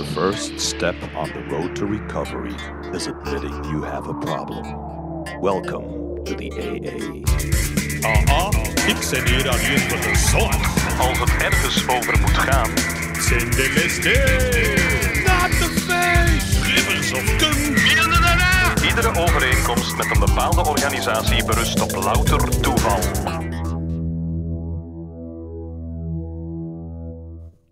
The first step on the road to recovery is admitting you have a problem. Welcome to the AA. Aha, ik zit hier aan u voor de zorg. Als het ergens over moet gaan, zijn de listen. Not the face! Rivers of Kung, Iedere overeenkomst met een bepaalde organisatie berust op louter toeval.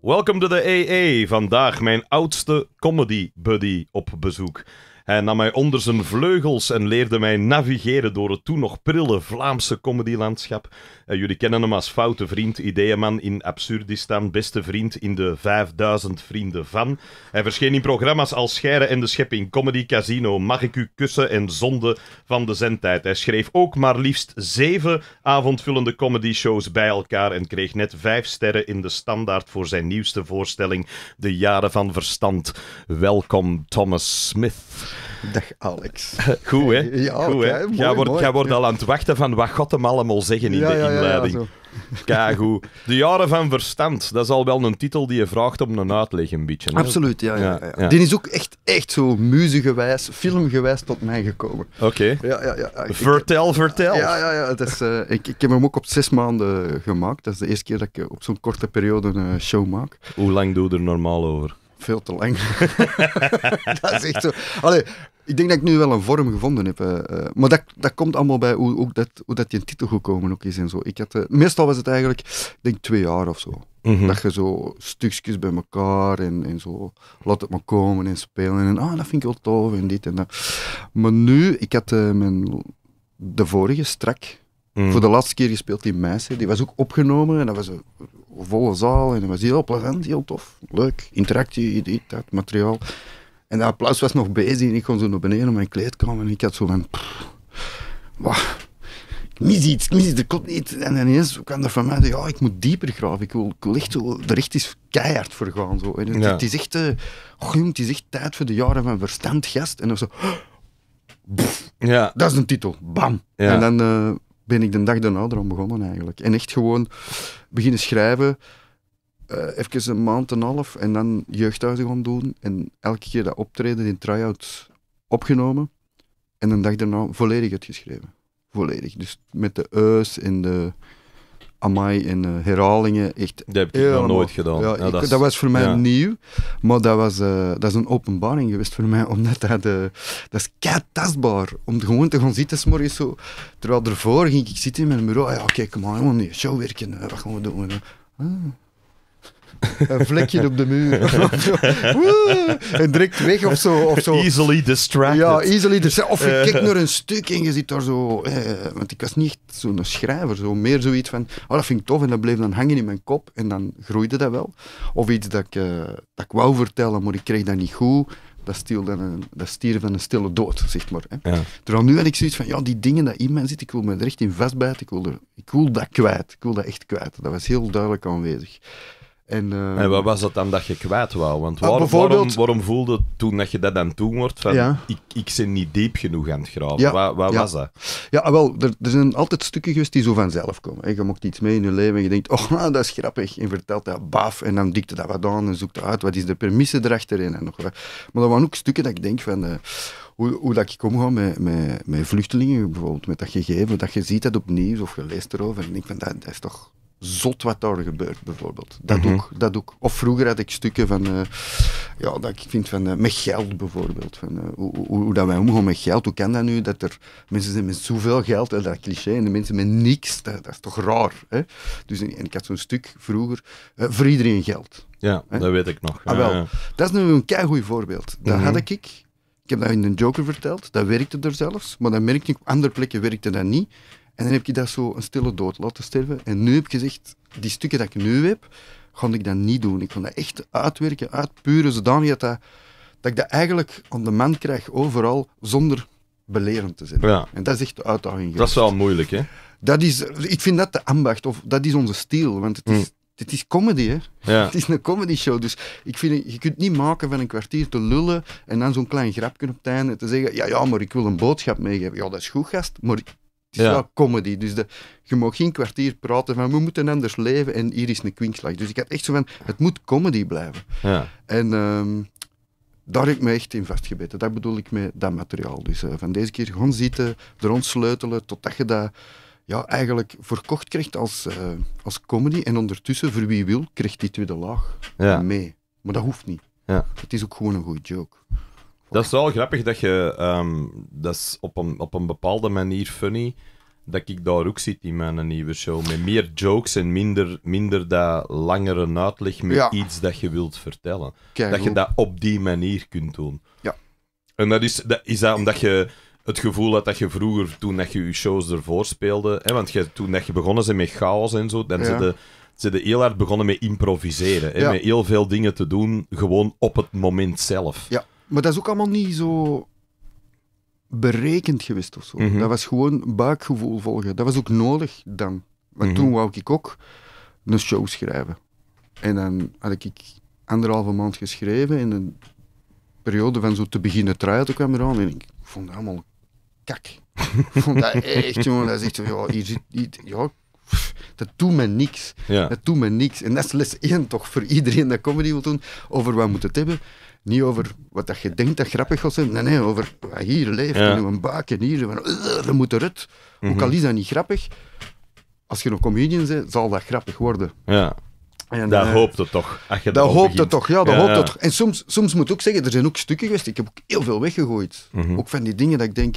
Welkom to the AA. Vandaag mijn oudste comedy buddy op bezoek. Hij nam mij onder zijn vleugels en leerde mij navigeren door het toen nog prille Vlaamse comedylandschap. Eh, jullie kennen hem als foute vriend, ideeënman in Absurdistan, beste vriend in de 5000 vrienden van. Hij verscheen in programma's als Scheren en de Schepping, Comedy Casino, Mag ik u kussen en Zonde van de zendtijd. Hij schreef ook maar liefst zeven avondvullende comedy shows bij elkaar en kreeg net vijf sterren in de standaard voor zijn nieuwste voorstelling, De Jaren van Verstand. Welkom Thomas Smith. Dag Alex. Goed, hè? Ja, Goed, hè? Okay, jij, wordt, al aan het wachten van wat God hem allemaal zeggen in de inleiding. Ja, ja goed. De jaren van verstand, dat is al wel een titel die je vraagt om een uitleg een beetje. Hè? Absoluut, ja, ja, Die is ook echt, echt zo muziegewijs, filmgewijs tot mij gekomen. Oké. vertel, vertel. Ja, ja, ja. Het is, eh, ik, ik heb hem ook op zes maanden gemaakt. Dat is de eerste keer dat ik op zo'n korte periode een eh, show maak. Hoe lang doe je er normaal over? veel te lang. dat is echt zo. Allee, ik denk dat ik nu wel een vorm gevonden heb. Eh, eh, maar dat, dat komt allemaal bij hoe, hoe dat, hoe dat je titel gekomen ook is en zo. Ik had, eh, meestal was het eigenlijk, ik denk twee jaar of zo. Mhm. Dat je zo stukjes bij elkaar en, en zo, laat het maar komen en spelen. En ah, dat vind ik wel tof en dit en dat. Maar nu, ik had mijn, de vorige strak. Mhm. Voor de laatste keer gespeeld in Meissen. Die was ook opgenomen en dat was een volle zaal en het was heel plezant, heel tof, leuk, interactie, dit, dat, materiaal. En dat applaus was nog bezig en ik kon zo naar beneden om mijn kleedkamer en ik had zo van, ik mis iets, ik mis iets, dat komt niet. En ineens kwam er van mij, ja, ik moet dieper graven, ik wil, licht wil echt, er echt keihard voor gaan. Zo. En het, is echt, uh, het is echt tijd voor de jaren van verstand, gast. En dan zo, ja. dat is een titel, bam. En dan... Eh, ben ik de dag daarna erom begonnen eigenlijk. En echt gewoon beginnen schrijven. Uh, even een maand en een half en dan jeugdhuizen gaan doen. En elke keer dat optreden in try-out opgenomen. En een dag daarna volledig uitgeschreven. Volledig. Dus met de eus en de Amai in eh, herhalingen. Echt dat heb ik helemaal, nooit gedaan. Ja, dat, was voor mij nieuw, maar dat, was, eh, dat is een openbaring geweest voor mij, omdat dat, eh, dat is tastbaar Om gewoon te gaan zitten, s morgens zo. Terwijl ervoor ging ik zitten in mijn bureau, ah ja, kijk, maar helemaal niet, showwerken, wat gaan we doen? Ah. een vlekje op de muur. en direct weg of zo, of zo. Easily distracted. Ja, easily distracted. Of je kijkt naar een stuk en je zit daar zo... Eh, want ik was niet zo'n schrijver, zo, meer zoiets van... Oh, dat vind ik tof en dat bleef dan hangen in mijn kop en dan groeide dat wel. Of iets dat ik, eh, dat ik wou vertellen, maar ik kreeg dat niet goed dat, een, dat stierf van een stille dood, zeg maar. Hè. Ja. Terwijl nu had ik zoiets van, ja, die dingen dat in mij zitten, ik wil me er echt in vastbijten, ik wil, er, ik wil dat kwijt, ik wil dat echt kwijt. Dat was heel duidelijk aanwezig. Eh, en, wat was dat dan dat je kwijt wou? Want ah, waarom, waarom, voelde het toen dat je dat aan toe wordt van ik, ik ben niet diep genoeg aan het graven? Wat, wat was dat? Ja, ah, wel, er, er, zijn altijd stukken geweest die zo vanzelf komen. je mocht iets mee in je leven en je denkt, oh, nou, dat is grappig. En vertelt dat, baf, en dan dikte dat wat aan en zoekt uit, wat is de permissie erachterin en nog wat. Maar er waren ook stukken dat ik denk van... Eh, hoe, hoe, dat ik omga met, met, met vluchtelingen bijvoorbeeld, met dat gegeven, dat je ziet dat opnieuw of je leest erover en ik denk van dat, dat is toch zot wat daar gebeurt, bijvoorbeeld. Dat, mhm. ook, dat ook. Of vroeger had ik stukken van, eh, ja, dat ik vind van, eh, met geld bijvoorbeeld. Van, eh, hoe, hoe, hoe, dat wij omgaan met geld, hoe kan dat nu dat er mensen zijn met zoveel geld, dat cliché, en de mensen met niks, dat, is toch raar. Hè? Dus, en ik had zo'n stuk vroeger, voor iedereen geld. Ja, dat weet ik nog. Ah, wel, Dat is nu een keigoed voorbeeld. Dat mhm. had ik ik heb dat in de Joker verteld, dat werkte er zelfs, maar dan merkte ik op andere plekken werkte dat niet. En dan heb je dat zo een stille dood laten sterven. En nu heb ik gezegd, die stukken dat ik nu heb, ga ik dat niet doen. Ik ga dat echt uitwerken, uitpuren, zodanig dat, dat, ik dat eigenlijk aan de man krijg, overal, zonder belerend te zijn. Ja. En dat is echt de uitdaging. Dat is wel moeilijk, hè? Dat is, ik vind dat de ambacht, of dat is onze stijl, want het is, mm. Het is comedy, hè? Ja. Het is een comedy show. Dus ik vind, je kunt niet maken van een kwartier te lullen en dan zo'n klein grapje op het einde te zeggen: Ja, ja, maar ik wil een boodschap meegeven. Ja, dat is goed, gast, maar het is ja. wel comedy. Dus de, je mag geen kwartier praten van we moeten anders leven en hier is een kwinkslag. Dus ik had echt zo van, het moet comedy blijven. Ja. En ehm, daar heb ik me echt in vastgebeten. Dat bedoel ik met dat materiaal. Dus eh, van deze keer gewoon zitten, er sleutelen, totdat je dat ja, eigenlijk verkocht krijgt als, eh, als comedy. En ondertussen, voor wie wil, krijgt die tweede laag mee. Maar dat hoeft niet. Ja. Het is ook gewoon een goede joke. Dat is wel grappig dat je... Ehm, dat is op een, op een bepaalde manier funny dat ik daar ook zit in mijn nieuwe show. Met meer jokes en minder, minder dat langere uitleg met iets dat je wilt vertellen. dat je dat op die manier kunt doen. Ja. En dat is, dat, is dat omdat je het gevoel had dat je vroeger, toen dat je je shows ervoor speelde... Hè, want je, toen dat je begonnen bent met chaos en zo, dan zitten ze de heel hard begonnen met improviseren. Hè, Met heel veel dingen te doen, gewoon op het moment zelf. Ja. Maar dat is ook allemaal niet zo berekend geweest of zo. Mhm. Dat was gewoon buikgevoel volgen. Dat was ook nodig dan. Want mhm. toen wou ik ook een show schrijven. En dan had ik anderhalve maand geschreven in een periode van zo te beginnen truiten kwam eraan. En ik vond dat allemaal kak. ik vond dat echt, jongen. Dat is ja, hier zit, dat doet me niks. Dat doet me niks. En dat is les één toch voor iedereen dat comedy wil doen, over wat moet het hebben. Niet over wat dat je denkt dat grappig was. Nee, nee, over wat hier leeft en in een buik en hier. we moeten dat Ook mhm. al is dat niet grappig, als je een comedian bent, zal dat grappig worden. Ja. En, dat eh, hoopt het toch. je dat hoopt het toch, ja, dat hoopt ja. het toch. En soms, soms moet ik ook zeggen, er zijn ook stukken geweest, ik heb ook heel veel weggegooid. Mhm. Ook van die dingen dat ik denk,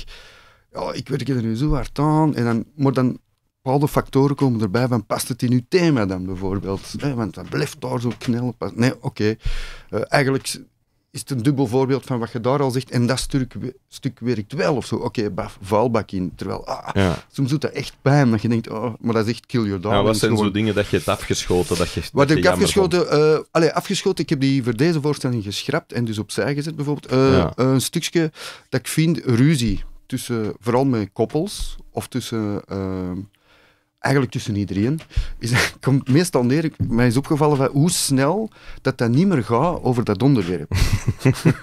ja, ik werk er nu zo hard aan, en dan, maar dan bepaalde factoren komen erbij van, past het in uw thema dan bijvoorbeeld? Want dat blijft daar zo knel. Nee, oké. Eh, eigenlijk is het een dubbel voorbeeld van wat je daar al zegt. En dat stuk, stuk werkt wel of zo. Oké, okay, baf, vuilbak in. Terwijl, ah, ah soms doet dat echt pijn. Dat je denkt, oh, maar dat is echt kill your dog. Ja, wat zijn zo dingen dat je hebt afgeschoten? Dat je, wat heb ik afgeschoten? Uh, afgeschoten, ik heb die voor deze voorstelling geschrapt en dus opzij gezet bijvoorbeeld. Eh, een stukje dat ik vind ruzie. Tussen, vooral met koppels of tussen... Eh, eigenlijk tussen iedereen, is, komt meestal neer, mij is opgevallen van hoe snel dat dat niet meer gaat over dat onderwerp.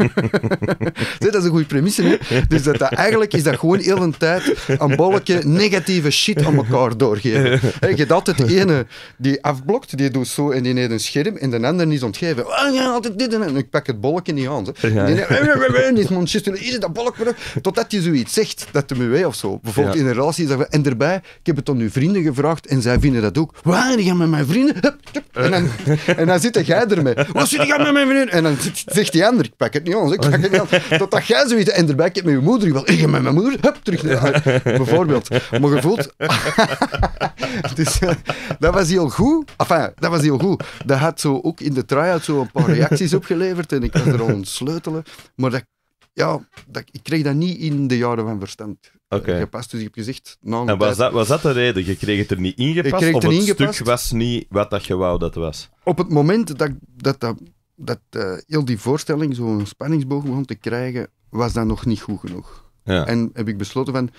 dat is een goede premisse, hè? Dus dat, eigenlijk is dat gewoon heel een tijd een bolletje negatieve shit aan elkaar doorgeven. He, je hebt altijd de ene die afblokt, die doet zo en die neemt een scherm, en de ander is ontgeven. Oh, ja, altijd dit en, ik pak het bolletje in die hand. En eh, eh, eh, die is Manchester, is dat bolletje? Totdat je zoiets zegt, dat de mij of zo. Bijvoorbeeld in een relatie, en daarbij, ik heb het aan uw vrienden gevraagd en zij vinden dat ook. Waar, die gaan met mijn vrienden. Eh. En, dan, en dan zit jij ermee. Wat zit jij met mijn vrienden? En dan zegt die ander, ik pak het niet anders, ik pak het niet anders. Totdat jij zoiets... En daarbij, ik heb met je moeder wel. Ik heb met mijn moeder, hup, terug naar huis. Bijvoorbeeld. Maar gevoeld... dus, eh, dat was heel goed. Enfin, dat was heel goed. Dat had zo ook in de try-out zo een paar reacties opgeleverd en ik was er al sleutelen. Maar dat, ja, dat, ik kreeg dat niet in de jaren van verstand gepast. Dus ik heb gezegd... en was, dat, was dat de reden? Je kreeg het er niet ingepast? Ik kreeg het of het stuk was niet wat dat je wou dat was? Op het moment dat dat... dat eh, heel die voorstelling zo'n spanningsboog begon te krijgen, was dat nog niet goed genoeg. Ja. En heb ik besloten van,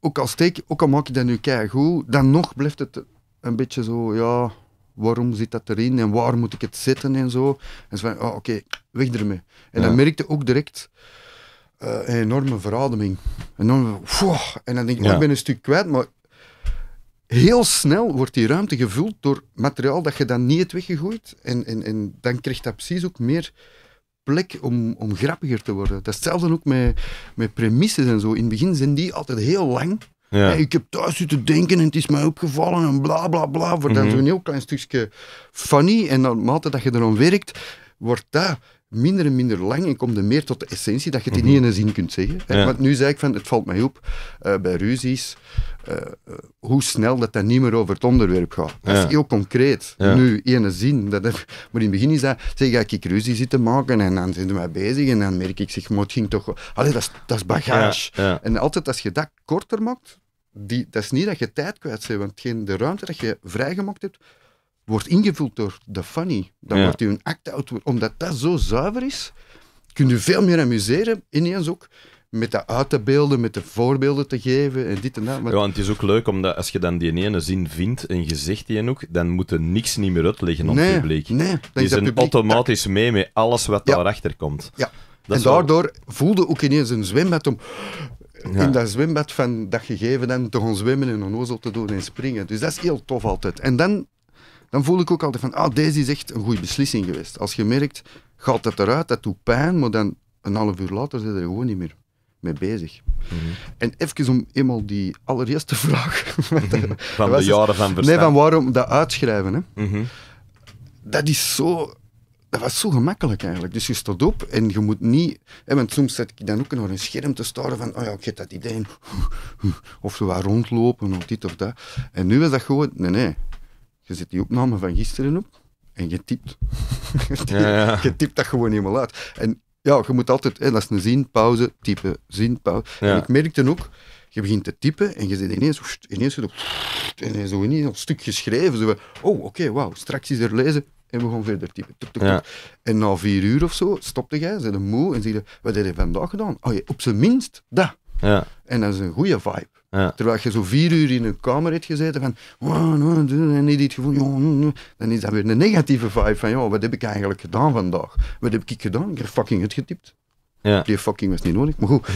ook al, steek, ook al maak ik dat nu goed, dan nog blijft het een beetje zo, ja, waarom zit dat erin en waar moet ik het zetten en zo. En zo van, oh, oké, weg ermee. En dan merkte ook direct eh, een enorme verademing. en dan denk ik, oh, ik ben een stuk kwijt, maar heel snel wordt die ruimte gevuld door materiaal dat je dan niet hebt weggegooid. En, en, en dan krijgt dat precies ook meer plek om, om grappiger te worden. Dat is hetzelfde ook met, met premisses en zo. In het begin zijn die altijd heel lang. Ja. ik heb thuis zitten denken en het is mij opgevallen en bla bla bla. Voor mm -hmm. dan zo'n heel klein stukje funny. En mate dat je erom werkt, wordt dat minder en minder lang en komt er meer tot de essentie dat je het in mhm. één zin kunt zeggen. Want nu zei ik van, het valt mij op eh, bij ruzies, eh, eh, hoe snel dat dat niet meer over het onderwerp gaat. Dat is heel concreet. Nu Nu, een zin. Dat heb, maar in het begin is dat, zeg, ik ik ruzie zitten maken en dan zijn we bezig en dan merk ik, zich, maar het ging toch... Allee, dat is, dat bagage. En altijd als je dat korter maakt, die, dat is niet dat je tijd kwijt bent, want geen, de ruimte dat je vrijgemaakt hebt, wordt ingevuld door de funny. Dan wordt hij een act-out. Omdat dat zo zuiver is, kun je veel meer amuseren, ineens ook, met dat uit te beelden, met de voorbeelden te geven en dit en dat. Ja, want het is ook leuk, omdat als je dan die ene zin vindt en je die en ook, dan moet er niks niet meer uitleggen op nee, het publiek. Nee, dan is zijn automatisch mee met alles wat ja. daarachter komt. Ja. en daardoor voelde ook ineens een zwembad om in dat zwembad van dat gegeven dan te gaan zwemmen en onnozel te doen en springen. Dus dat is heel tof altijd. En dan dan voel ik ook altijd van, ah, deze is echt een goede beslissing geweest. Als je merkt, gaat dat eruit, dat doet pijn, maar dan een half uur later zit er gewoon niet meer mee bezig. Mhm. En even om eenmaal die allereerste vraag... Mhm. van de dus- jaren van verstand. Nee, van waarom dat uitschrijven. Hè? Mhm. Dat is zo... Dat was zo gemakkelijk eigenlijk. Dus je stond op en je moet niet... Hè, want soms zet ik dan ook nog een scherm te staren van oh ja, ik heb dat idee. Of ze wat rondlopen of dit of dat. En nu was dat gewoon... Nee, nee je zet die opname van gisteren op en je typt. je typt dat gewoon helemaal uit. En ja, je moet altijd, hè, dat is een zin, pauze, typen, zin, pauze. En ik merkte ook, je begint te typen en je zit ineens, woest, ineens, zo, ineens, zo, ineens een stuk geschreven. Zo, oh, oké, wauw, straks is er lezen en we gaan verder typen. Tuk, tuk, En na vier uur of zo stopte jij, ze moe en zei wat heb je vandaag gedaan? Oh, je, op zijn minst dat. En dat is een goede vibe. Ja. Terwijl je zo vier uur in een kamer hebt gezeten van nou, en niet dit gevoel, nou, nou. dan is dat weer een negatieve vibe van ja, wat heb ik eigenlijk gedaan vandaag? Wat heb ik gedaan? Ik heb fucking het getipt? Ja. Die fucking was niet nodig, maar goed.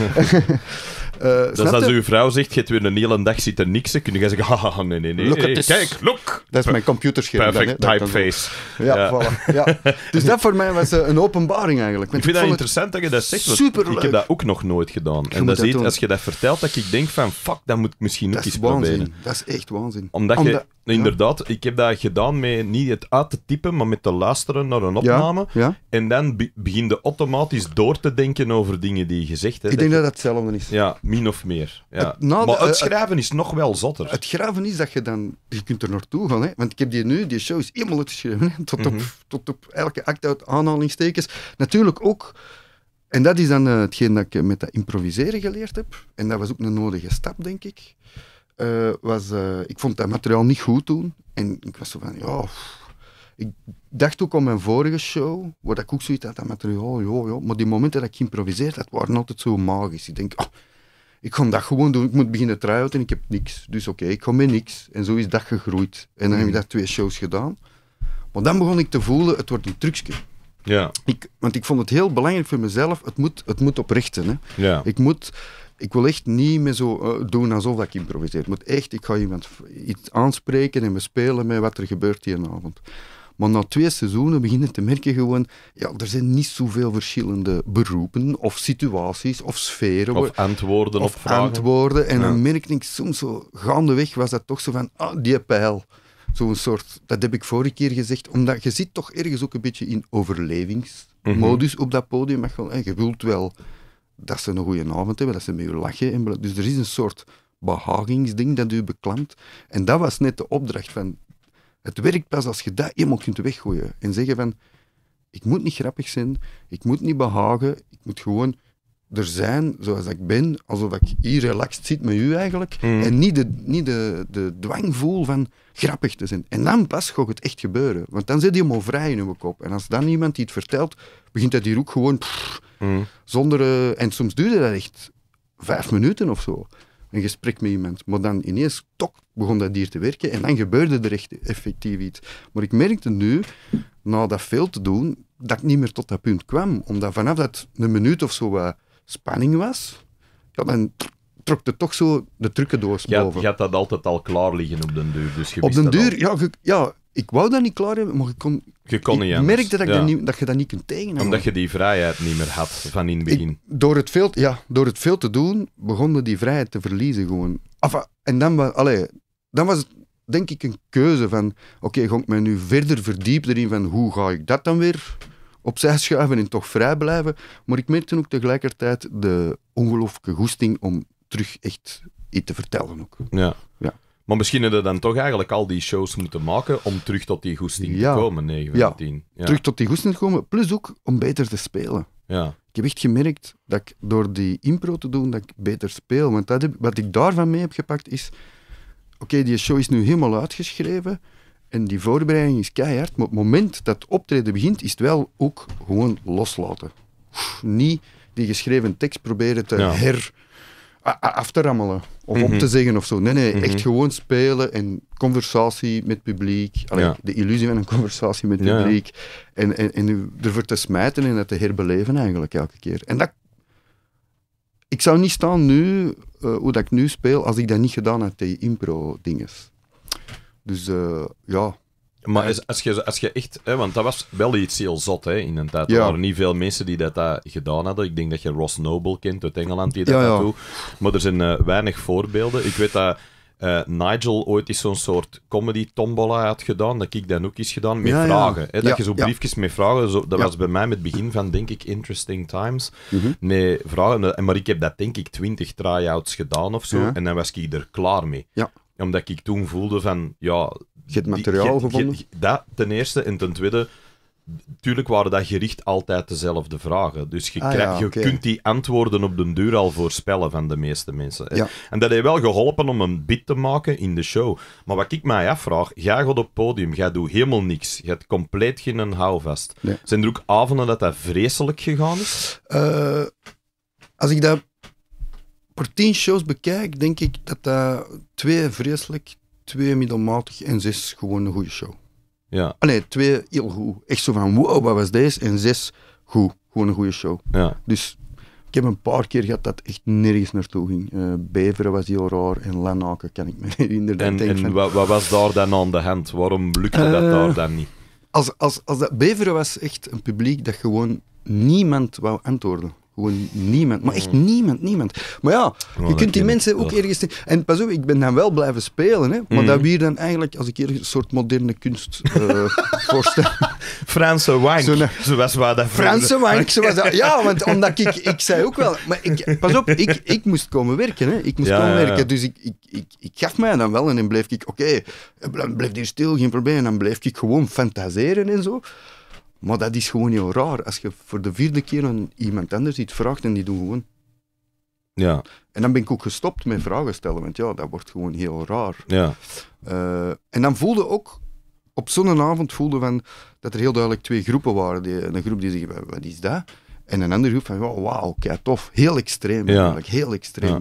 dus als uw vrouw zegt, je hebt weer een hele dag zitten niksen, kun je zeggen, haha, nee, nee, nee. Look kijk, look! Dat is mijn computerscherm. Perfect typeface. Ja, ja. Voilà, ja, Dus dat voor mij was eh, een openbaring eigenlijk. ik vind dat interessant dat je dat zegt, super ik heb dat ook nog nooit gedaan. Je en dat, dat als je dat vertelt, dat ik denk van, fuck, dat moet ik misschien ook eens proberen. Dat is echt waanzin. Omdat je... Inderdaad, ik heb dat gedaan met niet het uit te typen, maar met te luisteren naar een opname. En dan be begin je automatisch door te denken over dingen die je gezegd hebt. Ik denk dat dat hetzelfde is. Ja, min of meer. Ja. Het, maar het eh, schrijven is nog wel zotter. Het graven is dat je dan... Je kunt er naartoe gaan, hè. Want ik heb die nu, die show is helemaal uitgeschreven. Tot, op, mhm. tot op elke act uit aanhalingstekens. Natuurlijk ook... En dat is dan eh, hetgeen dat ik met dat improviseren geleerd heb. En dat was ook een nodige stap, denk ik. Eh, was, ik vond dat materiaal niet goed toen. En ik was zo van, ja ik dacht ook aan mijn vorige show, waar ik ook zoiets had met oh, joh, joh. Maar die momenten dat ik geïmproviseerd had, waren altijd zo magisch. Ik denk, oh, ik ga dat gewoon doen. Ik moet beginnen try en ik heb niks. Dus oké, ik ga met niks. En zo is dat gegroeid. En dan heb ik mm. dat twee shows gedaan. Maar dan begon ik te voelen, het wordt een trucje. Ja. Ik, want ik vond het heel belangrijk voor mezelf, het moet, het moet oprichten. Hè. Ja. Ik, moet, ik wil echt niet meer zo uh, doen alsof ik improviseer. moet echt, ik ga iemand iets aanspreken en me spelen met wat er gebeurt die avond. Maar na twee seizoenen beginnen te merken gewoon, ja, er zijn niet zoveel verschillende beroepen of situaties of sferen. Of antwoorden of vragen. antwoorden. En dan merk ik soms zo, gaandeweg was dat toch zo van, ah, die pijl. Zo'n soort, dat heb ik vorige keer gezegd, omdat je zit toch ergens ook een beetje in overlevingsmodus mhm. op dat podium. je wilt wel dat ze een goede avond hebben, dat ze met je lachen. En dus er is een soort behagingsding dat u beklampt. En dat was net de opdracht van het werkt pas als je dat iemand kunt weggooien en zeggen van, ik moet niet grappig zijn, ik moet niet behagen, ik moet gewoon er zijn zoals ik ben, alsof ik hier relaxed zit met u eigenlijk, mm. en niet, de, niet de, de dwang voel van grappig te zijn. En dan pas gaat het echt gebeuren, want dan zit je helemaal vrij in uw kop. En als dan iemand die het vertelt, begint dat die ook gewoon mm. zonder... Eh, en soms duurde dat echt vijf minuten of zo een gesprek met iemand. Maar dan ineens, tok, begon dat dier te werken en dan gebeurde er echt effectief iets. Maar ik merkte nu, na dat veel te doen, dat ik niet meer tot dat punt kwam. Omdat vanaf dat een minuut of zo wat spanning was, ja, dan trok het toch zo de trucendoos ja, boven. Je had dat altijd al klaar liggen op den duur. Dus je op den duur, ja, ja, ik wou dat niet klaar hebben, maar ik kon... Je kon niet ik merkte dat, ik dat, niet, dat je dat niet kunt tegenhouden. Omdat je die vrijheid niet meer had van in het begin. door, het veel, ja, door het veel te doen, begonnen die vrijheid te verliezen gewoon. en dan, was, dan was het denk ik een keuze van... Oké, okay, ga ik me nu verder verdiepen erin van hoe ga ik dat dan weer opzij schuiven en toch vrij blijven. Maar ik merkte ook tegelijkertijd de ongelooflijke goesting om terug echt iets te vertellen ook. Ja. ja. Maar misschien hadden dan toch eigenlijk al die shows moeten maken om terug tot die goesting te komen, 9 ja. 10. Ja. terug tot die goesting te komen, plus ook om beter te spelen. Ja. Ik heb echt gemerkt dat ik door die impro te doen, dat ik beter speel. Want dat wat ik daarvan mee heb gepakt is, oké, die show is nu helemaal uitgeschreven en die voorbereiding is keihard, maar op het moment dat het optreden begint, is het wel ook gewoon loslaten. Niet die geschreven tekst proberen te her af te rammelen of mm op mhm. te zeggen of zo. Nee, nee, echt mhm. gewoon spelen en conversatie met publiek. Allee, De illusie van een conversatie met publiek. En, er en ervoor te smijten en dat te herbeleven eigenlijk elke keer. En dat. Ik zou niet staan nu, eh, hoe dat ik nu speel, als ik dat niet gedaan had, die impro-dinges. Dus eh, ja, maar als, als, je, als je echt, hè, want dat was wel iets heel zot hè, in een tijd. Ja. Er waren niet veel mensen die dat, dat gedaan hadden. Ik denk dat je Ross Noble kent uit Engeland die dat, doet. Maar er zijn eh, weinig voorbeelden. Ik weet dat eh, Nigel ooit eens zo'n soort comedy tombola had gedaan. Dat ik dan ook eens gedaan met vragen. Hè, dat je zo briefjes met vragen. Zo, dat was bij mij met het begin van, denk ik, Interesting Times. Mm vragen. Maar ik heb dat, denk ik, twintig try-outs gedaan of zo. En dan was ik er klaar mee. Ja omdat ik toen voelde van, ja... Je hebt materiaal gevonden? dat ten eerste. En ten tweede, Tuurlijk waren dat gericht altijd dezelfde vragen. Dus je, ah, je kunt die antwoorden op den duur al voorspellen van de meeste mensen. En dat heeft wel geholpen om een bit te maken in de show. Maar wat ik mij afvraag, jij gaat op podium, jij doet helemaal niks. Je hebt compleet geen houvast. Zijn er ook avonden dat dat vreselijk gegaan is? Eh, als ik dat per tien shows bekijk, denk ik dat dat twee vreselijk, twee middelmatig en zes gewoon een goede show. Ja. nee, twee heel goed. Echt zo van, wow, wat was deze? En zes, goed. Gewoon een goede show. Ja. Dus ik heb een paar keer gehad dat echt nergens naartoe ging. Uh, Beveren was heel raar en Lanaken kan ik me herinneren. En, en van... wat, was daar dan aan de hand? Waarom lukte dat eh, daar dan niet? Als, als, als dat, Beveren was echt een publiek dat gewoon niemand wou antwoorden. Gewoon niemand. Maar echt mm. niemand, niemand. Maar ja, je kunt die mensen ook ergens... En pas op, ik ben dan wel blijven spelen, hè. Maar mm. dat we hier dan eigenlijk, als ik hier een soort moderne kunst uh, voorstel... Franse wank, Zo, eh, zoals waar dat... Franse wank, zoals dat... Ja, want omdat ik... Ik zei ook wel... Maar ik, pas op, ik, ik moest komen werken, hè. Ik moest komen werken. Dus ik, ik, ik, gaf mij dan wel en dan bleef ik... Oké, dan bleef hier stil, geen probleem. En dan bleef ik gewoon fantaseren en zo. Maar dat is gewoon heel raar. Als je voor de vierde keer een iemand anders iets vraagt en die doet gewoon. Ja. En dan ben ik ook gestopt met vragen stellen, want ja, dat wordt gewoon heel raar. Ja. Eh, en dan voelde ook, op zo'n avond voelde van dat er heel duidelijk twee groepen waren. Die, een groep die zegt, wat is dat? En een andere groep van, wow, wauw, kijk, tof. Heel extreem eigenlijk, heel extreem.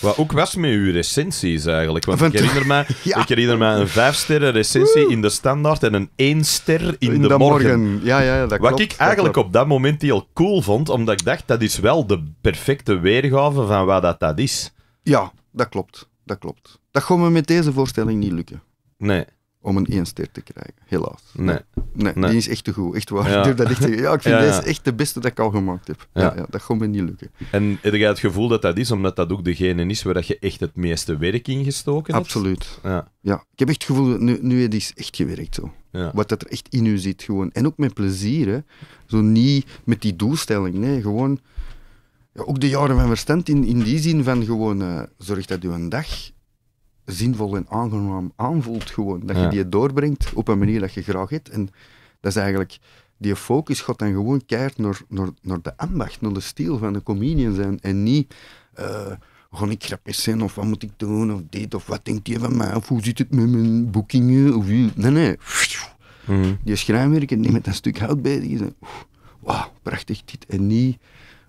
Wat ook was met uw recensies eigenlijk. Want ik herinner, mij, ja. ik herinner mij een vijfsterren recensie in de Standaard en een één ster in, de, morgen. Ja, ja, dat Wat klopt, ik eigenlijk op dat moment heel cool vond, omdat ik dacht, dat is wel de perfecte weergave van wat dat, dat is. Ja, dat klopt, dat klopt. Dat gaan we met deze voorstelling niet lukken. Nee om een 1 ster te krijgen, helaas. Nee. Nee, die is echt te goed, echt waar. Ik durf dat echt te Ja, ik vind ja, deze echt de beste dat ik al gemaakt heb. Ja. ja dat gaat me niet lukken. En heb jij het gevoel dat dat is, omdat dat ook degene is waar dat je echt het meeste werk in gestoken hebt? Absoluut. Ja. ja. Ik heb echt het gevoel, nu, nu is echt gewerkt zo. Wat dat er echt in u zit, gewoon. En ook met plezier, hè. Zo niet met die doelstelling, nee, gewoon... ook de jaren van verstand in, in die zin van gewoon, eh, zorg dat u een dag zinvol en aangenaam aanvoelt gewoon. Dat je die doorbrengt op een manier dat je graag hebt. En dat is eigenlijk... Die focus gaat dan gewoon keihard naar, naar, naar de ambacht, naar de stijl van de comedian zijn. En niet... Uh, ga ik grappig zijn, of wat moet ik doen, of dit, of wat denkt je van mij, of hoe zit het met mijn boekingen, of wie. Nee, nee. Mm -hmm. Die schrijnwerker neemt met dat stuk hout bij, die wauw, prachtig dit, en niet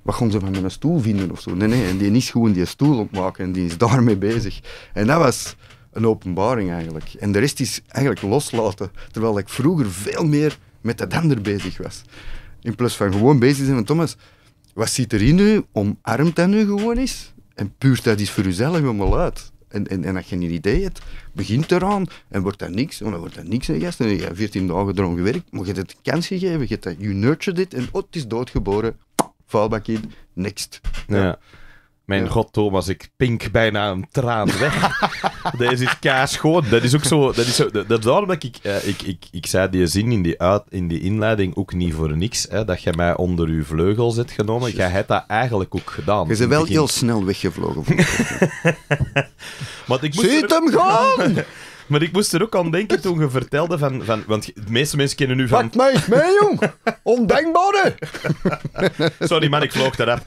wat gaan ze van een stoel vinden of zo? Nee, nee, en die is gewoon die stoel opmaken en die is daarmee bezig. En dat was een openbaring eigenlijk. En de rest is eigenlijk loslaten, terwijl ik vroeger veel meer met dat ander bezig was. In plaats van gewoon bezig zijn met Thomas, wat zit er in nu? Omarmt dat nu gewoon is? En puur dat is voor uzelf helemaal uit. En, en, en als je geen idee hebt, begint eraan en wordt dat niks. En oh, dan wordt dat niks, En je hebt 14 dagen erom gewerkt, maar je hebt het kans gegeven. Je, hebt dat, you nurtured en oh, het is doodgeboren vuilbak in, next. Ja. Mijn god, Thomas, ik pink bijna een traan weg. Deze is kaas schoon. Dat is ook zo. Dat is, zo, dat, daarom dat ik, eh, ik, ik. Ik zei die zin in die, uit, in die inleiding ook niet voor niks. Hè, dat je mij onder uw vleugel zet genomen. Jij hebt dat eigenlijk ook gedaan. Je bent wel heel snel weggevlogen. ik Ziet hem gaan! Maar ik moest er ook aan denken toen je vertelde van... van want de meeste mensen kennen nu van... Pak mij eens mee, jong! Ondenkbare! Sorry man, ik vloog eraf.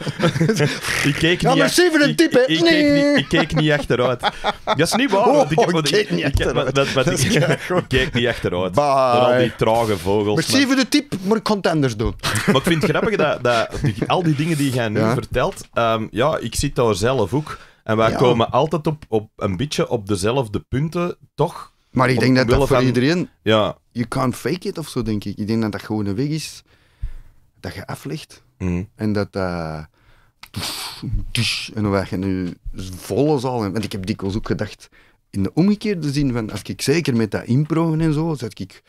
ik keek niet... Ja, maar een type, ik, nee. keek niet, ik keek niet achteruit. Dat is niet waar. Oh, ik, ik keek niet achteruit. Dat, dat, ik, ik, keek niet achteruit. Door al die trage vogels. Maar de type, maar ik kon doen. Maar ik vind het grappig dat, dat al die dingen die jij nu vertelt... Ehm, ja, ik zit daar zelf ook... En wij komen altijd op, op een beetje op dezelfde punten, toch? Maar ik denk dat dat voor iedereen... Ja. You can't fake it of zo, denk ik. Ik denk dat dat gewoon een weg is dat je aflegt. Mm. En dat... Uh, en dan je nu volle zal En, want ik heb dikwijls ook gedacht, in de omgekeerde zin, van, als ik zeker met dat inprogen en zo, zat ik...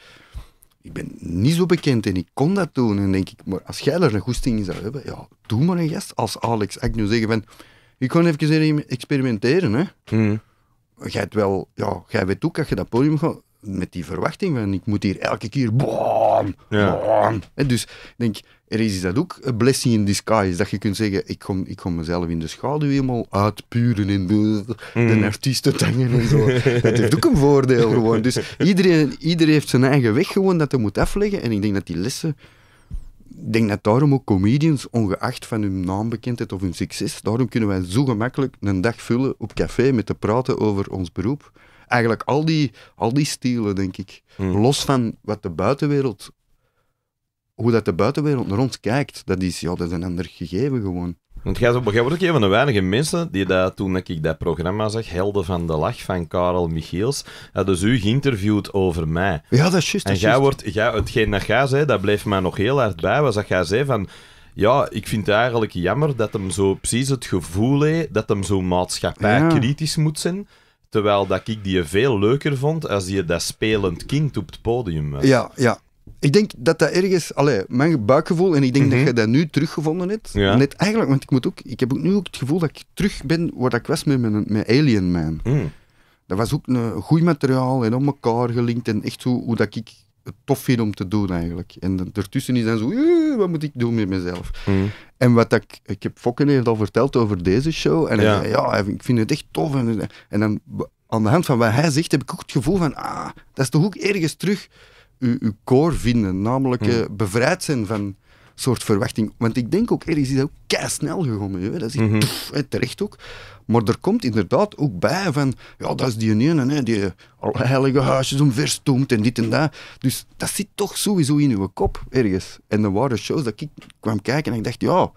Ik ben niet zo bekend en ik kon dat doen. En denk ik, maar als jij er een goesting in zou hebben, ja, doe maar een gast. Als Alex ik nu zeggen van ik kon even experimenteren. Hè. Mm. Jij, hebt wel, ja, jij weet ook dat je dat podium gaat met die verwachting van ik moet hier elke keer boem, ja. En dus ik denk, er is dat ook een blessing in disguise, dat je kunt zeggen, ik kom, ik kom mezelf in de schaduw helemaal uitpuren in de, mm. de hmm. artiesten tangen en zo. dat heeft ook een voordeel gewoon. Dus iedereen, iedereen heeft zijn eigen weg gewoon dat hij moet afleggen en ik denk dat die lessen ik denk dat daarom ook comedians, ongeacht van hun naambekendheid of hun succes, daarom kunnen wij zo gemakkelijk een dag vullen op café met te praten over ons beroep. Eigenlijk al die, al die stielen, denk ik. Hmm. Los van wat de buitenwereld, hoe dat de buitenwereld naar ons kijkt, dat is, ja, dat is een ander gegeven gewoon. Want jij, wordt ook een van de weinige mensen die dat, toen ik dat programma zag, Helden van de Lach van Karel Michiels, had dus u geïnterviewd over mij. Ja, dat is juist. En jij wordt, jij, hetgeen dat jij zei, dat bleef mij nog heel hard bij, was dat jij zei van... Ja, ik vind het eigenlijk jammer dat hem zo precies het gevoel heeft dat hem zo maatschappijkritisch moet zijn. Terwijl dat ik die veel leuker vond als je dat spelend kind op het podium was. Ja, ja ik denk dat dat ergens, allee, mijn buikgevoel, en ik denk dat mhm. je dat nu teruggevonden hebt. Net eigenlijk, want ik, moet ook, ik heb ook nu ook het gevoel dat ik terug ben waar ik was met, mijn, met Alien Man. Mm. Dat was ook een goed materiaal en op elkaar gelinkt en echt hoe, hoe dat ik het tof vind om te doen eigenlijk. En ertussen is dan zo, wat moet ik doen met mezelf? Mm. En wat ik, ik heb Fokken heeft al verteld over deze show. En ja. ja, ik vind het echt tof. En, en dan aan de hand van wat hij zegt, heb ik ook het gevoel van, ah, dat is toch ook ergens terug uw, uw vinden. Namelijk hmm. eh, bevrijd zijn van soort verwachting. Want ik denk ook, ergens is dat ook kei snel gekomen. Hè? Dat zit mhm. terecht ook. Maar er komt inderdaad ook bij van, ja, dat is die ene, hè, die heilige huisjes omverstoemt en dit en dat. Dus dat zit toch sowieso in uw kop ergens. En er waren shows dat ik kwam kijken en ik dacht, ja,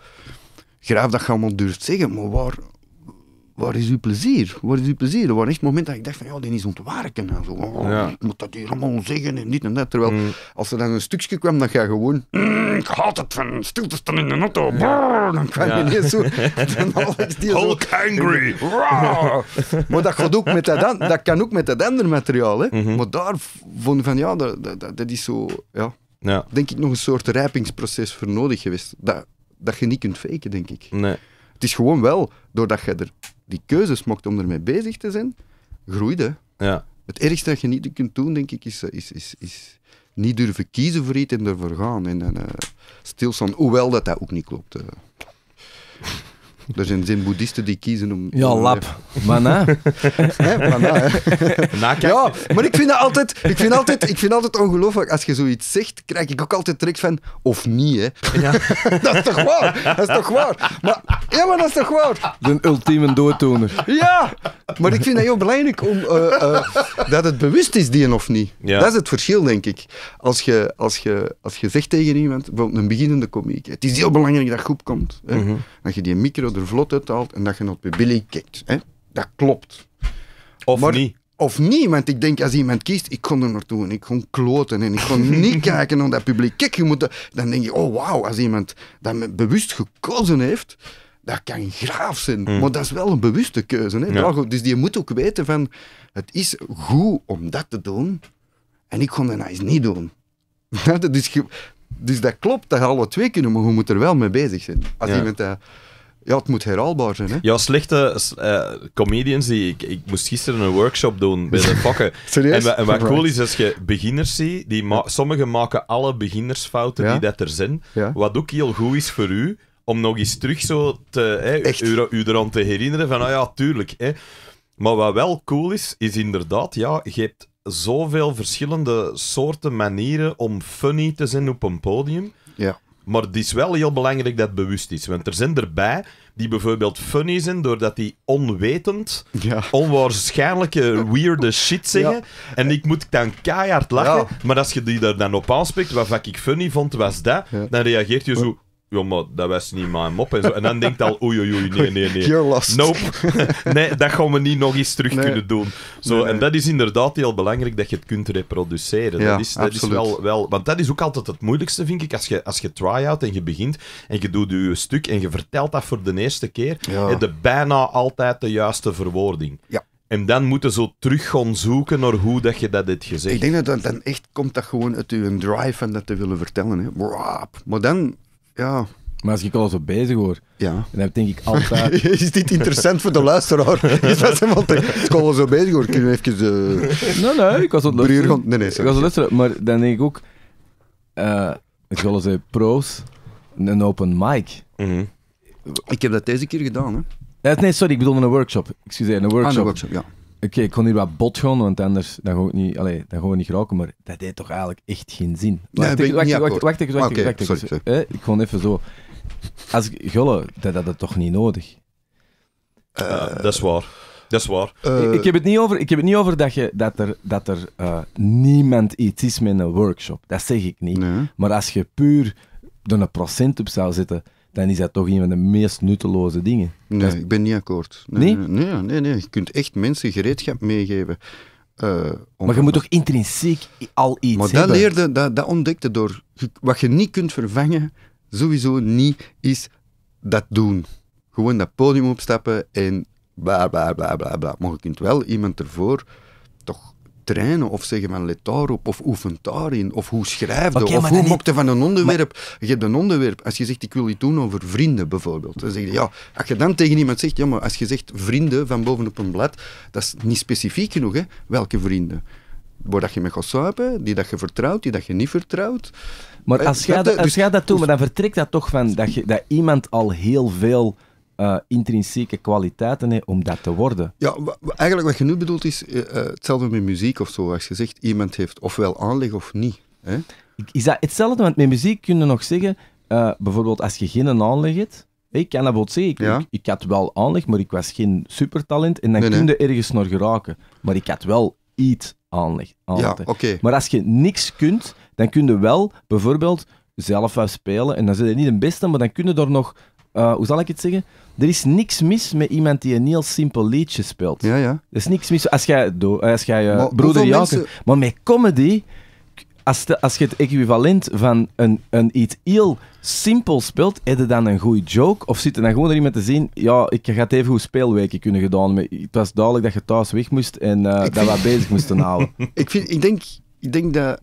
graaf dat je allemaal durft zeggen, maar waar, waar is uw plezier? Waar is uw plezier? Er waren echt momenten dat ik dacht van, ja, die is ontwaken. En zo, Ik oh, moet dat hier allemaal zeggen en dit en dat. Terwijl, mm. als er dan een stukje kwam, dan ga je gewoon... Mm, ik haat het van stil te staan in de auto. dan kwam je niet zo... Dan die Hulk zo, angry. maar dat, gaat ook met dat, dat kan ook met dat ander materiaal. Hè. Mhm. Maar daar vond ik van, ja, dat, dat, is zo... Ja, Denk ik nog een soort rijpingsproces voor nodig geweest. Dat, dat je niet kunt faken, denk ik. Nee. Het is gewoon wel, doordat je er die keuzes mocht om ermee bezig te zijn, groeide. Ja. Het ergste dat je niet kunt doen, denk ik, is, eh, is, is, is niet durven kiezen voor iets en ervoor gaan. En, eh, stilstaan, hoewel dat dat ook niet klopt. Eh. Er dus zijn boeddhisten die kiezen om... Ja, eh, lap. Mana. Ja, maar ik vind dat altijd... Ik vind altijd, ik vind altijd ongelooflijk. Als je zoiets zegt, krijg ik ook altijd trek van... Of niet, hè. Ja. dat is toch waar? Dat is toch waar? Maar, ja, maar dat is toch waar? De ultieme doodtoner. Ja! Maar ik vind dat heel belangrijk om... Eh, eh, dat het bewust is, die of niet. Ja. Dat is het verschil, denk ik. Als je, als, je, als je zegt tegen iemand, bijvoorbeeld een beginnende komiek... Het is heel belangrijk dat goed komt. Hè? Dat mhm. je die micro er vlot uithaalt en dat je naar het publiek kijkt. Hè? Dat klopt. Of niet. Of niet, want ik denk als iemand kiest, ik kon er naartoe en ik kon kloten en ik kon niet kijken naar dat publiek. Kijk, je moet dan denk je, oh wauw, als iemand dat bewust gekozen heeft, dat kan graaf zijn. Mm. Maar dat is wel een bewuste keuze. Hè? Ja. Dus die moet ook weten van, het is goed om dat te doen en ik kon dat nou eens niet doen. dus, dus dat klopt, dat alle twee kunnen, maar je moet er wel mee bezig zijn. Als iemand dat... Ja, het moet herhaalbaar zijn. Hè? Ja, slechte eh, comedians die... Ik, ik moest gisteren een workshop doen bij de pakken. Serieus? En, en, wat cool is, als je beginners ziet, die sommigen maken alle beginnersfouten die dat er zijn. Wat ook heel goed is voor u, om nog eens terug zo te... u, u eraan te herinneren van, ah ja, tuurlijk. Hè. Maar wat wel cool is, is inderdaad, ja, je hebt zoveel verschillende soorten manieren om funny te zijn op een podium. Maar het is wel heel belangrijk dat het bewust is. Want er zijn erbij die bijvoorbeeld funny zijn doordat die onwetend onwaarschijnlijke weirde shit zeggen. En ik moet dan keihard lachen. Maar als je die daar dan op aanspreekt, wat ik funny vond, was dat, dan reageert je zo ja, maar dat was niet mijn mop en zo. En dan denkt al, oei, oei, nee, nee, nee. Nope. nee, dat gaan we niet nog eens terug kunnen doen. Zo, En dat is inderdaad heel belangrijk, dat je het kunt reproduceren. dat is, dat is wel, wel... Want dat is ook altijd het moeilijkste, vind ik, als je, als je try-out en je begint en je doet je stuk en je vertelt dat voor de eerste keer, ja. heb je bijna altijd de juiste verwoording. Ja. En dan moeten zo terug gaan zoeken naar hoe dat je dat hebt gezegd. Ik denk dat dan echt komt dat gewoon uit je drive en dat te willen vertellen. Hè. Maar dan ja. Maar als ik al zo bezig hoor, ja. dan denk ik altijd... is dit interessant voor de luisteraar? is dat helemaal zo bezig hoor, kun je even... Uh... Nee, nee, ik was het luisteren. Nee, nee, ik was het luisteren, maar dan denk ik ook... ik zal eens pro's, een open mic. Mhm. Ik heb dat deze keer gedaan, hè. Eh, nee, sorry, ik bedoel een workshop. Excuseer, ah, een workshop. Ah, een workshop, ja okay, ik kon hier wat bot gaan, want anders dan gaan niet, raken, dan gaan we niet maar dat deed toch eigenlijk echt geen zin. Wacht even, wacht, wacht, wacht, sorry, eh, ik gewoon even zo. Als ik gulle, dat had het toch niet nodig? dat is waar. Dat is waar. Eh, ik, heb het niet over, ik heb het niet over dat, je, dat er, dat er eh, niemand iets is met een workshop. Dat zeg ik niet. Maar als je puur door een procent op zou zitten dan is dat toch een van de meest nutteloze dingen. Nee, ik ben niet akkoord. Nee? Nee? nee? Je kunt echt mensen gereedschap meegeven. Eh, maar je moet toch intrinsiek al iets maar hebben? Maar dat leerde, dat, dat ontdekte door... Wat je niet kunt vervangen, sowieso niet, is dat doen. Gewoon dat podium opstappen en bla bla bla bla bla. Maar je kunt wel iemand ervoor toch trainen of zeggen van let daarop of oefent daarin of hoe schrijf je of hoe mokte van een onderwerp. Je hebt een onderwerp, als je zegt ik wil iets doen over vrienden bijvoorbeeld, dan zeg je ja, als je dan tegen iemand zegt, ja maar als je zegt vrienden van bovenop een blad, dat is niet specifiek genoeg hè, welke vrienden waar dat je mee gaat swappen die dat je vertrouwt, die dat je niet vertrouwt. Maar eh, als jij dat, dus, dat doet, maar dan dus- vertrekt dat toch van dat, je, dat iemand al heel veel eh, intrinsieke kwaliteiten om dat te worden. Ja, eigenlijk wat je nu bedoelt is eh, eh, hetzelfde met muziek of zo. Als je zegt iemand heeft ofwel aanleg of niet. Hè? Is dat hetzelfde? Want met muziek kunnen nog zeggen, bijvoorbeeld als je geen aanleg hebt. Ik kan dat wel zeggen, ik, ik, had wel aanleg, maar ik was geen supertalent. En dan nee, kun je ergens nog geraken. Maar ik had wel iets aanleg. Ja, okay. Maar als je niks kunt, dan kun je wel bijvoorbeeld zelf wel spelen. En dan zit je niet de beste, maar dan kun je er nog eh, hoe zal ik het zeggen? Er is niks mis met iemand die een heel simpel liedje speelt. Ja, ja. Er is niks mis. Als jij, eh, als jij eh, broeder Janker... Maar met comedy, als, als je het equivalent van een, een iets heel simpel speelt, heb je dan een goede joke? Of zit er dan gewoon iemand te zien, ja, ik had even goed speelweken kunnen gedaan, maar het was duidelijk dat je thuis weg moest en uh, dat we bezig moesten houden. ik, vind, ik, denk, ik denk dat...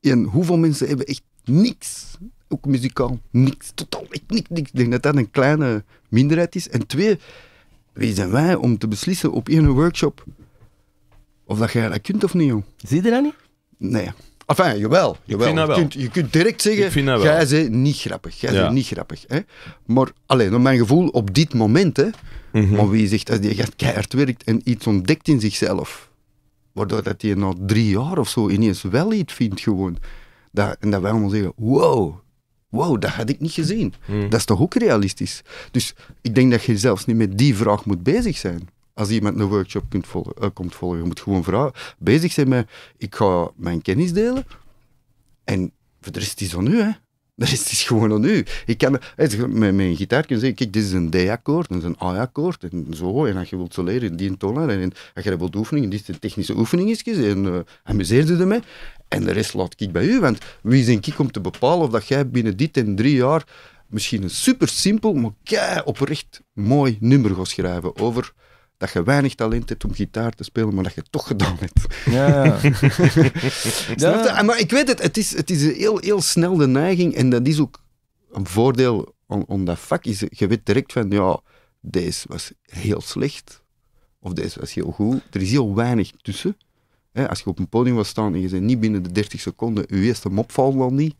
in hoeveel mensen hebben echt niks ook muzikaal niks, totaal niks, niks. Ik denk dat dat een kleine minderheid is. En twee, wie zijn wij om te beslissen op één workshop of dat jij dat kunt of niet, joh? Zie je dat niet? Nee. Enfin, jawel. jawel. Je, kunt, je kunt direct zeggen, jij zijn niet grappig. Jij ja. niet grappig. Hè? Maar alleen, op mijn gevoel, op dit moment, hè, mm maar wie zegt, als die gast keihard werkt en iets ontdekt in zichzelf, waardoor dat hij na drie jaar of zo ineens wel iets vindt gewoon, dat, en dat wij allemaal zeggen, wow, wow, dat had ik niet gezien. Hmm. Dat is toch ook realistisch? Dus ik denk dat je zelfs niet met die vraag moet bezig zijn. Als iemand een workshop eh, komt volgen, je moet gewoon bezig zijn met, ik ga mijn kennis delen en voor de rest is aan u, hè. De rest is gewoon aan u. Ik kan, met mijn gitaar kun zeggen, kijk, dit is een D-akkoord, dit is een A-akkoord, en zo. En als je wilt soleren, leren, die tonen, en als je wilt oefenen, dit is een technische oefening, en uh, eh, amuseer je ermee. En de rest laat ik bij u. Want wie zijn ik om te bepalen of dat jij binnen dit en drie jaar misschien een super simpel, maar kei oprecht mooi nummer gaat schrijven over dat je weinig talent hebt om gitaar te spelen, maar dat je het toch gedaan hebt. Ja. ja. ja. Ah, maar ik weet het, het is, het is heel, heel snel de neiging en dat is ook een voordeel om, om dat vak. Is, je weet direct van, ja, deze was heel slecht of deze was heel goed. Er is heel weinig tussen. Hè, als je op een podium wil staan en je bent niet binnen de 30 seconden, uw eerste mop valt wel niet,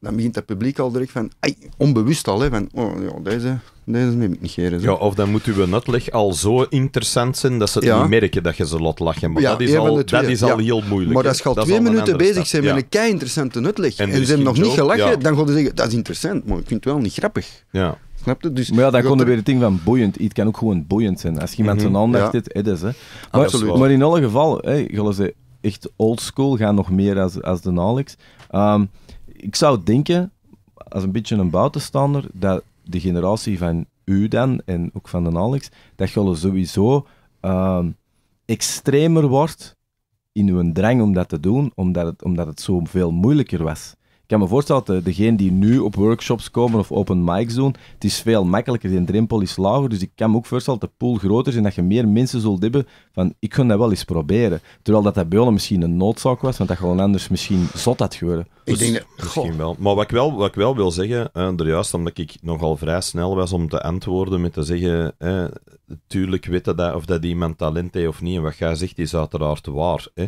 dan begint het publiek al direct van, ai, onbewust al, hè, van, oh ja, deze, deze neem ik niet geren. Ja, of dan moet uw uitleg al zo interessant zijn dat ze het niet merken dat je ze laat lachen. Maar dat is al, dat is al heel moeilijk. Maar als je al twee minuten bezig zijn met een kei-interessante uitleg en, ze hebben nog niet gelachen, dan gaan ze zeggen, dat is interessant, maar ik vind het wel niet grappig. Ja. Dus maar ja, dan kon er weer het ding van boeiend. Iets kan ook gewoon boeiend zijn. Als je iemand mm zijn aandacht hebt, het is. Hè. Maar, maar in alle gevallen, hè, ze echt oldschool gaan nog meer als, als de Alex. Ehm, ik zou denken, als een beetje een buitenstaander, dat de generatie van u dan en ook van de Alex, dat je sowieso ehm, extremer wordt in hun drang om dat te doen, omdat het, omdat het zo veel moeilijker was. Ik kan me voorstellen dat degenen die nu op workshops komen of open mics doen, het is veel makkelijker, die drempel is lager. Dus ik kan me ook voorstellen dat de pool groter is en dat je meer mensen zult hebben van, ik kan dat wel eens proberen. Terwijl dat dat bij ons misschien een noodzaak was, want dat gewoon anders misschien zot had geworden. Dus denk dat, misschien wel. Maar wat ik wel, wat ik wel wil zeggen, eh, juist omdat ik nogal vrij snel was om te antwoorden met te zeggen, eh, tuurlijk weten dat of dat iemand talent heeft of niet. En wat jij zegt is uiteraard waar. Hè.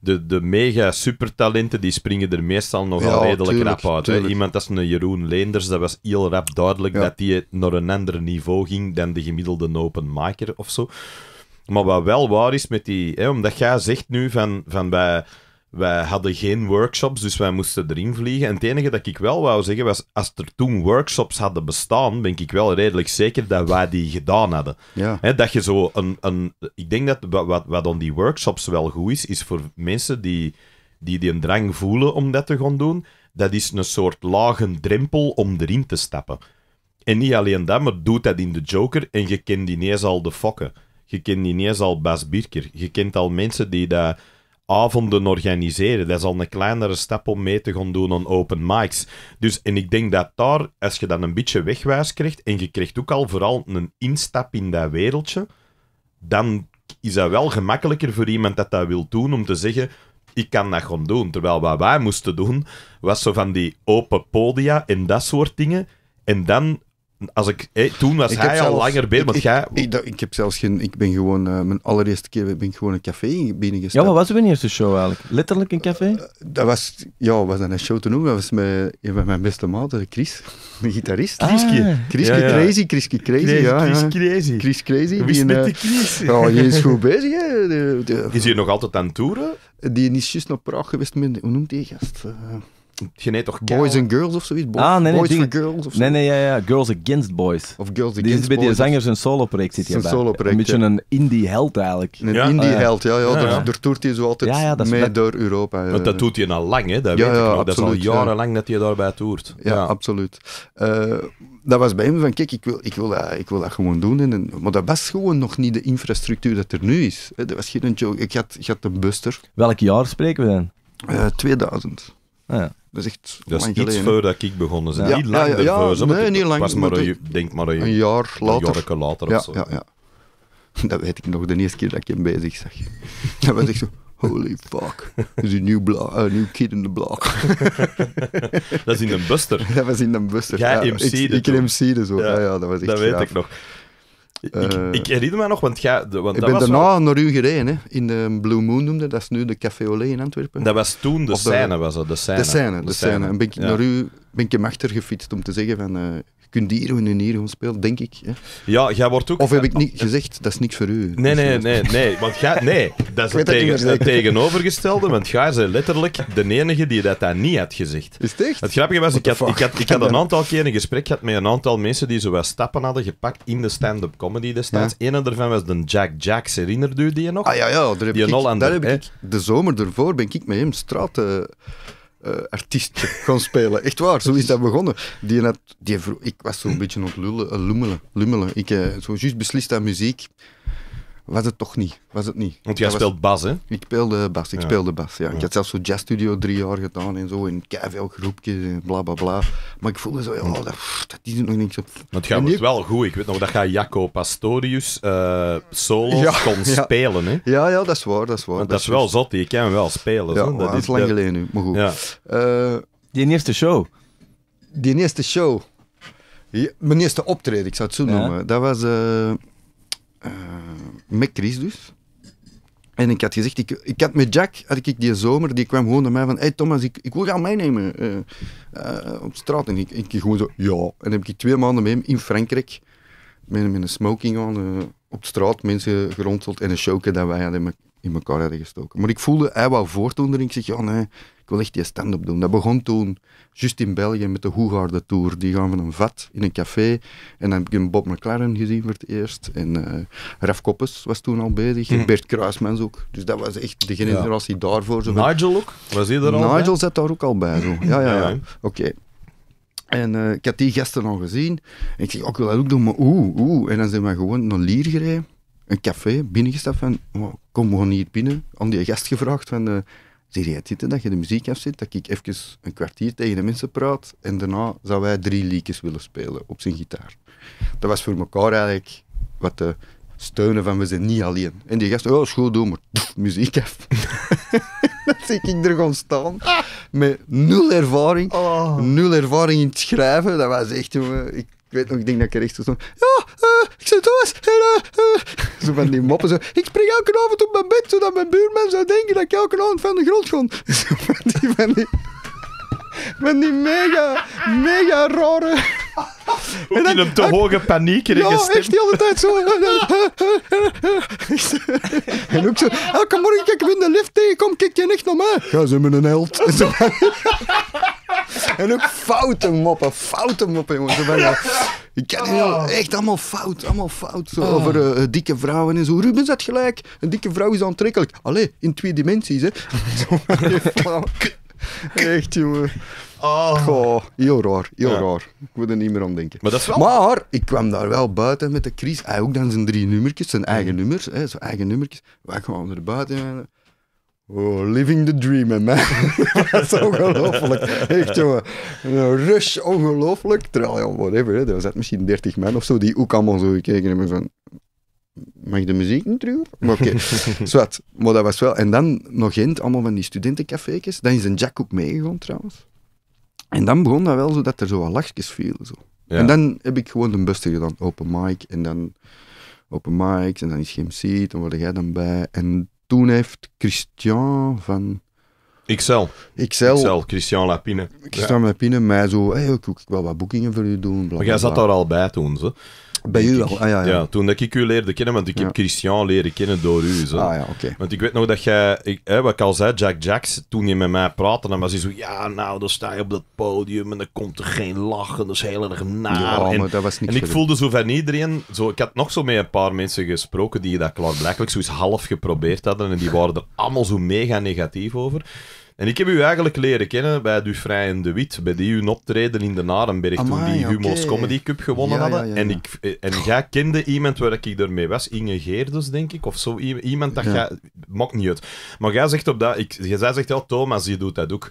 De, de mega supertalenten die springen er meestal nogal redelijk rap uit. Hè. Iemand als een Jeroen Leenders, dat was heel rap duidelijk dat die naar een ander niveau ging dan de gemiddelde openmaker of zo. Maar wat wel waar is met die, hè, omdat jij zegt nu van, van bij wij hadden geen workshops, dus wij moesten erin vliegen. En het enige dat ik wel wou zeggen was, als er toen workshops hadden bestaan, ben ik wel redelijk zeker dat wij die gedaan hadden. dat je zo een, een... Ik denk dat wat, wat aan die workshops wel goed is, is voor mensen die, die een drang voelen om dat te gaan doen, dat is een soort lage drempel om erin te stappen. En niet alleen dat, maar doet dat in de Joker en je kent ineens al de fokken. Je kent ineens al Bas Birker. Je kent al mensen die dat avonden organiseren. Dat is al een kleinere stap om mee te gaan doen aan open mics. Dus, en ik denk dat daar, als je dan een beetje wegwijs krijgt, en je krijgt ook al vooral een instap in dat wereldje, dan is dat wel gemakkelijker voor iemand dat dat wil doen, om te zeggen, ik kan dat gewoon doen. Terwijl wat wij moesten doen, was zo van die open podia en dat soort dingen. En dan als ik, toen was Ik hij al langer bezig, want ik, Ik, heb zelfs geen... Ik ben gewoon... Eh, mijn allereerste keer ben ik gewoon een café binnengestapt. Ja, maar wat was uw eerste show eigenlijk? Letterlijk een café? Eh, dat was... Ja, was dat een show te noemen? Dat was met, mijn beste maat, Chris. Mijn gitarist. Ah. Chriskie. Chriskie Ja, ja. Crazy, Chris, Crazy, ja. Chris Crazy. Chris Crazy. Wie is met die Chris? ja, eh, oh, die is goed bezig, Is hier nog altijd aan het toeren? die is juist naar Praag geweest met... Hoe noemt die gast? Je neemt toch Boys and Girls of zoiets? Bo ah, nee, nee, boys Girls of zo. Nee, nee, ja, ja. Girls Against Boys. Of Girls Against Boys. Die is bij die zanger zijn solo-project zit hij bij. Solo project, een beetje ja. een indie-held eigenlijk. Een ja. indie-held, ja. ja, ja, Daar, toert hij zo altijd mee door Europa. Want dat doet hij al lang, hè. Dat, weet ik nog. dat is al jarenlang dat hij daarbij toert. Ja, absoluut. Uh, dat was bij hem van, kijk, ik wil, ik wil, dat, ik wil dat gewoon doen. En, maar dat was gewoon nog niet de infrastructuur dat er nu is. Dat was geen joke. Ik had, ik had een buster. Welk jaar spreken we dan? Uh, eh, 2000. Ah, ja. Dat is echt dat is lang iets geleden, voordat ik begonnen ben. Ja. Niet lang ja, ja, ervoor, nee, niet lang. Was maar een, de... denk maar een, een jaar later. Een later ja, zo. Ja, ja. Dat weet ik nog, de eerste keer dat ik hem bezig zag. Dat was echt zo... Holy fuck, is dus een nieuw, uh, nieuw kid in de blok. dat is in een buster. Dat was in een buster. Ja, ja, MC ik, ik MC zo. Ja, ja, ja dat was echt Dat weet ik nog ik, ik, eh, herinner me nog, want, want ik dat ben was daarna wel... naar u gereden, hè, in de eh, Blue Moon noemde, dat is nu de Café Olé in Antwerpen. Dat was toen de scène, was dat? De scène. De scène, de, scène. En ben ik naar u ben ik hem achter gefietst om te zeggen van... Eh, kunt hier in hier gewoon spelen, denk ik. Hè? Ja, jij wordt ook... Of heb ik niet gezegd, dat is niks voor u. Nee, nee, dus- nee, nee, want jij... Nee, dat is het, tegenovergestelde, want jij ze letterlijk de enige die dat, daar niet had gezegd. Is het echt? Het grappige was, ik had, ik, had, ik had een aantal keer een gesprek gehad met een aantal mensen die zo wat stappen hadden gepakt in de stand-up comedy destijds. Ja. Eén daarvan was de Jack Jacks, herinner je die nog? Ah ja, ja, daar heb, die ik, daar heb ik... De zomer ervoor ben ik met hem straat uh, artiestje gaan spelen. Echt waar, zo is dat begonnen. Die had, die ik was zo'n beetje aan het lullen, lummelen. lummelen. Ik uh, zo juist beslist aan muziek was het toch niet. Was het niet. Want jij dat speelt bas, hè? Ik speelde bas, ik speelde bas, ja. Ik had zelfs zo'n Studio drie jaar gedaan en zo, in veel groepjes en bla, bla, bla. Maar ik voelde zo, oh, dat, dat is nog niks op. Dat gaat wel goed, ik weet nog dat jij Jacco Pastorius uh, solo kon spelen, hè? Ja, ja, dat is waar, dat is waar. dat, is wel zot, Je kan wel spelen. zo. dat is lang geleden nu, maar goed. Eh, die eerste show? Die eerste show? mijn eerste optreden, ik zou het zo noemen. Dat was... Eh, eh, met Chris dus. En ik had gezegd, ik, ik had met Jack, had ik die zomer, die kwam gewoon naar mij van, hey Thomas, ik, ik wil gaan meenemen uh, op straat. En ik, ik gewoon zo, ja. En dan heb ik twee maanden mee in Frankrijk, met, met een smoking aan, op straat, mensen geronseld en een showke dat wij hadden in elkaar hadden gestoken. Maar ik voelde, hij wou voortdoen en ik zeg, ja nee, ik wil echt die stand-up doen. Dat begon toen, juist in België, met de Hoegaarde Tour. Die gaan van een vat in een café. En dan heb ik Bob McLaren gezien voor het eerst. En uh, Raf Koppes was toen al bezig. En mhm. Bert Kruismans ook. Dus dat was echt de generatie daarvoor. Zo Nigel ook? Was hij er al Nigel zat daar ook al bij. Zo. Mhm. Ja, ja, ja. Oké. En eh, ik had die gasten al gezien. En ik zeg, oh, ik wil dat ook doen, oeh, oeh. En dan zijn we gewoon naar Lier gereden, een café, binnengestapt van, oh, kom, gewoon hier binnen. Aan die gast gevraagd van, eh, Zeg jij zitten dat je de muziek afzet, dat ik even een kwartier tegen de mensen praat en daarna zou wij drie liedjes willen spelen op zijn gitaar. Dat was voor elkaar eigenlijk wat de steunen van we zijn niet alleen. En die gast, oh, school doen, maar muziek af. Dat zie ik er gewoon staan. Met nul ervaring. Oh. Nul ervaring in het schrijven. Dat was echt, weet nog, ik denk dat ik recht zo... Ja, eh, ik zit thuis. En, eh, eh. zo van die moppen. Zo. Ik spring elke avond op mijn bed, zodat mijn buurman zou denken dat ik elke avond van de grond kon. Zo van die... Van die met die mega, mega rare... Ook in een te hoge paniek in ja, echt de hele zo. en ook zo, elke morgen kijk ik in de lift tegenkom, kijk je echt naar mij. Ja, ze hebben een held. En, ook fouten moppen, fouten moppen, jongens. Ik ken heel oh. echt allemaal fout, allemaal fout. Oh. Over eh, dikke vrouwen en zo. Ruben zat gelijk, een dikke vrouw is aantrekkelijk. Allee, in twee dimensies, hè. Zo, Echt, jongen. Oh. heel raar, heel raar. Ik moet er niet meer aan denken. Maar, dat maar ik kwam daar wel buiten met de Chris. Hij ook dan zijn drie nummertjes, zijn eigen mm. nummers. Hè, zijn eigen nummertjes. Wij kwamen er buiten. Oh, living the dream, man. dat is ongelooflijk. Echt, jongen. Een rush, ongelooflijk. Terwijl, ja, whatever. Hè. Er zat misschien 30 man of zo die ook allemaal zo gekeken hebben. Van, mag de muziek niet terug? Maar oké, okay. Maar dat was wel. En dan nog Gent, allemaal van die studentencafékes. Dan is een Jack ook meegegaan trouwens. En dan begon dat wel zo dat er zo wat lachjes vielen. Zo. En dan heb ik gewoon de buster gedaan, open mic. En dan open mics, en dan is GMC, dan word jij dan bij. En toen heeft Christian van... Excel. Excel. Christian Lapine. Christian Lapine mij zo, hey, ik wil wat boekingen voor u doen. maar jij zat daar al bij toen, zo. Bij u wel? Ah, ja, ja. ja, toen dat ik u leerde kennen, want ik heb Christian leren kennen door u. Zo. Ah, ja, oké. Want ik weet nog dat jij, hè, wat ik al zei, Jack Jacks, toen je met mij praatte, dan was hij zo, ja, nou, dan sta je op dat podium en dan komt er geen lachen, dat is heel erg naar. en, ik voelde zo van iedereen, zo, ik had nog zo met een paar mensen gesproken die dat klaarblijkelijk zo eens half geprobeerd hadden en die waren er allemaal zo mega negatief over. En ik heb u eigenlijk leren kennen bij Dufray en De Wit, bij die hun optreden in de Narenberg, toen die Humo's Comedy Cup gewonnen hadden. en, ik, eh, en jij kende iemand waar ik ermee was, Inge Geerdus, denk ik, of zo. Iemand dat jij... Mok niet uit. Maar jij zegt op dat... Ik, jij zegt, ja, Thomas, je doet dat ook.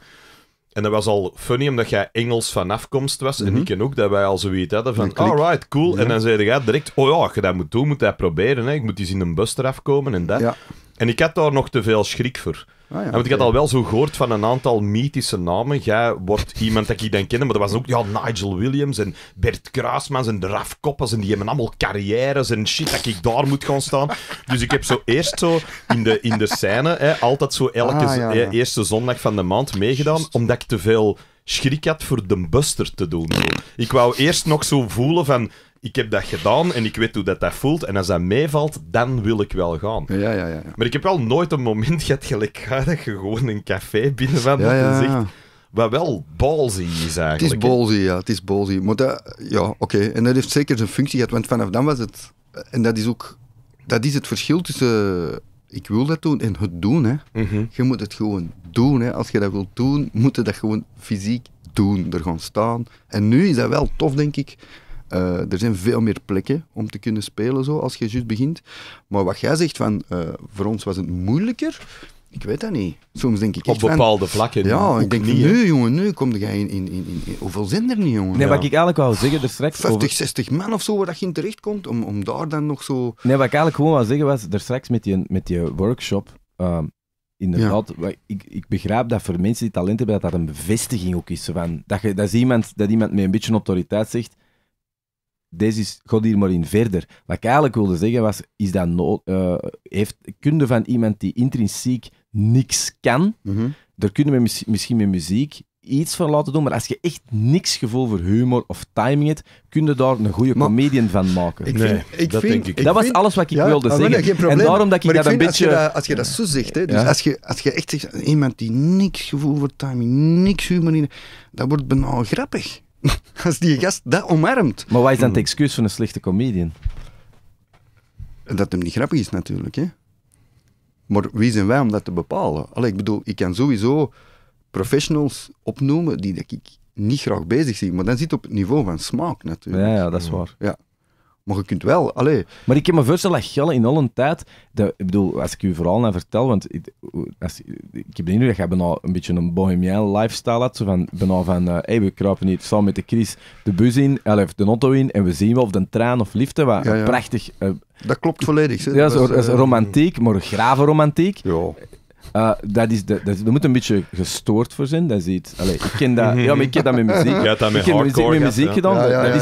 En dat was al funny, omdat jij Engels van afkomst was. En mhm. ik en ook, dat wij al zoiets hadden van... Alright, cool. En dan zei jij direct... Oh ja, je dat moet doen, moet dat proberen. Hè. Ik moet eens in een bus eraf komen en dat. En ik had daar nog te veel schrik voor. Ah, ja, want ik had al wel zo gehoord van een aantal mythische namen. Jij wordt iemand dat ik dan kende, maar dat was ook ja, Nigel Williams en Bert Kruismans en Raf Koppers. En die hebben allemaal carrières en shit dat ik daar moet gaan staan. Dus ik heb zo eerst zo in de, in de scène, hè, altijd zo elke ah, eerste zondag van de maand meegedaan, omdat ik te veel schrik had voor de Buster te doen. Ik wou eerst nog zo voelen van, ik heb dat gedaan en ik weet hoe dat, dat voelt. En als dat meevalt, dan wil ik wel gaan. Ja, ja, ja. Maar ik heb wel nooit een moment gehad gelijk dat je gewoon een café binnen ja, ja, en zegt... Wat wel ballsy is eigenlijk. Het is ballsy, ja. Het is ballsy. Maar dat, ja, oké. En dat heeft zeker zijn functie gehad, want vanaf dan was het... En dat is ook... Dat is het verschil tussen... Ik wil dat doen en het doen, hè. Mhm. Je moet het gewoon doen, hè. Als je dat wilt doen, moet je dat gewoon fysiek doen. Er gaan staan. En nu is dat wel tof, denk ik eh, er zijn veel meer plekken om te kunnen spelen zo, als je juist begint. Maar wat jij zegt van, eh, voor ons was het moeilijker. Ik weet dat niet. Soms denk ik Op bepaalde vlakken. Ja, ik denk niet, nu jongen, nu kom jij in, in, in, in, Hoeveel zijn er niet, jongen? Nee, wat ik eigenlijk wou zeggen, er straks... 50, 60 man of zo, waar dat je in komt, om, om daar dan nog zo... Nee, wat ik eigenlijk gewoon wou zeggen was, er straks met je met je workshop... Ehm, inderdaad, ik, ik begrijp dat voor mensen die talent hebben, dat dat een bevestiging ook is. Van, dat, je, dat, is iemand, dat iemand met een beetje autoriteit zegt, deze is, god hier maar in verder. Wat ik eigenlijk wilde zeggen was, is dat no eh, heeft kunde van iemand die intrinsiek niks kan, mm daar kunnen we misschien met muziek iets van laten doen, maar als je echt niks gevoel voor humor of timing hebt, kun je daar een goede comedian van maken. Ik dat denk ik. Dat was alles wat ik wilde zeggen. en daarom dat ik dat een beetje... Als je dat, als je dat zo zegt, hè, dus als, je, als je echt zegt, iemand die niks gevoel voor timing, niks humor in, dat wordt bijna grappig. Als die gast dat omarmt. Maar wat is dan het hmm. excuus van een slechte comedian? Dat hem niet grappig is, natuurlijk. Hè? Maar wie zijn wij om dat te bepalen? Allee, ik bedoel, ik kan sowieso professionals opnoemen die dat ik niet graag bezig zie. Maar dan zit op het niveau van smaak, natuurlijk. Ja, ja dat is waar. Ja. Maar je kunt wel, allee. Maar ik heb me voorstellen dat Gelle in al een tijd... ik bedoel, als ik u vooral naar vertel, want ik, als, ik heb de indruk dat jij bijna een beetje een bohemian lifestyle had. Zo van, bijna van, eh, hey, we kruipen hier samen met de Chris de bus in, elf eh, de auto in, en we zien wel of de trein of liften, wat prachtig... Eh, dat klopt volledig. Ja, dat is, romantiek, maar grave romantiek. Ja. Uh, dat is dat, er moet een beetje gestoord voor zijn, dat is ik ken dat, ja, maar ik ken dat met muziek. Je hebt dat met ik hardcore muziek, met muziek ja. gedaan. Ja, dat,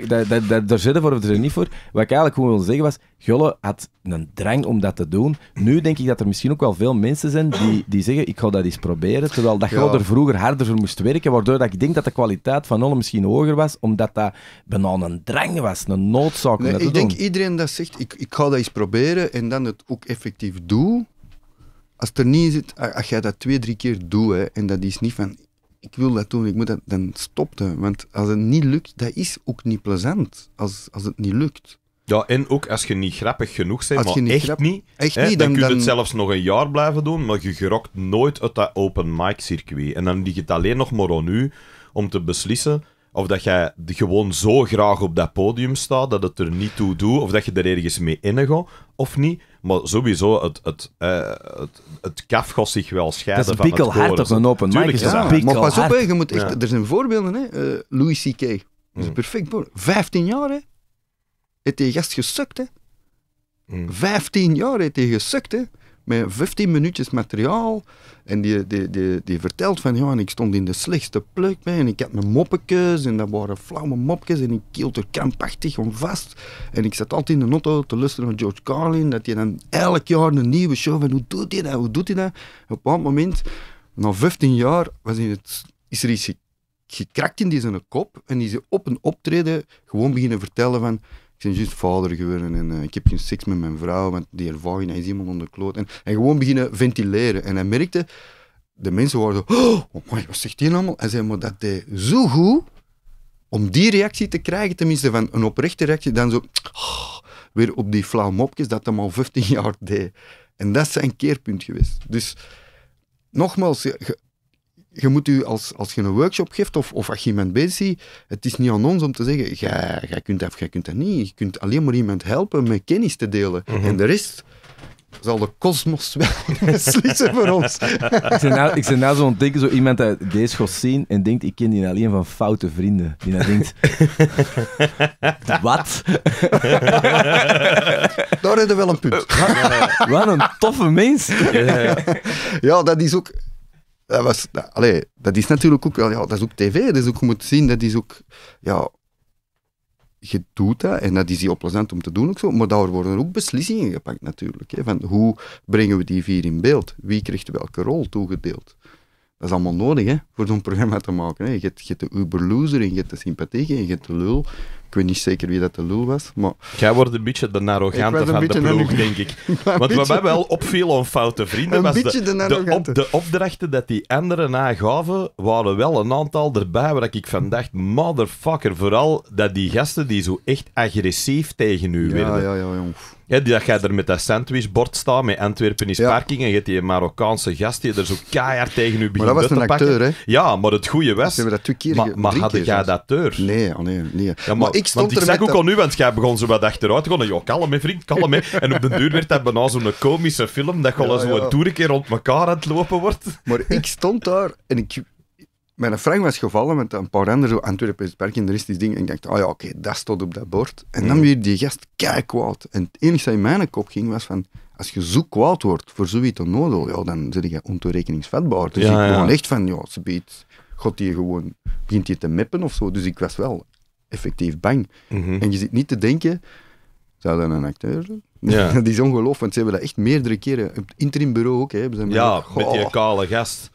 is, dat, dat, dat, daar zitten voor of er niet voor. Wat ik eigenlijk gewoon wil zeggen was, Gulle had een drang om dat te doen. Nu denk ik dat er misschien ook wel veel mensen zijn die, die zeggen, ik ga dat eens proberen. Terwijl dat Gulle er vroeger harder voor moest werken, waardoor dat ik denk dat de kwaliteit van alle misschien hoger was, omdat dat bijna een drang was, een noodzaak om nee, te doen. Ik denk iedereen dat zegt, ik, ik ga dat eens proberen en dan het ook effectief doe, als het er niet zit, als jij dat twee, drie keer doet hè, en dat is niet van ik wil dat doen, ik moet dat, dan stopt het. Want als het niet lukt, dat is ook niet plezant als, als het niet lukt. Ja, en ook als je niet grappig genoeg bent, maar echt, niet, echt niet, dan, dan kun je het zelfs nog een jaar blijven doen, maar je gerokt nooit uit dat open mic circuit. En dan ligt het alleen nog maar aan u om te beslissen of dat jij gewoon zo graag op dat podium staat dat het er niet toe doet, of dat je er ergens mee in gaat of niet. Maar sowieso, het, het, eh, het, het kaf gaat zich wel scheiden van het koren. bikkelhard op een open mic. Tuurlijk is dat. Ja, maar pas op, je moet echt, Ja. er zijn voorbeelden. Hè. Eh, Louis C.K. Dat is een mm. perfect voorbeeld. Vijftien jaar, hè. Heeft die gast gesukt, hè. Mm. jaar heeft hij gesukt, hè met 15 minuutjes materiaal. En die, die, die, die vertelt van, ja, en ik stond in de slechtste plek mee, en ik had mijn moppetjes, en dat waren flauwe mopjes, en ik hield er kampachtig om vast. En ik zat altijd in de auto te luisteren naar George Carlin, dat hij dan elk jaar een nieuwe show van, hoe doet hij dat, hoe doet hij dat? Op een moment, na 15 jaar, was in het, is er iets gekrakt in die zijn kop, en die is op een optreden gewoon beginnen vertellen van, ik ben juist vader geworden en eh, ik heb geen seks met mijn vrouw, want die ervaring, hij is iemand onder kloot. En, en gewoon beginnen ventileren. En hij merkte, de mensen waren zo, oh, oh wat zegt hij allemaal? Hij zei, maar dat deed zo goed om die reactie te krijgen, tenminste van een oprechte reactie, dan zo, oh, weer op die flauw mopjes dat hij al 15 jaar deed. En dat is zijn keerpunt geweest. Dus nogmaals, je moet u als, als je een workshop geeft of, of als je iemand bezig ziet, het is niet aan ons om te zeggen, jij, kunt dat of jij kunt dat niet. Je kunt alleen maar iemand helpen met kennis te delen. Mhm. En de rest zal de kosmos wel beslissen voor ons. ik zit nou, nou zo'n denken, zo iemand uit deze school zien en denkt, ik ken die alleen van foute vrienden. Die dan denkt, wat? Daar hadden we wel een punt. Wat, wat een toffe mens. ja, dat is ook dat, was, dat, nou, dat is natuurlijk ook, ja, dat is ook tv, dat is ook, je moet zien, dat is ook, ja, je doet dat en dat is heel plezant om te doen ook zo, maar daar worden ook beslissingen gepakt natuurlijk. Hè, van hoe brengen we die vier in beeld? Wie krijgt welke rol toegedeeld? Dat is allemaal nodig hè, voor zo'n programma te maken. Hè. Je, hebt, de uberloser en je hebt de sympathieke en je hebt de lul. Ik weet niet zeker wie dat de lul was, maar... Jij wordt een beetje de narrogante van de ploeg, denk ik. Want wat mij wel opviel aan foute vrienden was de, de, op, de, opdrachten dat die anderen aangaven, waren wel een aantal erbij waar ik van dacht, motherfucker, vooral dat die gasten die zo echt agressief tegen u werden. Ja, ja, ja, jong die, dat jij er met dat sandwichbord staan met Antwerpen is ja. parking, en je hebt die Marokkaanse gast die er zo keihard tegen u begint Maar dat was een acteur, hè? Ja, maar het goede was... dat twee keer, maar, had jij dat deur? Nee, oh nee, nee. Ja, maar, ik stond want er ik zag ook al nu, want jij begon zo wat achteruit te gaan. Ja, kalm, hè, vriend, kalm, hè. En op de duur werd dat bijna zo'n komische film, dat je al ja, zo een keer rond elkaar aan het lopen wordt. Maar ik stond daar en ik mijn frank was gevallen met een paar andere zo Antwerpen Park en de rest is ding. En ik dacht, oh ja, oké, dat stond op dat bord. En dan hmm. weer die gast kwaad. En het enige dat in mijn kop ging was van, als je zo kwaad wordt voor zoiets onnodig, ja, dan zit je ontoerekeningsvatbaar. Dus ik ja. gewoon echt van, ja, ze biedt, god die gewoon, begint hier te meppen of zo. Dus ik was wel effectief bang. Mhm. En je zit niet te denken, zou dat een acteur zijn? dat is ongelooflijk, want ze hebben dat echt meerdere keren. Op het interimbureau ook. Hè, ze ja, met die oh. kale gast.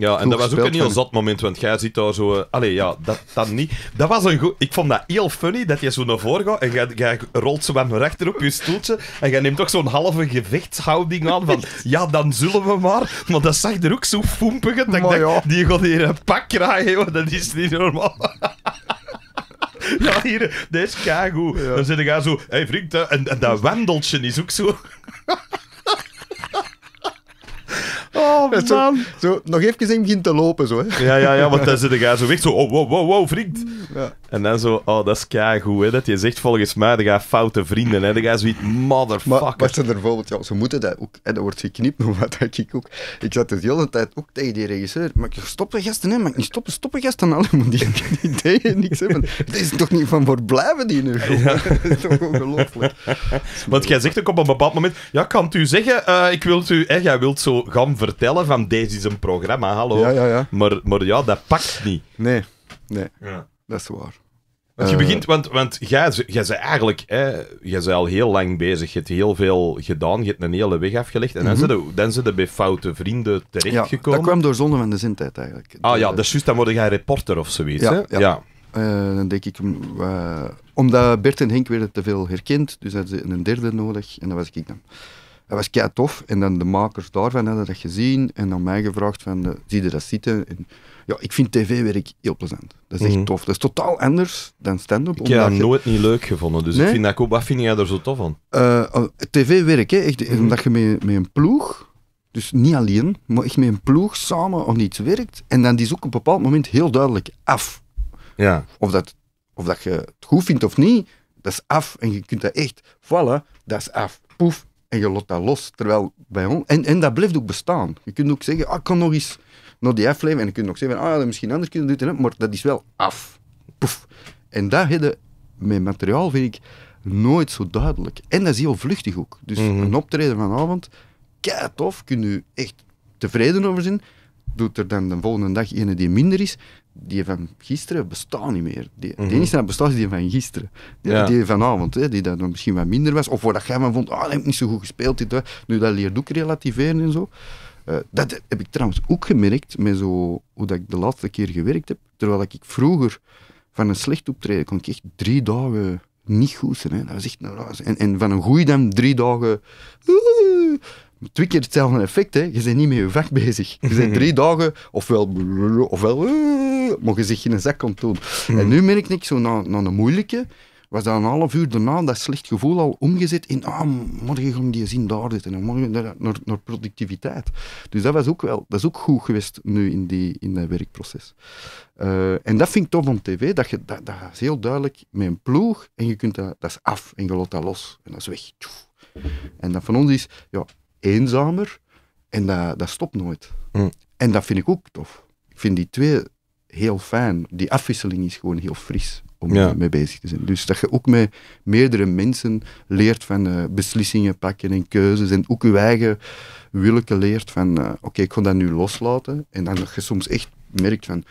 Ja, en dat was ook een heel zat moment, want jij zit daar zo... Uh, allee, ja, dat, dat niet. Dat was een goed... Ik vond dat heel funny, dat je zo naar voren gaat en jij, jij rolt zo van rechter op je stoeltje en jij neemt toch zo'n halve gevechtshouding aan van ja, dan zullen we maar. Maar dat zag er ook zo foempig uit dat ik dacht, die gaat hier een pak krijgen, want dat is niet normaal. ja, hier, dat is kago. Ja. Dan zit ik zo... Hé, hey, vriend, en, en dat wendeltje is ook zo... Oh, man. Zo, nog even in begint te lopen, zo. Hè. Ja, ja, ja, want dan zit de zo weg, zo, oh, wow, wow, wow, vriend. Ja. En dan zo, oh, dat is goed, hè. Dat je zegt, volgens mij, de gaat foute vrienden, hè. dan gaat zoiets, motherfucker. Maar, wat ze er bijvoorbeeld, ja, ze moeten dat ook, en dat wordt geknipt, maar wat dat ik ook... Ik zat dus de hele tijd ook tegen die regisseur, maar ik de gasten, hè. Maar ik niet stoppen, de gasten, allemaal. Die, die ideeën, niks hebben. het is toch niet van voor blijven die nu, Ja. Dat is toch ongelooflijk. Want jij zegt ook op een bepaald moment, ja, kan het u zeggen, eh, ik wil u, hè, jij wilt zo gaan vertellen van deze is een programma, hallo. Ja, ja, ja. Maar, maar ja, dat pakt niet. Nee, nee. Ja. Dat is waar. Want je eh, begint, want, want jij, jij bent eigenlijk, hè, jij bent al heel lang bezig, je hebt heel veel gedaan, je hebt een hele weg afgelegd en dan mm ze dan ze bij foute vrienden terechtgekomen. Ja, dat kwam door zonde van de zintijd eigenlijk. Ah ja, dus juist, dan word jij reporter of zoiets. Ja, hè? ja. ja. Eh, dan denk ik, mm, omdat Bert en Henk weer te veel herkend, dus hadden ze een derde nodig en dat was ik dan. Dat was kei tof. En dan de makers daarvan hadden dat gezien en aan mij gevraagd van, eh, zie je dat zitten? ja, ik vind tv-werk heel plezant. Dat is echt mhm. tof. Dat is totaal anders dan stand-up. Ik heb nooit niet leuk gevonden, dus ik vind dat ook, wat vind jij er zo tof van eh, tv-werk, echt, mhm. omdat je met, een ploeg, dus niet alleen, maar echt met een ploeg samen of iets werkt. En dan is ook op een bepaald moment heel duidelijk af. Ja. Of, dat, of dat je het goed vindt of niet, dat is af. En je kunt dat echt, vallen voilà, dat is af. Poef, en je lot dat los. Terwijl bij ons, en, en dat blijft ook bestaan. Je kunt ook zeggen, ah, ik kan nog eens naar die aflevering en je kunt ook zeggen, ah, dat misschien anders kunnen doen, maar dat is wel af. Poef. En daar hebben mijn materiaal, vind ik, nooit zo duidelijk. En dat is heel vluchtig ook. Dus mhm. een optreden vanavond, kei tof, kun je echt tevreden over zijn. Doet er dan de volgende dag ene die minder is, die van gisteren bestaan niet meer. Die, mm -hmm. de bestaat is die van gisteren. Die, vanavond, hè, die dat misschien wat minder was. Of voordat jij vond, ah, oh, dat heb ik niet zo goed gespeeld. Dit, nu dat leerdoek ook relativeren en zo. Eh, dat heb ik trouwens ook gemerkt met zo, hoe dat ik de laatste keer gewerkt heb. Terwijl ik vroeger van een slecht optreden kon ik echt drie dagen niet goed zijn. Hè. Dat was echt een En, van een goeie dan drie dagen... Eh, twee keer hetzelfde effect. Hè. Je bent niet met je vak bezig. Je bent drie dagen ofwel, ofwel maar je zich in een zak doen. En nu merk ik zo na, na een moeilijke, was dat een half uur daarna dat slecht gevoel al omgezet in ah, morgen gaan die zien daar zitten. en morgen naar, naar, naar, productiviteit. Dus dat was ook wel, dat is ook goed geweest nu in, die, in dat werkproces. Eh, en dat vind ik tof van tv, dat je dat, dat is heel duidelijk met een ploeg en je kunt dat, dat is af en je loopt dat los en dat is weg. En dat van ons is, ja, eenzamer. En dat, dat stopt nooit. Hm. En dat vind ik ook tof. Ik vind die twee heel fijn. Die afwisseling is gewoon heel fris om mee bezig te zijn. Dus dat je ook met meerdere mensen leert van eh, beslissingen pakken en keuzes. En ook je eigen willeke leert van, eh, oké, ik ga dat nu loslaten. En dan dat je soms echt merkt van,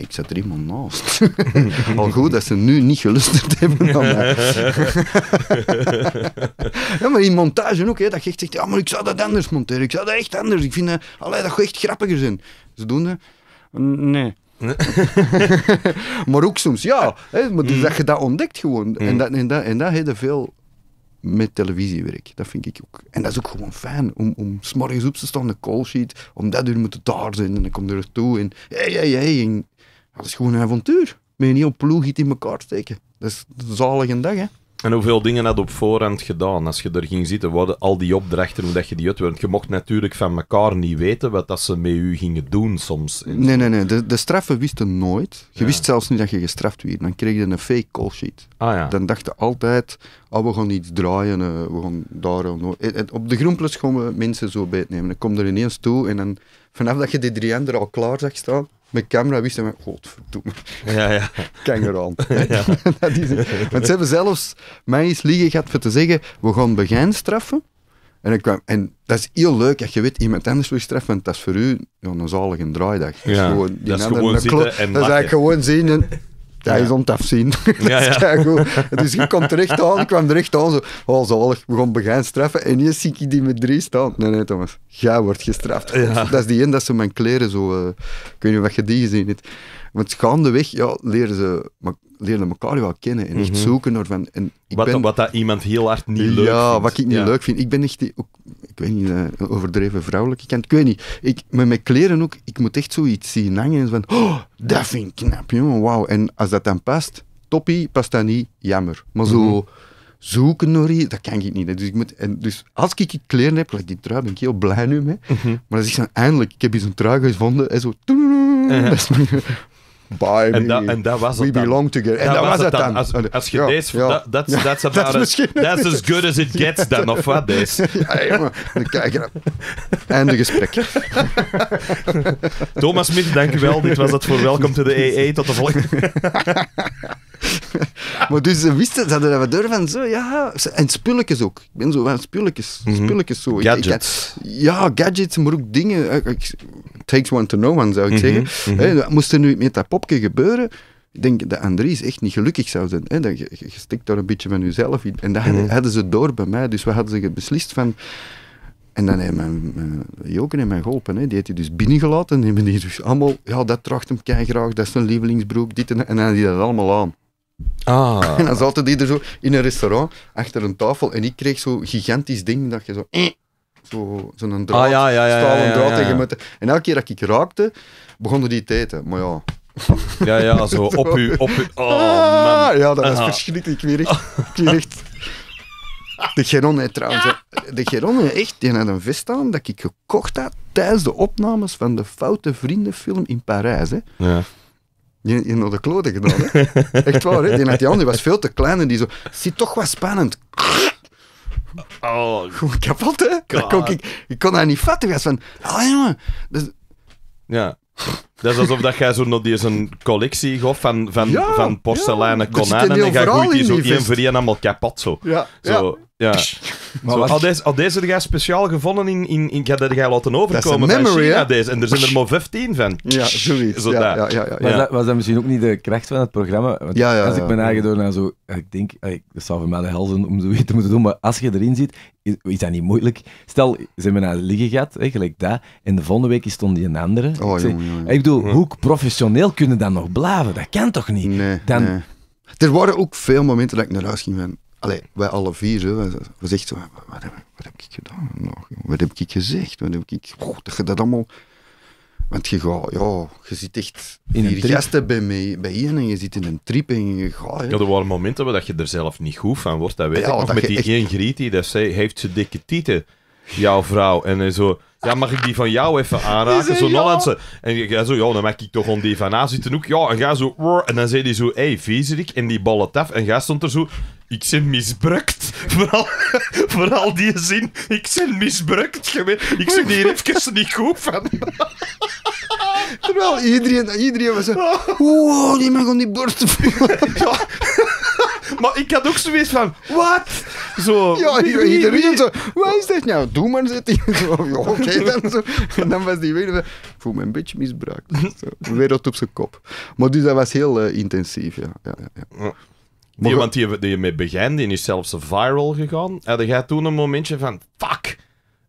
ik zat er iemand naast. Al goed dat ze nu niet geluisterd hebben ja, maar in montage ook, hè, dat je echt zegt, ja, maar ik zou dat anders monteren, ik zou dat echt anders, ik vind dat, eh, allee, dat echt grappiger zijn. Ze doen dat, nee. maar ook soms, ja. Hè, maar dus mm. dat je dat ontdekt gewoon. En mm. dat, en dat, en dat heb veel met televisiewerk. Dat vind ik ook. En dat is ook gewoon fijn, om, om op te staan, een call sheet, om dat uur moeten daar zijn, en dan kom je er toe, en hey, hey, hey. dat is gewoon een avontuur. Met een heel ploeg in elkaar steken. Dat is een zalige dag, hè. En hoeveel dingen had op voorhand gedaan als je er ging zitten? Worden al die opdrachten, hoe dat je die uitwerkt? Je mocht natuurlijk van elkaar niet weten wat dat ze met u gingen doen soms. Nee, nee, nee. De, de straffen wisten nooit. Je wist zelfs niet dat je gestraft werd. Dan kreeg je een fake call sheet. Ah, ja. Dan dachten altijd, oh, we gaan iets draaien, eh, we gaan daar... op de groenplus gaan we mensen zo beetnemen. Dan kom er ineens toe en dan, vanaf dat je die drie anderen al klaar zag staan, mijn camera wist en godverdomme, ja, ja. kijk er aan. Ja. Want ze hebben zelfs mij eens liegen gehad voor te zeggen, we gaan begin straffen. En, ik kwam, en dat is heel leuk Als je weet, iemand anders wil straffen, want dat is voor u ja, een zalige draaidag. Ja, dat is gewoon, dat is, gewoon en dat is eigenlijk gewoon zien ja, om te afzien. Ja, ja. dus ik komt terecht aan, ik kwam terecht aan, zo, oh zalig, begon begijn straffen. En hier zie ik die met drie staan. Nee, nee, Thomas, jij wordt gestraft. Dat is die in dat ze mijn kleren zo, uh, ik weet niet of je die gezien hebt want gaandeweg ja, leren ze leren elkaar wel kennen en echt mhm. zoeken naar van... En ik wat, ben, wat dat iemand heel hard niet leuk vindt. Ja, wat ik niet leuk vind. Ik ben echt, ook, ik weet niet, eh, overdreven vrouwelijke kant, ik weet niet. Ik, met mijn kleren ook, ik moet echt zoiets zien hangen en van, oh, dat vind ik knap, wauw. En als dat dan past, toppie, past dat niet, jammer. Maar zo... Mhm. zoeken naar iets, dat kan ik niet. Dus, ik moet, en dus als ik die kleren heb, like die trui, ben ik heel blij nu mee. Mhm. Maar als ik dan eindelijk, ik heb eens een trui gevonden, en zo... By en, da, en dat was het We dan. belong together. En dat, was het dan. Als, als je deze... Ja. Dat, that's, that's, about that's, that's as good as it gets dan, of wat, deze? Dus- ja, jongen. Kijk, einde gesprek. Thomas Smit, dankjewel. Dit was het voor Welkom to the EE. Tot de volgende. maar dus ze wisten, ze hadden we durven. zo, ja. En spulletjes ook. Ik ben zo van spulletjes. Mhm. Spulletjes zo. Gadgets. ja, gadgets, maar ook dingen takes one to know one, zou ik mhm, zeggen. Mhm. moest er nu met dat popje gebeuren, ik denk dat Andries echt niet gelukkig zou zijn. Hè? Dat, je, je stikt daar een beetje van jezelf in. En dan mhm. hadden, ze door bij mij. Dus we hadden ze beslist van... En dan heeft mijn, mijn in mij geholpen. Hè? Die heeft hij dus binnengelaten. die hebben die dus allemaal... Ja, dat tracht hem graag. Dat is zijn lievelingsbroek. Dit en, dan had hij dat allemaal aan. Ah. En dan zat die er zo in een restaurant, achter een tafel. En ik kreeg zo'n gigantisch ding dat je zo... Eh, Zo'n zo draad, ah, ja, ja, draad tegen me. En elke keer dat ik raakte, begonnen die te eten. Maar ja... Ja, ja, zo op u, op u. Oh, ah, man. Ja, dat is verschrikkelijk. Ik weer De Geronne trouwens. De Geronne, echt, die had een vest aan dat ik gekocht had tijdens de opnames van de Foute Vriendenfilm in Parijs. Hè. Ja. Die, die de kloten gedaan. Hè. Echt waar, hè. Die, had die, aan, was veel te klein en die zo... Ziet toch wat spannend. Oh. Gewoon kapot, hè? Dat kon ik, ik kon daar niet vatten. Ik was van, ah jongen. Dus... Ja. Dat is alsof dat jij zo nog die een collectie gaf van, van, ja, van porseleinen ja. konijnen en jij gooit die zo één voor één allemaal kapot zo. Ja, zo. Ja. Maar al, deze, al deze speciaal gevonden in... in, in ik dat jij laten overkomen van memory, China, deze. En er zijn er maar 15 van. Ja, zoiets. ja, ja, ja, ja, Maar dat, was dat misschien ook niet de kracht van het programma? Want Ja, ja, als ik ja. mijn eigen naar zo... Ik denk, dat zou voor mij de zijn om zoiets te moeten doen, maar als je erin zit, is, dat niet moeilijk. Stel, ze hebben naar de liggen gehad, gelijk dat, en de volgende week stond die een andere. Oh, ik, ik bedoel, hoe professioneel kunnen dan nog blazen? Dat kan toch niet? Nee, Dan- nee. Er waren ook veel momenten dat ik naar huis ging van... Allee, wij alle vier, hè, we, we wat, wat, heb, ik gedaan nog? Wat heb ik gezegd? Wat heb ik... dat je dat allemaal... Want je gaat, ja, je zit echt in een hier gasten bij, mij, bij je en je zit in een trip Ja, er waren momenten waar je er zelf niet goed van wordt, dat weet ja, met die geen Ingrid die dat zei, heeft ze dikke tieten, jouw vrouw, en zo... Ja, mag ik die van jou even aanraken? Zo Nollandse. En jij zo, ja, dan maak ik toch gewoon die van A zitten ook. Ja, en ga zo, en dan zei die zo, hé, hey, en die ballen af. En jij stond er zo, ik ben misbruikt. Vooral, vooral die zin, ik ben misbruikt. Ik zit hier even niet goed van. Terwijl iedereen, iedereen was zo, oh, die mag om die borst te voelen. Ja. maar ik had ook zoiets van, wat? Zo, ja, wie, wie, iedereen zo, wat is dit nou? Doe maar, zit hij. oké dan. Zo. En dan was die weer, ik voel me een beetje misbruikt. Zo, wereld op zijn kop. Maar dus dat was heel eh, intensief, ja. ja, ja, ja. Die, je die, die met die is zelfs viral gegaan. En ga je toen een momentje van, fuck,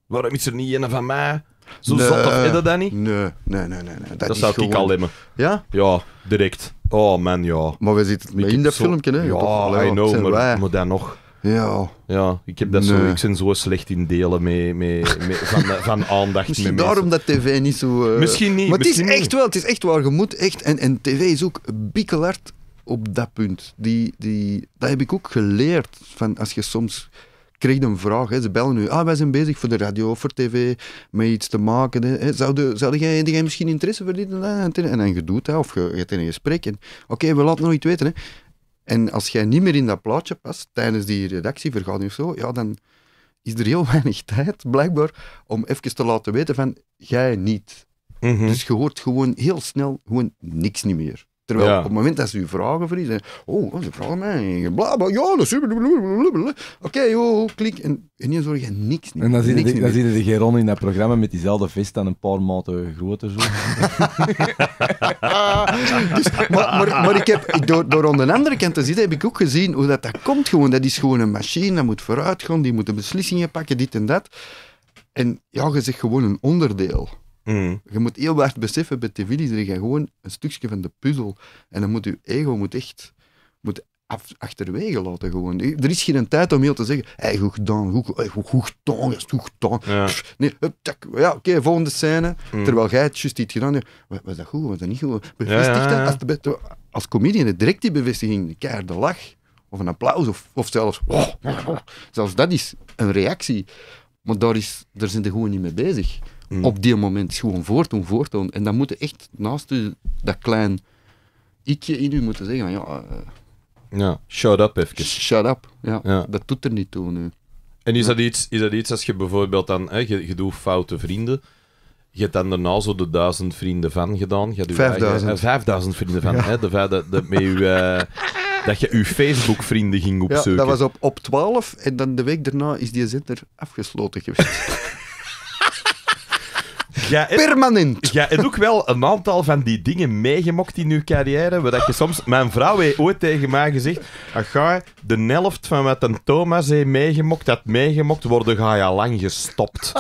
waarom is er niet een van mij? Zo nee, zot of is dat niet? Nee, nee, nee. nee, nee. Dat, zou ik al hebben. Ja? Ja, direct. Oh man, ja. Maar we zitten met in dat zo... filmpje, hè? Ja, Allee, I know, maar, dan nog. Ja. Ja, ik, heb dat zo, ik ben zo slecht in delen mee, mee, van, van aandacht. misschien mee daarom dat tv niet zo... Uh... Misschien niet. Maar het is echt wel, het is echt waar. Je moet echt... En, en tv is ook bikkelhard op dat punt. Die, die, dat heb ik ook geleerd. Van als je soms kreeg een vraag. Hè. Ze bellen nu. Ah, wij zijn bezig voor de radio voor tv met iets te maken. Zou, zou jij, jij misschien interesse voor dit en En dan je doet dat of je gaat in een gesprek. Oké, we laten nog iets weten. Hè. En als jij niet meer in dat plaatje past tijdens die redactievergadering of zo, ja, dan is er heel weinig tijd, blijkbaar, om even te laten weten van jij niet. Mhm. Dus je hoort gewoon heel snel gewoon niks niet meer. Terwijl op het moment dat ze u vragen voor oh, oh, ze vragen mij, eh, bla bla, ja, dat is super, oké, okay, klik. En ineens hoor je niks. Niet, en dan, niks zie je de Geron in dat programma met diezelfde vest dan een paar maten groter. Zo. Dus, maar, maar, maar, ik heb, door, door onder andere kant te zitten, heb ik ook gezien hoe dat, dat komt gewoon. Dat is gewoon een machine, dat moet vooruit gaan, die moet beslissingen pakken, dit en dat. En ja, je zegt gewoon een onderdeel. Mm. Je moet heel hard beseffen, bij tv is je gewoon een stukje van de puzzel. En dan moet je ego moet echt moet achterwege laten gewoon. Er is geen tijd om heel te zeggen, hey, goed gedaan, goed, goed, goed goed Ja. Nee, ja, oké, volgende scène. Mm. Terwijl jij het juist iets gedaan hebt. Was dat goed, was dat niet goed? Bevestig dat. Als, comedian, direct die bevestiging, een de lach. Of een applaus, of, of zelfs... Oh, oh, oh. Zelfs dat is een reactie. Maar daar, is, daar zijn ze gewoon niet mee bezig. Mm. op die moment gewoon voortdoen, voortdoen. En dan moet je echt naast dat klein ikje in u moeten zeggen van ja... Eh, ja, shut up even. Shut up, ja, Dat doet er niet toe nu. En is, dat, iets, is dat iets als je bijvoorbeeld dan... Hè, je, doet foute vrienden... Je hebt dan daarna zo de duizend vrienden van gedaan. Je vijfduizend. Eh, vijfduizend vrienden van. Hè? De, de, met eh, uw, dat je uw Facebook-vrienden ging opzoeken. Ja, dat was op, op 12 en dan de week daarna is die zender afgesloten geweest. Ja, Permanent. Ja, hebt ook wel een aantal van die dingen meegemokt in uw carrière. Waar dat je soms, mijn vrouw heeft ooit tegen mij gezegd: ga de helft van wat een Thomas heeft meegemokt, dat meegemokt worden, ga je lang gestopt.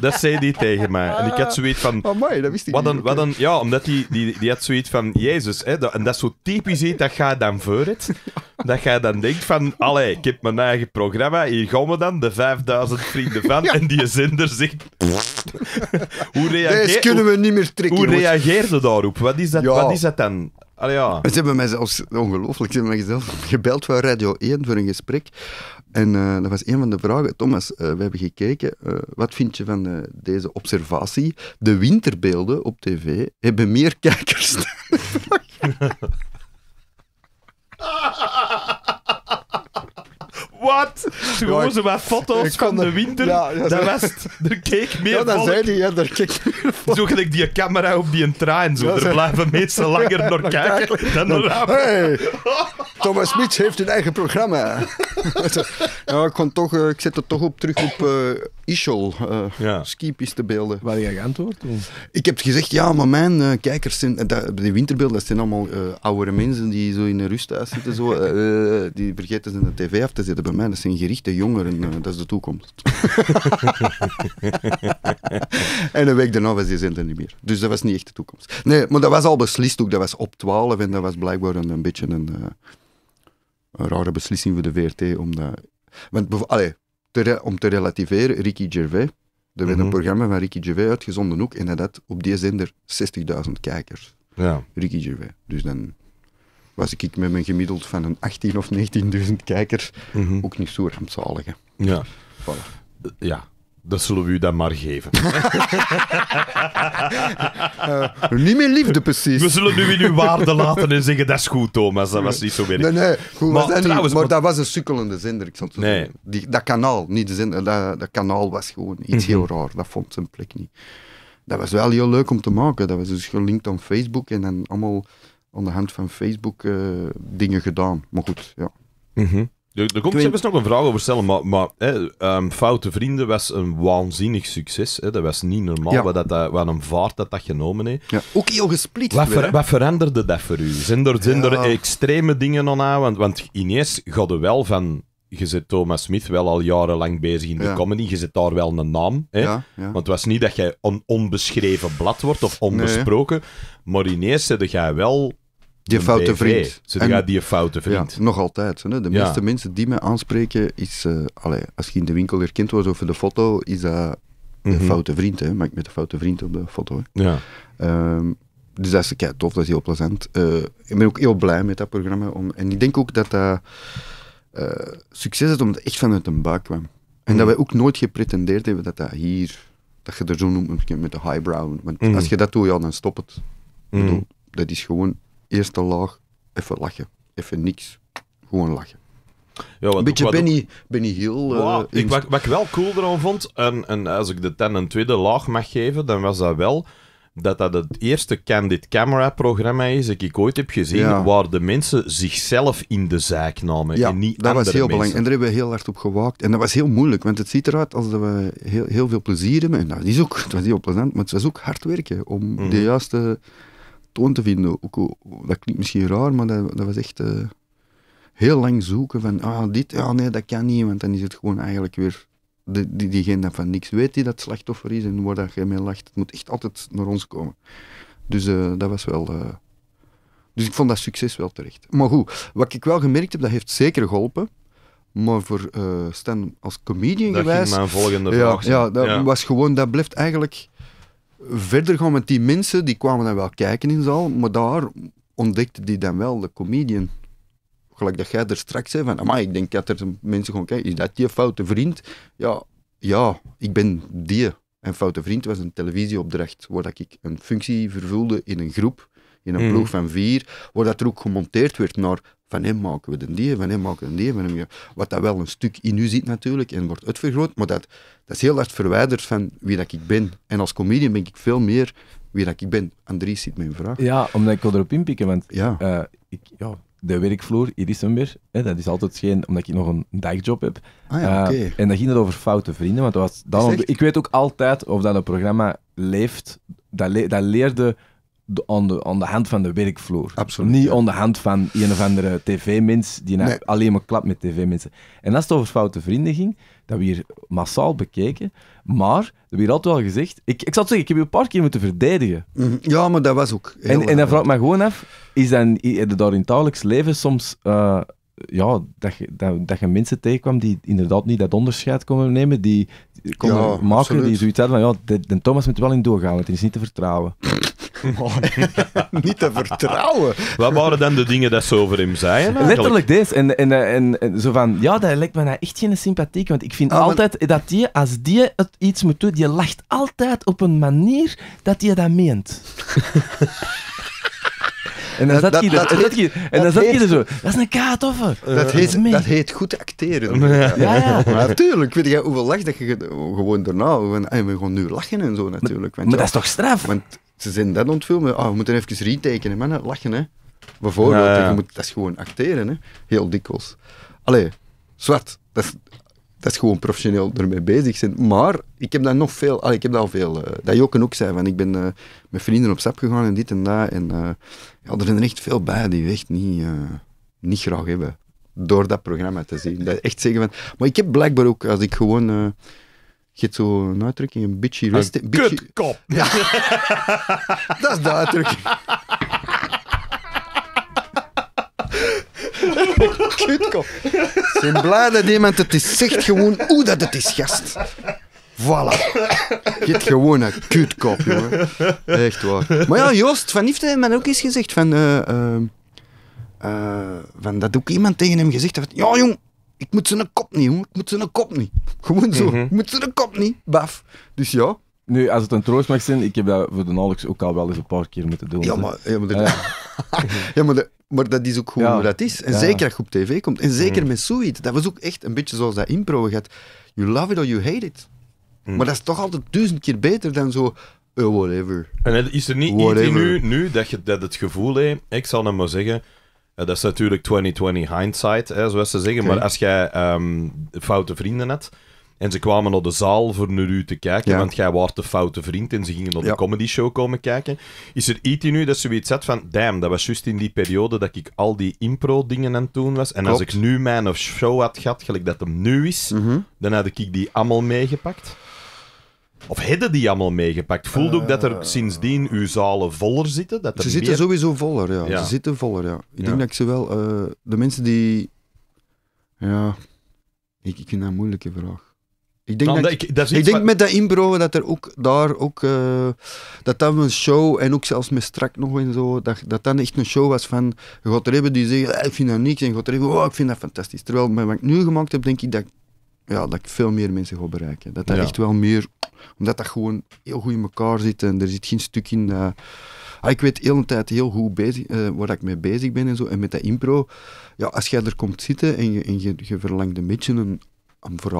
Dat zei die tegen mij. En ik had zoiets van. Oh, ah, mooi, dat wist ik wat Ja, omdat die, die, die had zoiets van: Jezus, hè, en dat is zo typisch, dat ga je dan voor het dat jij dan denkt van, allee, ik heb mijn eigen programma, hier gaan we dan, de 5000 vrienden van, en die zender zegt... hoe reageer, Deze kunnen we niet meer trekken. Hoe reageert ze daarop? Wat is dat, wat is dat dan? Allee, ja. Ze hebben mij zelfs, ongelooflijk, ze hebben mij zelf gebeld van Radio 1 voor een gesprek. En eh, dat was een van de vragen. Thomas, eh, we hebben gekeken. Eh, wat vind je van deze observatie? De winterbeelden op tv hebben meer kijkers. Wat? Gewoon zo wat foto's van de winter. Ja, dat was de keek meer ja, dat zei die, ja, daar keek Zo gelijk die camera op die een trein. Zo. Ja, er zei... blijven mensen langer naar kijken dan naar hey, Thomas Smits heeft een eigen programma. ja, ik, toch, eh, ik zet er toch op terug op, eh, Ischol, uh, eh, ja. beelden. Waar je geantwoord? Ik heb gezegd, ja, maar mijn eh, kijkers zijn, dat, die winterbeelden, dat zijn allemaal uh, oudere mensen die zo in een rusthuis zitten, zo, die vergeten ze de tv af te zetten bij mij. Dat zijn gerichte jongeren, dat is de toekomst. en een week daarna was die zender niet meer. Dus dat was niet echt de toekomst. Nee, maar dat was al beslist ook, dat was op 12 en dat was blijkbaar een, een beetje een, een rare beslissing voor de VRT, omdat... Want, allee, om te relativeren, Ricky Gervais. Er werd een mhm. programma van Ricky Gervais uitgezonden ook en dat had op die zender 60.000 kijkers. Ja. Ricky Gervais. Dus dan was ik met mijn gemiddeld van een 18 of 19.000 kijkers mhm. ook niet zo rampzalig. Hè. Ja. Ja, dat zullen we u dan maar geven. uh, niet meer liefde, precies. We zullen nu in uw waarde laten en zeggen, dat is goed, Thomas, dat was niet zo werk. Nee, nee, goed maar, dat was een sukkelende zender, ik Die, dat kanaal, niet de zin. Eh, dat, dat kanaal was gewoon iets mhm. heel raar. Dat vond zijn plek niet. Dat was wel heel leuk om te maken. Dat was dus gelinkt aan Facebook en dan allemaal aan de hand van Facebook eh, dingen gedaan. Maar goed, ja. Mm er, komt weet... nog een vraag over stellen, maar, maar hè, ehm, Foute Vrienden was een waanzinnig succes. Hè. Dat was niet normaal, wat, dat, eh, wat een vaart dat dat genomen heeft. Ja. Ook heel gesplit. Wat, wat veranderde dat voor u? Zijn er, extreme dingen aan? Want, want ineens gaat wel van... Je zit Thomas Smith wel al jarenlang bezig in de comedy. Je zit daar wel een naam. Hè? Want het was niet dat jij een onbeschreven blad wordt of onbesproken. Maar maar ineens zit jij wel je foute vriend. en, ja, die foute vriend. nog altijd. Hè? De meeste mensen die me aanspreken, is, uh, als je in de winkel herkend wordt over de foto, is dat de mhm. foute vriend. Hè? Maar ik met de foute vriend op de foto. Hè? Ja. Ehm, dus dat is tof, dat is heel plezant. Eh, ik ben ook heel blij met dat programma. Om, en ik denk ook dat dat eh, succes is omdat het echt vanuit een buik kwam. En dat mhm. wij ook nooit gepretendeerd hebben dat dat hier, dat je er zo noemt met de highbrow. Want mhm. als je dat doet, ja, dan stop het. bedoel, dat is gewoon eerste laag, even lachen. Even niks. Gewoon lachen. Ja, een beetje Benny, Benny Hill. Wow, eh, ik, wat, wat, ik wel cool ervan vond, en, en als ik de ten en tweede laag mag geven, dan was dat wel dat dat het eerste Candid Camera programma is dat ik ooit heb gezien, waar de mensen zichzelf in de zaak namen en niet dat was heel belangrijk. En daar hebben we heel hard op gewaakt. En dat was heel moeilijk, want het ziet eruit alsof we heel, heel veel plezier hebben. En dat is ook, Dat was heel plezant, maar het was ook hard werken om mhm. de juiste toon te vinden. Ook, dat klinkt misschien raar, maar dat, dat was echt eh, heel lang zoeken van, ah, dit, ja, ah, nee, dat kan niet, want dan is het gewoon eigenlijk weer de, diegene dat van niks weet, die dat slachtoffer is en waar dat je mee lacht. Het moet echt altijd naar ons komen. Dus eh, dat was wel... Eh, dus ik vond dat succes wel terecht. Maar goed, wat ik wel gemerkt heb, dat heeft zeker geholpen. Maar voor Stan als comedian dat gewijs... Dat mijn volgende vraag. Ja, dat ja. was gewoon... Dat blijft eigenlijk verder gaan met die mensen, die kwamen dan wel kijken in zaal, maar daar ontdekte die dan wel de comedian. Gelijk dat jij er straks zei van, maar ik denk dat er mensen gewoon kijken, is dat je foute vriend? Ja, ja, ik ben die. En foute vriend was een televisieopdracht waar ik een functie vervulde in een groep in een mm. van vier, waar dat er ook gemonteerd werd naar van hem maken we de die, van hem maken we de die, van hem... Wat dat wel een stuk in u zit natuurlijk en wordt uitvergroot, maar dat, dat is heel hard verwijderd van wie dat ik ben. En als comedian ben ik veel meer wie dat ik ben. Andries zit mijn vraag. Ja, omdat ik wil erop inpikken, want ja. Eh, ik, ja, de werkvloer, hier is Hè, dat is altijd geen, omdat ik nog een dijkjob heb. Ah, ja, eh, okay. en dan ging het over foute vrienden, want dat ik weet ook altijd of dat een programma leeft, dat, dat leerde aan de, hand van de werkvloer. Absoluut. Niet aan de hand van een of andere tv-mens die nee. alleen maar klapt met tv-mensen. En als het over foute vrienden ging, dat we hier massaal bekeken. Maar, dat we hier altijd wel gezegd, ik, ik zou zeggen, ik heb je een paar keer moeten verdedigen. Mhm. Ja, maar dat was ook. En, en dan vraag me gewoon af, is dan daar in het dagelijks leven soms... Eh, ja, dat, je, dat, dat je mensen tegenkwam die inderdaad niet dat onderscheid konden nemen, die, kon ja, maken die zoiets hadden van ja, de, de Thomas moet wel in doorgaan, het is niet te vertrouwen. niet te vertrouwen. Wat waren dan de dingen dat ze over hem zeiden? Eigenlijk? Letterlijk deze. En, en, en, zo van, ja, dat lijkt me nou echt geen sympathiek. Want ik vind ah, altijd dat die, als die het iets moet doen, die lacht altijd op een manier dat die dat meent. En dan zat je er. zat er zo. Dat is een kaartoffer. Dat heet, dat heet goed acteren. Ja, Natuurlijk. Weet je hoeveel lach dat je gewoon daarna... we gaan nu lachen en zo natuurlijk. Maar dat is toch straf? Want ze zijn dat ontfilmen. Ah, we moeten even retekenen. Mannen, lachen hè. Bijvoorbeeld. Je moet, dat is gewoon acteren hè. Heel dikwijls. Allee, zwart. Dat is dat is gewoon professioneel ermee bezig zijn. Maar ik heb dan nog veel, ah, ik heb daar al veel, eh, dat Jokken ook zei, van ik ben eh, met vrienden op sap gegaan en dit en dat. En uh, ja, er zijn echt veel bij die we echt niet, niet graag hebben. Door dat programma te zien. Dat echt zeggen van, maar ik heb blijkbaar ook, als ik gewoon... Je zo zo'n uitdrukking, een bitchy rustig. Een bitchy... Ja. dat is de uitdrukking. Kutkop. zijn blij dat iemand het is. Zegt gewoon hoe dat het is, gast. Voilà. Je hebt gewoon een kutkop, jongen. Echt waar. Maar ja, Joost van Liefde heeft mij ook eens gezegd van... Eh, ehm, eh, van dat ook iemand tegen hem gezegd heeft. Ja, jong, ik moet een kop niet, Ik moet een kop niet. Gewoon zo. Mhm. Ik moet een kop niet. Baf. Dus ja. Nu, als het een troost mag zijn, ik heb dat voor de nauwelijks ook al wel eens een paar keer moeten doen. Ja, maar... Ja, maar eh, ja, maar, maar dat is ook gewoon hoe dat is. En zeker als je op tv komt. En zeker mm. met zoiets. Dat was ook echt een beetje zoals dat impro gaat. You love it or you hate it. Mm. Maar dat is toch altijd duizend keer beter dan zo eh, whatever. En is er niet iets nu, nu dat je dat het gevoel hebt, ik zal hem maar zeggen, eh, dat is natuurlijk 2020 hindsight, zoals ze zeggen, maar als jij ehm, foute vrienden hebt en ze kwamen naar de zaal voor naar u te kijken, want jij waart de foute vriend en ze gingen naar de comedy show komen kijken. Is er iets in u dat zoiets had van, damn, dat was juist in die periode dat ik al die impro-dingen aan het doen was. En als ik nu mijn show had gehad, gelijk dat hem nu is, mhm. dan had ik die allemaal meegepakt. Of hadden die allemaal meegepakt? Voelde uh, ook dat er eh. sindsdien uw zalen voller zitten? Dat er ze zitten sowieso voller, ja. Ze zitten voller, ja. Ik denk dat ik ze wel... Eh, de mensen die... Ja... Ik, ik vind dat een moeilijke vraag. Ik denk, dat, ik, dat ik denk met dat impro dat er ook daar ook, eh, dat dat een show, en ook zelfs met strak nog en zo, dat dat dan echt een show was van, je er hebben die zeggen, ah, ik vind dat niks, en je er hebben, oh, ik vind dat fantastisch. Terwijl met wat ik nu gemaakt heb, denk ik dat, ja, dat ik veel meer mensen ga bereiken. Dat dat echt wel meer, omdat dat gewoon heel goed in elkaar zit en er zit geen stuk in. Eh, ah, ik weet heel een tijd heel goed bezig, uh, waar ik mee bezig ben en zo. En met dat impro, ja, als jij er komt zitten en je, en je, je verlangt een beetje een een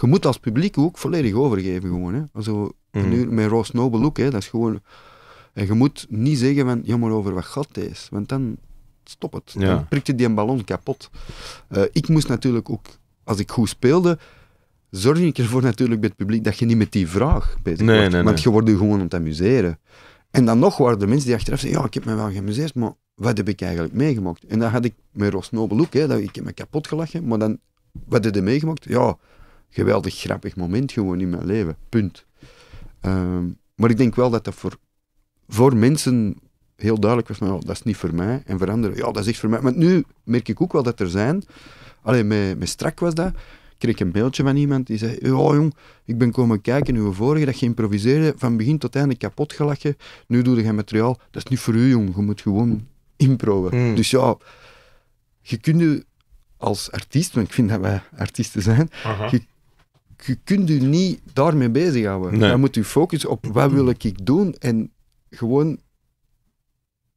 Je moet als publiek ook volledig overgeven gewoon. Hè. Also, mhm. nu, met Ross Noble ook, hè, dat is gewoon... En je moet niet zeggen van, jammer over wat gat deze? Want dan stop het. Dan prikt je die een ballon kapot. Eh, ik moest natuurlijk ook, als ik goed speelde, zorg ik ervoor natuurlijk bij het publiek dat je niet met die vraag bezig nee, Nee, want je wordt gewoon om het amuseren. En dan nog waren er mensen die achteraf zeiden, ja ik heb me wel geamuseerd, maar wat heb ik eigenlijk meegemaakt? En dan had ik mijn Ross Noble ook, hè, dat ik heb me kapot gelachen, maar dan wat heb je meegemaakt? Ja, geweldig grappig moment gewoon in mijn leven. Punt. Ehm, maar ik denk wel dat dat voor, voor mensen heel duidelijk was, maar, dat is niet voor mij. En voor anderen. ja, dat is echt voor mij. Maar nu merk ik ook wel dat er zijn, alleen met, met strak was dat, kreeg een beeldje van iemand die zei, oh jong, ik ben komen kijken, uw vorige, dat je improviseerde, van begin tot einde kapot gelachen, nu doe je materiaal, dat is niet voor u jong, je moet gewoon improven. Hmm. Dus ja, je kunt als artiest, want ik vind dat wij artiesten zijn, je, kunt je niet daarmee bezighouden. Nee. Je moet je focussen op wat wil ik doen en gewoon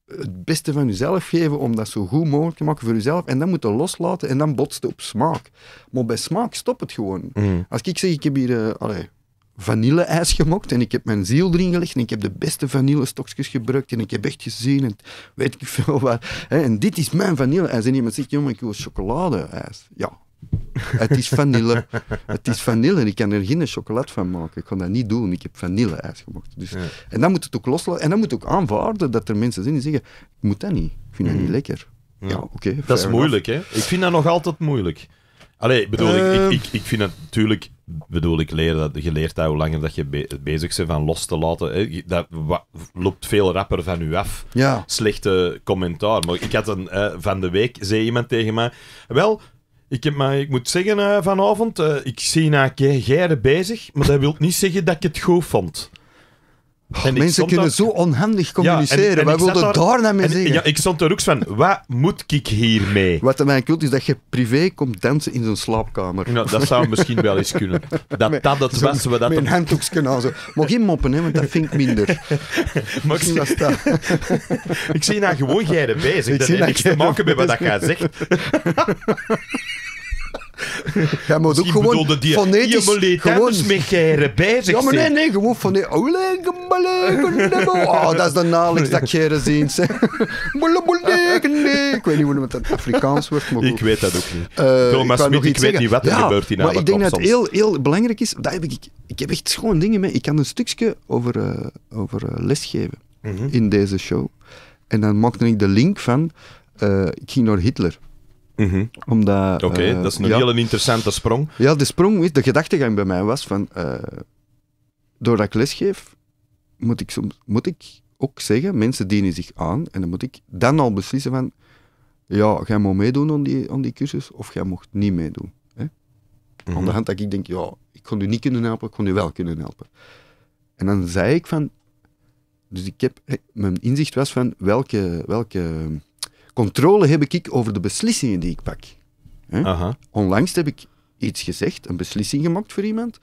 het beste van jezelf geven om dat zo goed mogelijk te maken voor jezelf. En dan moeten loslaten en dan botst op smaak. Maar bij smaak stopt het gewoon. Mm. Als ik zeg, ik heb hier eh, vanille-ijs gemokt en ik heb mijn ziel erin gelegd en ik heb de beste vanille stokjes gebruikt en ik heb echt gezien en weet ik veel waar. En dit is mijn vanille-ijs. En iemand zegt, jongen, ik wil chocolade-ijs. Ja, het is vanille. Het is vanille. Ik kan er geen chocolade van maken. Ik kan dat niet doen. Ik heb vanille-ijs gemaakt. Dus, En dan moet het ook loslaten. En dan moet het ook aanvaarden dat er mensen zijn die zeggen: Ik moet dat niet. Ik vind dat niet mm. lekker. Ja, oké. dat is moeilijk, hè? Ik vind dat nog altijd moeilijk. Allee, bedoel, ik, eh. ik, ik vind dat natuurlijk bedoel, ik leren dat, je leert dat hoe langer dat je bezig bent van los te laten. Hè, dat loopt veel rapper van u af. Ja. Slechte commentaar. Maar ik had een, eh, van de week, zei iemand tegen mij, wel... Ik, heb, maar ik moet zeggen eh, vanavond, eh, ik zie na nou Geire bezig, maar dat wil niet zeggen dat ik het goed vond mensen kunnen zo onhandig communiceren. Wij wilden daar, naar nou mee zeggen. Ja, ik stond er ook van. Wat moet ik hiermee? Wat mijn mij kult is dat je privé komt dansen in zijn slaapkamer. dat zou misschien wel eens kunnen. Dat dat het was. Dat met een handdoekje aan zo. Mag je moppen, hè, want dat vind ik minder. ik, zie, dat ik zie nou gewoon jij bezig. dat heeft niks te maken met wat dat jij zegt. Ja, maar ook dus gewoon fonetisch... Je gewoon... met geire Ja, maar nee, nee, gewoon van... Oh, dat is de nalijks dat je ziet. Ik weet niet hoe het Afrikaans wordt, Ik weet dat ook niet. Uh, Thomas Smit, ik, weet niet wat er gebeurt in maar ik denk dat het heel, heel belangrijk is... Dat heb ik, ik heb echt gewoon dingen mee. Ik kan een stukje over, uh, over eh, lesgeven mhm. in deze show. En dan maakte ik de link van... ik ging naar Hitler. Mhm. Omdat... Oké, eh, dat is een heel hele interessante sprong. Ja, de sprong, de gedachtegang bij mij was van... Eh, doordat ik lesgeef, moet ik, soms, moet ik ook zeggen, mensen dienen zich aan en dan moet ik dan al beslissen van, ja, jij moet meedoen aan die, aan die cursus of jij mocht niet meedoen. Hè? Mhm. Aan de hand dat ik denk, ja, ik kon u niet kunnen helpen, ik kon u wel kunnen helpen. En dan zei ik van, dus ik heb, mijn inzicht was van welke, welke Controle heb ik over de beslissingen die ik pak. Onlangs heb ik iets gezegd, een beslissing gemaakt voor iemand.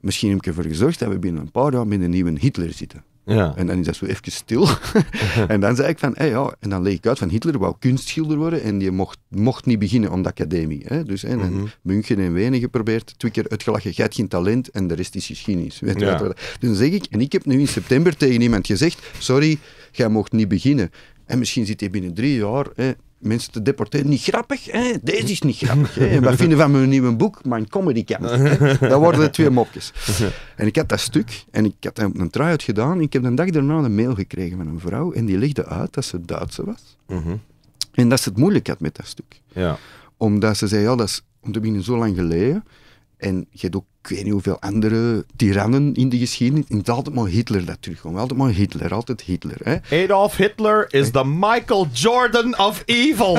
Misschien heb ik ervoor gezorgd dat we binnen een paar jaar met een nieuwe Hitler zitten. Ja. En dan is dat zo even stil. en dan zei ik van, hey, ja. en dan leg ik uit van Hitler wou kunstschilder worden en die mocht, mocht niet beginnen aan de academie. Hè. Dus in mhm. München en Wenen geprobeerd, twee keer uitgelachen, jij hebt geen talent en de rest is geschiedenis. Weet Dus dan zeg ik, en ik heb nu in september tegen iemand gezegd, sorry, jij mocht niet beginnen. En misschien zit hij binnen drie jaar hè, mensen te deporteren. Niet grappig, hè? Deze is niet grappig. wat vinden van mijn nieuwe boek? Mijn comedy camp. Dat worden de twee mopjes. En ik had dat stuk en ik had een, een trui uitgedaan. En ik heb een dag daarna een mail gekregen van een vrouw. En die legde uit dat ze Duitse was. Mhm. En dat ze het moeilijk had met dat stuk. Ja. Omdat ze zei, ja, dat is om te beginnen zo lang geleden. En je hebt ook ik weet niet hoeveel andere tirannen in de geschiedenis. het altijd maar Hitler dat terugkomt. Altijd maar Hitler, altijd Hitler. Adolf Hitler is de Michael Jordan of evil.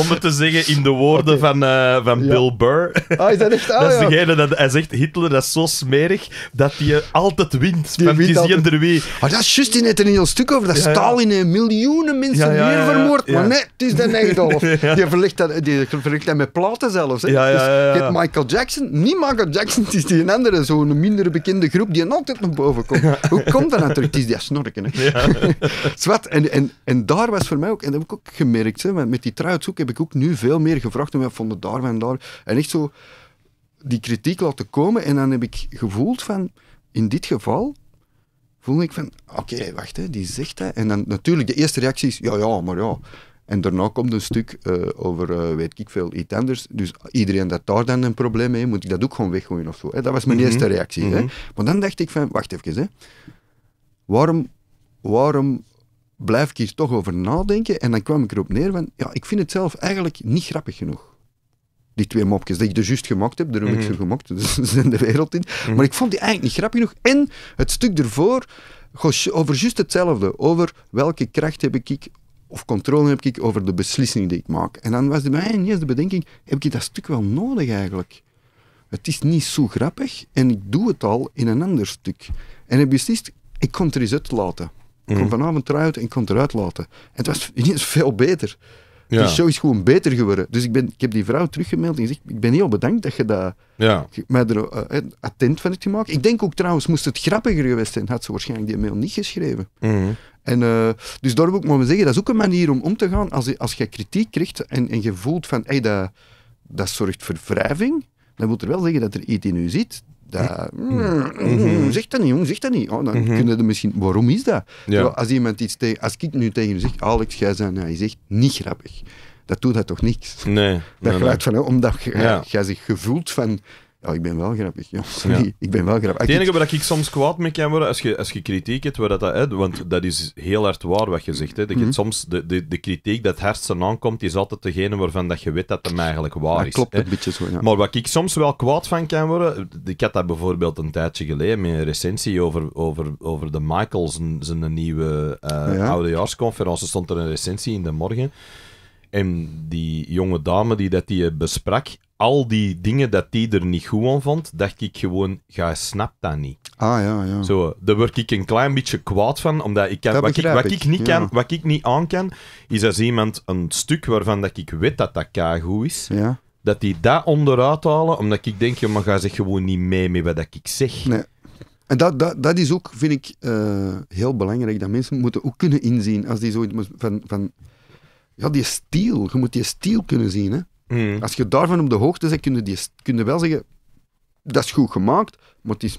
Om het te zeggen in de woorden van, eh, van Bill Burr. Ah, ah, dat is degene dat hij zegt, Hitler dat is zo smerig dat hij altijd wint. Die wint altijd. Er wie. Ah, dat is juist in net een heel stuk over. Dat ja, Stalin miljoenen mensen hier vermoord. Maar nee, het is de Adolf. Die, verlicht dat, die verlicht dat met platen zelfs. Hè? Dus, Michael Jackson Jackson, niet Michael Jackson, het is die een andere, zo'n minder bekende groep die altijd naar boven komt. Hoe komt dat natuurlijk? Het is die snorken. Hè. en, en, en daar was voor mij ook, en dat heb ik ook gemerkt, hè, met die truitzoek heb ik ook nu veel meer gevraagd en we vonden daar en daar. En echt zo die kritiek laten komen en dan heb ik gevoeld van, in dit geval, voelde ik van, oké, wacht, hè, die zegt dat. En dan natuurlijk, de eerste reactie is, ja, ja, maar ja. En daarna komt een stuk eh, over, eh, weet ik veel, iets anders. Dus iedereen dat daar dan een probleem mee moet ik dat ook gewoon weggooien of zo. Hè? Dat was mijn mhm. eerste reactie. hè? Mhm. Maar dan dacht ik van, wacht even, hè. Waarom, waarom blijf ik hier toch over nadenken? En dan kwam ik erop neer van, ja, ik vind het zelf eigenlijk niet grappig genoeg. Die twee mopjes die ik er juist gemaakt heb, daarom mm ik mhm. ze gemokt, dus zijn de wereld in. Maar ik vond die eigenlijk niet grappig genoeg. En het stuk ervoor over juist hetzelfde. Over welke kracht heb ik of controle heb ik over de beslissing die ik maak. En dan was bij mij ineens de bedenking, heb ik dat stuk wel nodig eigenlijk? Het is niet zo grappig en ik doe het al in een ander stuk. En heb beslist, ik kon er eens uitlaten. Ik Kom mhm. vanavond eruit en ik kon eruit laten. En het was ineens veel beter. Het is show is gewoon beter geworden. Dus ik, ben, ik heb die vrouw teruggemeld en gezegd, ik ben heel bedankt dat je dat ja. er eh, eh, attent van hebt gemaakt. Ik denk ook trouwens, moest het grappiger geweest zijn, had ze waarschijnlijk die mail niet geschreven. Mhm. En, eh, dus daarom moet ik maar zeggen, dat is ook een manier om om te gaan. Als je, als je kritiek krijgt en, en je voelt van, hey, dat, dat zorgt voor wrijving, dan moet er wel zeggen dat er iets in u zit dat, mm, mm, mm, mhm. zeg dat niet, jong, zeg dat niet. Oh, dan mm -hmm. kunnen misschien, waarom is dat? Ja. Als iemand iets tegen, als ik nu tegen u zeg, Alex, jij hij zegt, niet grappig. Dat doet dat toch niks? Nee. Dat nee, van, omdat jij zich gevoelt van, ja, ik ben wel grappig, ja. ik ben wel grappig. Ah, het enige waar ik soms kwaad mee kan worden, als je, als je kritiek hebt, waar dat, want dat is heel hard waar wat je zegt. Hè, dat je mhm. soms de, de, de kritiek dat het aankomt, is altijd degene waarvan dat je weet dat hem eigenlijk waar is. klopt hè. beetje zo, Maar wat ik soms wel kwaad van kan worden, ik had dat bijvoorbeeld een tijdje geleden met een recensie over, over, over de Michaels, zijn nieuwe uh, ja. oudejaarsconferentie, stond er een recensie in de morgen. En die jonge dame die dat die besprak, al die dingen dat die er niet goed aan vond, dacht ik gewoon, je snapt dat niet. Ah, ja, ja. Zo, daar word ik een klein beetje kwaad van, omdat ik kan, wat, ik, wat, ik, niet ja. kan, wat ik niet aan kan, is als iemand een stuk waarvan dat ik weet dat dat goed is, ja. dat die dat onderuit halen, omdat ik denk, je maar ga zich gewoon niet mee met wat ik zeg. Nee. En dat, dat, dat is ook, vind ik, eh, heel belangrijk, dat mensen moeten ook kunnen inzien, als die zoiets van, van ja, die stiel, je moet die stiel kunnen zien, hè. Hmm. Als je daarvan op de hoogte bent, kun je, die, kun wel zeggen, dat is goed gemaakt, maar het is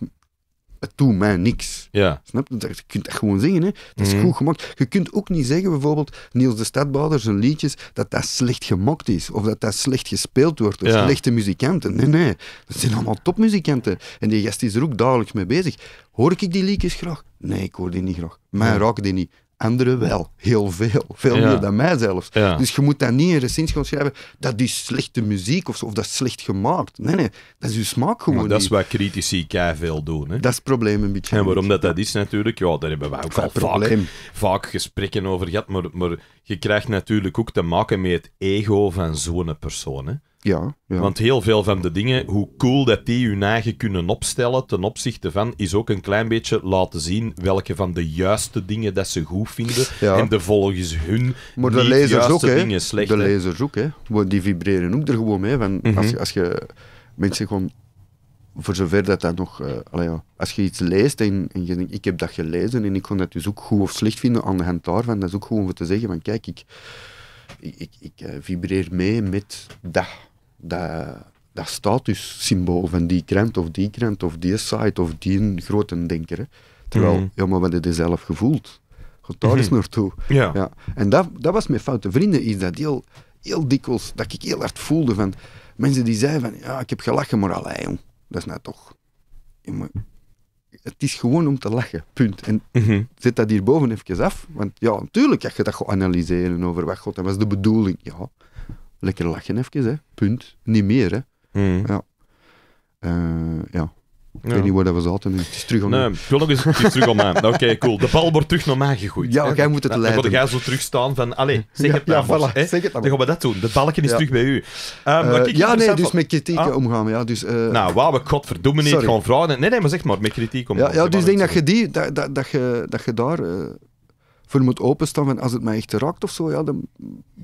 het doet mij niks. Ja. Snap je? Je kunt dat gewoon zingen, hè. Dat is hmm. goed gemaakt. Je kunt ook niet zeggen, bijvoorbeeld, Niels de Stadbouwer, zijn liedjes, dat dat slecht gemaakt is, of dat dat slecht gespeeld wordt, door slechte muzikanten. Nee, nee. Dat zijn allemaal topmuzikanten. En die gast is er ook dagelijks mee bezig. Hoor ik die liedjes graag? Nee, ik hoor die niet graag. Mij raakt die niet anderen wel. Heel veel. Veel meer dan mijzelf. Dus je moet dat niet in recensie gaan schrijven. Dat is slechte muziek of, zo, of dat is slecht gemaakt. Nee, nee. Dat is je smaak gewoon. dat is wat critici kei veel doen. Hè? Dat is het probleem een beetje. En waarom dat, dat is natuurlijk, ja, daar hebben wij ook al vaak, gesprekken over gehad. Maar, maar je krijgt natuurlijk ook te maken met het ego van zo'n persoon. Hè? Ja, ja, Want heel veel van de dingen, hoe cool dat die hun eigen kunnen opstellen ten opzichte van, is ook een klein beetje laten zien welke van de juiste dingen dat ze goed vinden en de volgens hun maar de lezers ook, dingen slecht. De lezers ook, hè. die vibreren ook er gewoon mee. Van, mhm. als, je, als je mensen gewoon, voor zover dat dat nog, eh, als je iets leest en, en je denkt, ik heb dat gelezen en ik kon dat dus ook goed of slecht vinden aan de hand daarvan, dat is ook gewoon om te zeggen van, kijk, ik, ik, ik, eh, vibreer mee met dat dat, dat statussymbool van die krant of die krant of die site of die grote denker. Hè. Terwijl, mm ja, maar wat heb je zelf gevoeld? Ga daar is mm -hmm. naartoe. Ja. En dat, dat was met foute vrienden iets dat heel, heel dikwijls, dat ik heel hard voelde van mensen die zeiden van, ja, ik heb gelachen, maar allee, jong, dat is nou toch... Ja, maar het is gewoon om te lachen, punt. En mm zet dat hierboven even af, want ja, natuurlijk, als je dat gaat analyseren over wat god, dat was de bedoeling, ja lekker lachen even, hè. punt. Niet meer, hè. Hmm. Ja. Eh, ja. Ik weet niet waar dat was zaten. Het is terug om nee, ik wil nog eens, is terug om aan. Oké, cool. De bal wordt terug naar mij gegooid. Ja, jij moet het leiden. Dan jij zo terugstaan van, allee, zeg het dan. ja, maar, voilà, Zeg het maar. dan gaan we dat doen. De balken is terug bij u. Um, uh, ik ja, nee, dus met kritiek ah. omgaan. Ja, dus, eh, Nou, wauw, God, godverdomme niet gewoon vrouwen. Nee, nee, maar zeg maar, met kritiek omgaan. Ja, ja dus ik denk dat je, die, dat, dat, je, dat je daar voor moet openstaan. Van als het mij echt raakt of zo, ja, dan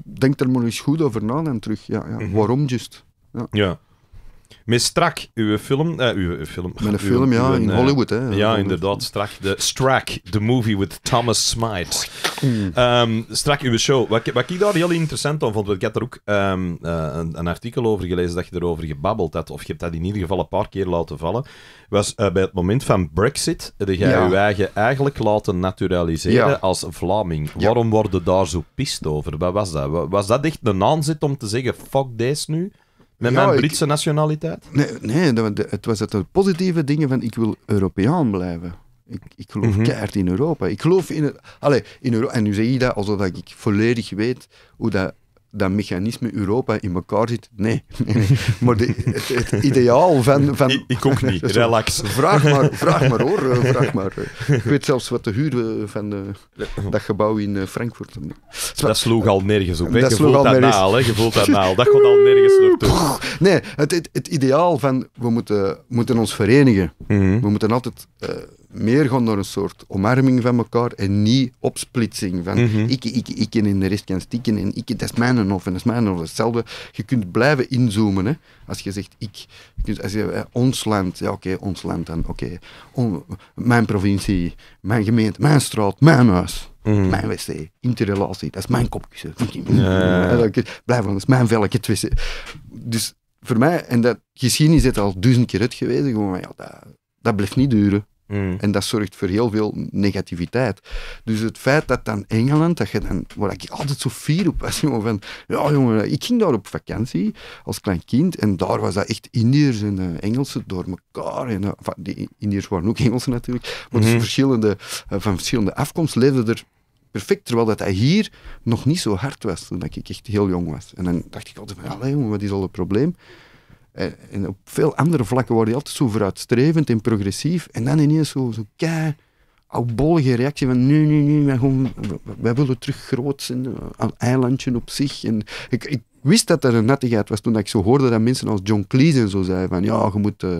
denk er maar eens goed over na en terug. Ja, ja. Mhm. Waarom juist? Ja. ja. Met strak uw film. Eh, uw film. Met een film, ja, in eh, Hollywood. Hè, ja, inderdaad. Strak. De, strak, the movie with Thomas Smythe. Ehm, strak uw show. Wat, wat, ik daar heel interessant aan vond, want ik had er ook ehm, eh, een, een, artikel over gelezen dat je erover gebabbeld had, of je hebt dat in ieder geval een paar keer laten vallen, was bij het moment van Brexit, dat jij je eigen eigenlijk laten naturaliseren als Vlaming. Waarom worden daar zo pist over? Wat was dat? Was dat echt een aanzet om te zeggen, fuck deze nu? Met mijn Britse nationaliteit? Nee, nee het was het positieve dingen van ik wil Europeaan blijven. Ik, ik geloof mm keihard in Europa. Ik geloof in het... in Europa. En nu zeg je dat alsof ik volledig weet hoe dat dat mechanisme Europa in elkaar zit. Nee, maar het, ideaal van... van... Ik, ook niet, relax. vraag, maar, vraag maar hoor, eh, vraag maar. Eh, ik weet zelfs wat de huur eh, van de, dat gebouw in Frankfurt... Dat sloeg al nergens op, Dat sloeg al nergens. naal, Je voelt dat naal. Dat komt al nergens naartoe. Nee, het, het, ideaal van we moeten, moeten ons verenigen. Mhm. We moeten altijd meer gaan naar een soort omarming van elkaar en niet opsplitsing van mhm. ik, ik, ik en de rest kan stikken en ik, dat is mijn of en dat is mijn of Hetzelfde, je kunt blijven inzoomen hè, als je zegt ik. Als je, eh, ons land, ja oké, ons land dan, oké. Mijn provincie, mijn gemeente, mijn straat, mijn huis. Mhm. Mijn wc, interrelatie, dat is mijn kopje Ja. Blijf dat is mijn velkje tussen. Dus voor mij, en dat geschiedenis is het al duizend keer uit geweest, gewoon, ja, dat, dat blijft niet duren. Mm. En dat zorgt voor heel veel negativiteit. Dus het feit dat dan Engeland, dat je dan, waar ik altijd zo fier op was, van, ja jongen, ik ging daar op vakantie als klein kind en daar was dat echt Indiërs en eh, Engelsen door elkaar. En, eh, die Indiërs waren ook Engelsen natuurlijk, maar dus mhm. verschillende, eh, van verschillende afkomst leefden er perfect, terwijl dat, hier nog niet zo hard was, toen ik echt heel jong was. En dan dacht ik altijd van, jongen, wat is al het probleem? Eh, en, op veel andere vlakken worden je altijd zo vooruitstrevend en progressief. En dan ineens zo, zo kei oudbollige reactie van nee, nu nu wij, willen terug groot zijn, eh, een eilandje op zich. En ik, wist dat er een nattigheid was toen ik zo hoorde dat mensen als John Cleese en zo zeiden van ja, je moet... Eh,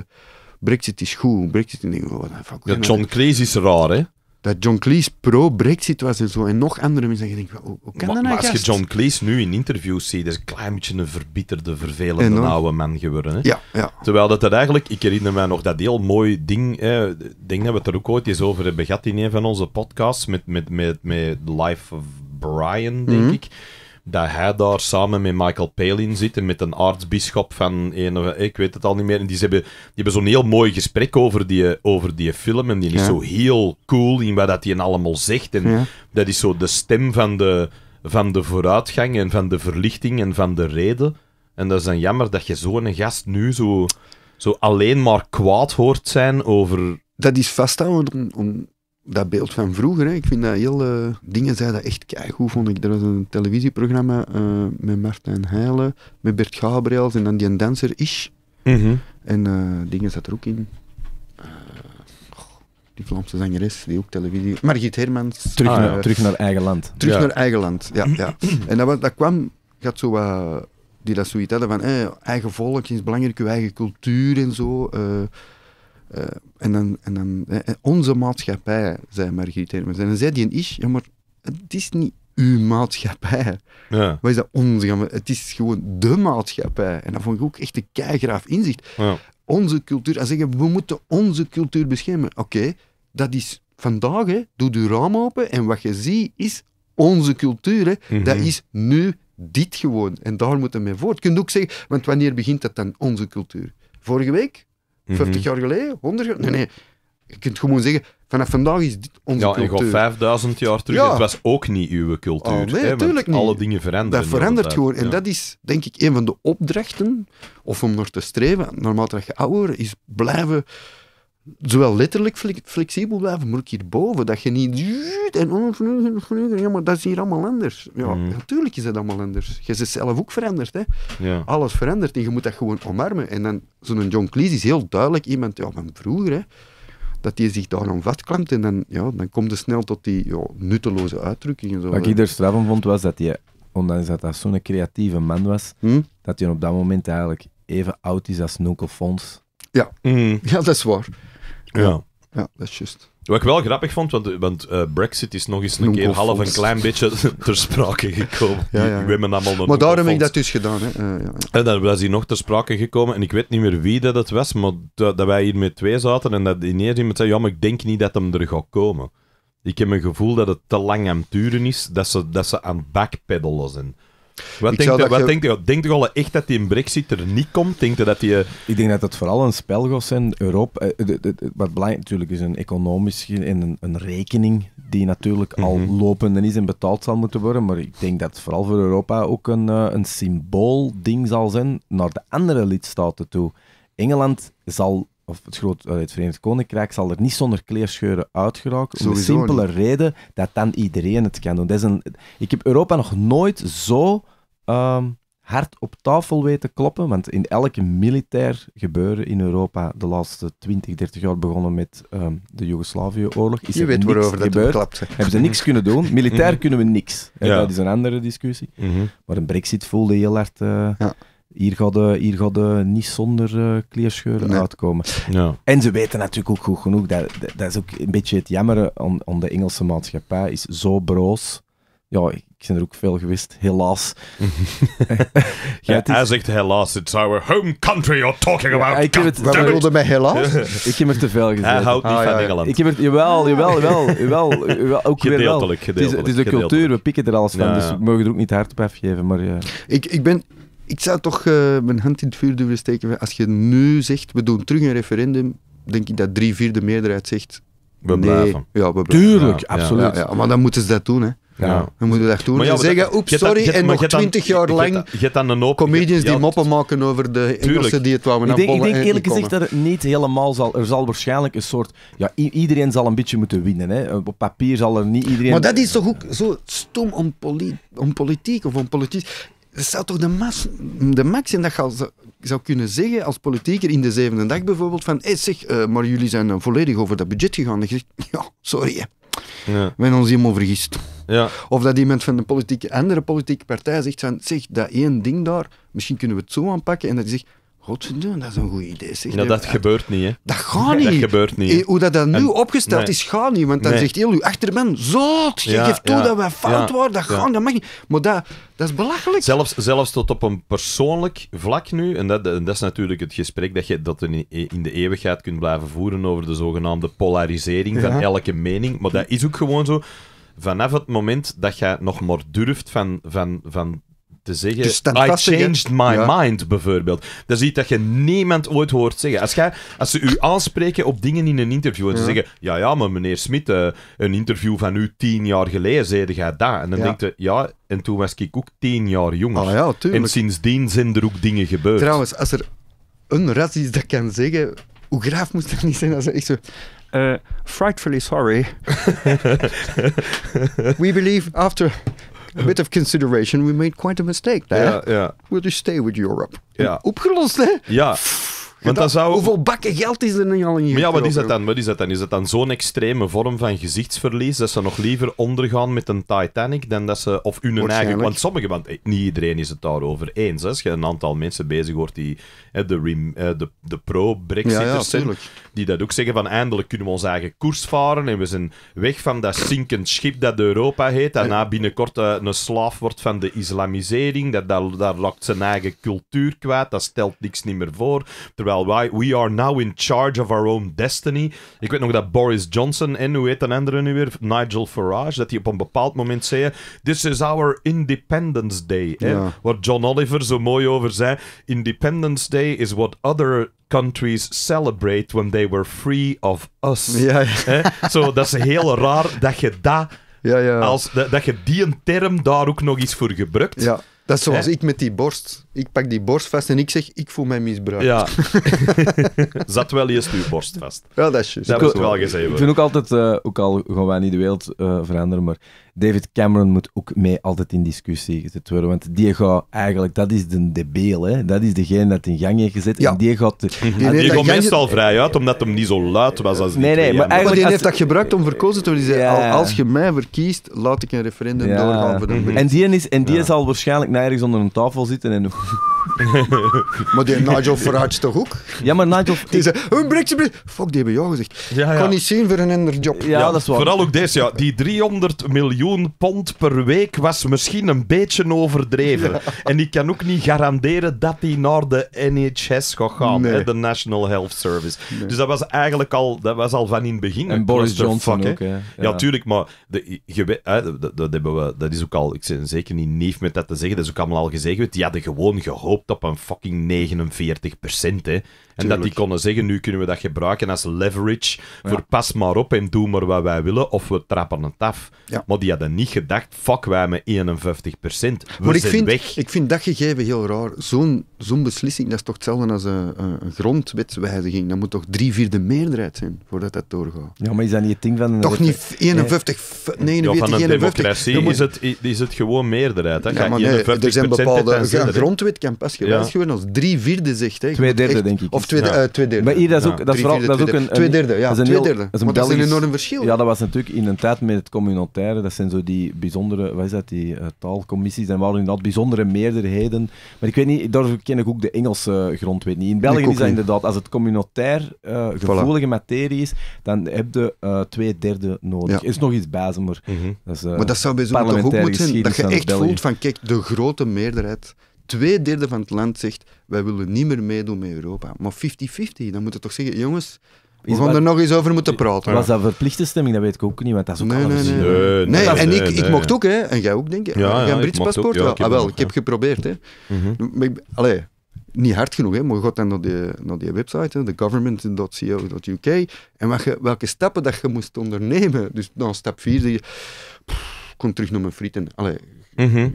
Brexit is goed, Brexit is niet goed. Oh, ja, John Cleese is raar, hè? dat John Cleese pro-Brexit was en nog andere mensen. En je denkt, hoe, kan maar, dat nou, als je John Cleese nu in interviews ziet, is een klein beetje een verbitterde, vervelende oude man geworden. Hè? Ja, ja. Terwijl dat, dat eigenlijk, ik herinner me nog dat heel mooi ding, hè, ik denk dat we het er ook ooit eens over hebben gehad in een van onze podcasts, met, met, met, met Life of Brian, denk mhm. ik dat hij daar samen met Michael Palin zit en met een aartsbisschop van een, eh, ik weet het al niet meer. En die, hebben, die hebben zo'n heel mooi gesprek over die, eh, over die film. En die is zo heel cool in wat dat hij allemaal zegt. En dat is zo de stem van de, van de vooruitgang en van de verlichting en van de reden. En dat is dan jammer dat je zo'n gast nu zo, zo alleen maar kwaad hoort zijn over. Dat is vast aan een dat beeld van vroeger, hè, ik vind dat heel... Eh, dingen zeiden dat echt keigoed, vond ik. Er was een televisieprogramma eh, met Martijn Heijlen, met Bert Gabriels en dan die danser is mhm. En eh, dingen zat er ook in. die Vlaamse zangeres, die ook televisie... Margit Hermans. Terug, ah, naar, terug naar eigen land. Terug naar eigen land, ja. ja. en dat, dat kwam... gaat zo wat... Die dat zoiets hadden van, eigen volk is belangrijk, je eigen cultuur en zo. Eh, en dan, en dan onze maatschappij, zei Marguerite Hermans. En dan zei die een is, ja, maar het is niet uw maatschappij. Ja. Wat is dat onze? Het is gewoon de maatschappij. En dat vond ik ook echt een keigraaf inzicht. Ja. Onze cultuur, en zeggen we moeten onze cultuur beschermen. Oké, dat is vandaag, doe de raam open en wat je ziet is onze cultuur. Mhm. Dat is nu dit gewoon. En daar moeten we mee voort. Je kunt ook zeggen, want wanneer begint dat dan, onze cultuur? Vorige week, 50 mhm. jaar geleden, 100 jaar. Nee, nee. Je kunt gewoon zeggen, vanaf vandaag is dit onze cultuur. Ja, je gaat 5000 jaar terug, het was ook niet uw cultuur. Oh, nee, niet. Alle dingen veranderen. Dat verandert gewoon. En dat is, denk ik, een van de opdrachten, of om naar te streven, naarmate je ouder is blijven zowel letterlijk flexibel blijven, maar ook hierboven. Dat je niet en oh, ja, maar dat is hier allemaal anders. Ja, hmm. natuurlijk is dat allemaal anders. Je zit zelf ook veranderd. Hè. Ja. Alles verandert en je moet dat gewoon omarmen. En dan, zo'n John Cleese is heel duidelijk iemand, ja, van vroeger, hè, dat hij zich nog vastklampt en dan, ja, dan komt het snel tot die nutteloze uitdrukkingen. Wat ik er straf vond, was dat hij, ondanks dat hij zo'n creatieve man was, hmm? dat hij op dat moment eigenlijk even oud is als Nonkel Fons. Ja. Hmm. ja, dat is waar. Ja. Ja, dat is juist. Wat ik wel grappig vond, want, want eh, Brexit is nog eens een keer half een klein beetje ter sprake gekomen. Ik weet me allemaal nog Maar daarom heb ik dat dus gedaan. Hè. Eh, ja. En dat was hij nog ter sprake gekomen. En ik weet niet meer wie dat het was, maar dat, wij hier met twee zaten en dat ineens iemand zei: Ja, maar ik denk niet dat hem er gaat komen. Ik heb een gevoel dat het te lang aan het duren is, dat ze, dat ze aan het backpedalen zijn. Wat denkt je, wat denkt je, echt dat die brexit er niet komt? Denkt dat die... Eh, ik denk dat het vooral een spel is zijn. Europa, eh, wat belangrijk natuurlijk is een economische een, rekening die natuurlijk mm -hmm. al mhm. lopende is en betaald zal moeten worden. Maar ik denk dat het vooral voor Europa ook een, eh, een symbool ding zal zijn naar de andere lidstaten toe. Engeland zal of het, groot, het Verenigd Koninkrijk zal er niet zonder kleerscheuren uitgeraakt. Om de simpele reden dat dan iedereen het kan doen. Dat is een, ik heb Europa nog nooit zo ehm, hard op tafel weten kloppen. Want in elke militair gebeuren in Europa de laatste 20, 30 jaar begonnen met ehm, de Joegoslavië-oorlog. Is Je weet niks waarover gebeurd. dat Hebben ze niks kunnen doen. Militair mhm. kunnen we niks. Ja. Dat is een andere discussie. Mhm. Maar een brexit voelde heel hard... Eh, ja hier gaat, hier gaat niet zonder uh, kleerscheuren uitkomen. Ja. En ze weten natuurlijk ook goed genoeg, dat, dat, is ook een beetje het jammer om de Engelse maatschappij, is zo broos. Ja, ik ben er ook veel geweest, helaas. ja, Hij zegt helaas, it's our home country you're talking about. ik heb het... met helaas? ik heb er te veel gezegd. Hij houdt niet ah, van ja. Ik heb er... Jawel, jawel, jawel. jawel, jawel ook wel. Het is, het is de cultuur, we pikken er alles van, dus we mogen er ook niet hard op afgeven. Maar, ja. Eh. ik, ik ben ik zou toch eh, mijn hand in het vuur durven steken. Als je nu zegt, we doen terug een referendum, denk ik dat drie vierde meerderheid zegt... We nee. blijven. Ja, we blijven. Tuurlijk, absoluut. Ja, maar dan moeten ze dat doen, hè. Ja. Dan moeten we dat doen. Maar zeggen, oeps, sorry, en nog twintig jaar lang get, get een hoop, comedians die moppen maken over de Engelsen die het wouden Ik denk, ik denk eerlijk gezegd dat het niet helemaal zal... Er zal waarschijnlijk een soort... Ja, iedereen zal een beetje moeten winnen. Hè. Op papier zal er niet iedereen... Maar dat is toch ook zo stom om, om politiek of om politiek dat zou toch de, de max in dat je zou kunnen zeggen als politieker in de zevende dag bijvoorbeeld van hey zeg, eh, maar jullie zijn eh, volledig over dat budget gegaan. En je zegt, ja, sorry hè. Ja. We hebben ons helemaal vergist. Ja. Of dat iemand van een politieke, andere politieke partij zegt van zeg, dat één ding daar, misschien kunnen we het zo aanpakken. En dat je zegt, dat is een goed idee. Zeg. Nou, dat gebeurt niet, Dat gaat niet. Dat gebeurt niet. Hoe dat, dat nu opgesteld is, gaat niet. Want dan zegt heel uw achterman, zot, je geeft toe dat wij fout worden. dat gaat dat mag niet. Maar dat, dat is belachelijk. Zelfs, zelfs tot op een persoonlijk vlak nu, en dat, dat is natuurlijk het gesprek dat je dat in, de eeuwigheid kunt blijven voeren over de zogenaamde polarisering van elke mening. Maar dat is ook gewoon zo vanaf het moment dat jij nog maar durft van, van, van te zeggen. Dus I changed my mind, bijvoorbeeld. Dat is iets dat je niemand ooit hoort zeggen. Als, jij, als ze u aanspreken op dingen in een interview en ze zeggen: Ja, ja, maar meneer Smit, eh, een interview van u tien jaar geleden, dat jij dat. En dan denk je: Ja, en toen was ik ook tien jaar jonger. Ah, ja, en sindsdien zijn er ook dingen gebeurd. Trouwens, als er een ras is dat kan zeggen. Hoe graaf moest dat niet zijn als echt zo. Eh, frightfully sorry. We believe after a bit of consideration, we made quite a mistake there. Yeah, yeah. Will you stay with Europe? Yeah. Opgelost, Want dat zou... Hoeveel bakken geld is er nu al in je Maar ja, wat is, dat dan? wat is dat dan? Is dat dan zo'n extreme vorm van gezichtsverlies dat ze nog liever ondergaan met een Titanic dan dat ze... Of hun eigen... Want sommigen, Want eh, niet iedereen is het daarover eens. Als je een aantal mensen bezig hoort die hè, de, de, de pro-Brexiters ja, die dat ook zeggen van eindelijk kunnen we ons eigen koers varen en we zijn weg van dat zinkend schip dat Europa heet, daarna eh. binnenkort eh, een slaaf wordt van de islamisering, dat, dat, daar lakt zijn eigen cultuur kwijt, dat stelt niks niet meer voor, terwijl we are now in charge of our own destiny. Ik weet nog dat Boris Johnson en hoe heet een andere nu weer? Nigel Farage. Dat hij op een bepaald moment zei: This is our Independence Day. Wat Waar John Oliver zo mooi over zei: Independence Day is what other countries celebrate when they were free of us. Ja, dat is heel raar dat je dat. Ja, ja. Als, dat, je die term daar ook nog eens voor gebruikt. Ja. Dat is zoals ik met die borst. Ik pak die borst vast en ik zeg, ik voel mij misbruikt. Ja. Zat wel eerst uw borst vast. Ja, dat is juist. Dat moet wel gezegd Ik vind ook altijd, eh, ook al gewoon wij niet de wereld eh, veranderen, maar David Cameron moet ook mee altijd in discussie gezet worden. Want die gaat eigenlijk, dat is de debiel, hè? dat is degene dat in gang heeft gezet. Ja. die gaat. die, meestal vrij uit, omdat hem niet zo luid was als die Nee, nee, maar, eigenlijk die heeft dat gebruikt om verkozen te worden. Die zei: Als je mij verkiest, laat ik een referendum doorgaan voor mhm. En die, is, en die zal waarschijnlijk nergens onder een tafel zitten en. maar die Nigel Farage toch ook? Ja, maar Nigel... Die zei, een brexit... Fuck, die hebben jou gezegd. Kan niet zien voor een ander job. Ja, ja, dat is waar. Vooral ook deze, ja. Die 300 miljoen miljoen pond per week was misschien een beetje overdreven. En ik kan ook niet garanderen dat hij naar de NHS gaat gaan, de National Health Service. Dus dat was eigenlijk al, dat was al van in het begin. En Boris Johnson Ja. tuurlijk, maar de, dat, hebben we, dat is ook al, ik ben zeker niet neef met dat te zeggen, dat is ook allemaal al gezegd. Die hadden gewoon gehoopt op een fucking 49%. Hè. En dat die konden zeggen, nu kunnen we dat gebruiken als leverage voor pas maar op en doe maar wat wij willen, of we trappen het af. Maar die hadden niet gedacht, fuck wij met 51 procent, we maar ik vind, weg. Ik vind dat gegeven heel raar. Zo'n beslissing, dat is toch hetzelfde als een, grondwetswijziging. Dat moet toch drie vierde meerderheid zijn, voordat dat doorgaat. Ja, maar is dat niet het ding van... toch niet 51, nee. 49, ja, van een democratie is, het, is het gewoon meerderheid. Hè? Ja, maar nee, er zijn bepaalde... Een grondwet kan pas gewijzigd worden als drie vierde zegt. Hè. Twee derde, denk ik of twee, ja. Eh, twee derde. is ook, dat is, ook een, Twee derde, ja. Dat is een, heel, derde. Dat is een, een enorm verschil. Ja, dat was natuurlijk in een tijd met het communautaire. Dat zijn zo die bijzondere, wat is dat, die eh, taalcommissies. En waarin inderdaad bijzondere meerderheden. Maar ik weet niet, daar ken ik ook de Engelse grondwet niet. In België is dat inderdaad, als het communautair eh, gevoelige materie is, dan heb je twee derde nodig. is nog iets bij, maar, mhm. dat is, maar dat zou bij toch ook moeten zijn, dat je echt voelt van, kijk, de grote meerderheid twee derde van het land zegt, wij willen niet meer meedoen met Europa. Maar 50-50, dan moet je toch zeggen, jongens, we gaan er nog eens over moeten praten. Was dat verplichte stemming? Dat weet ik ook niet, want dat is ook nee, Nee, nee, nee. nee en ik, ik mocht ook, hè. En jij ook, denk ik. Ja, ja, een Brits paspoort? Ook, ik ah, wel, ik heb geprobeerd, hè. Mhm. Allee, niet hard genoeg, hè. Maar je gaat dan naar die, naar die website, thegovernment.co.uk. En welke stappen dat je moest ondernemen. Dus dan stap 4 zeg je... kom terug naar mijn frieten. Allee, mhm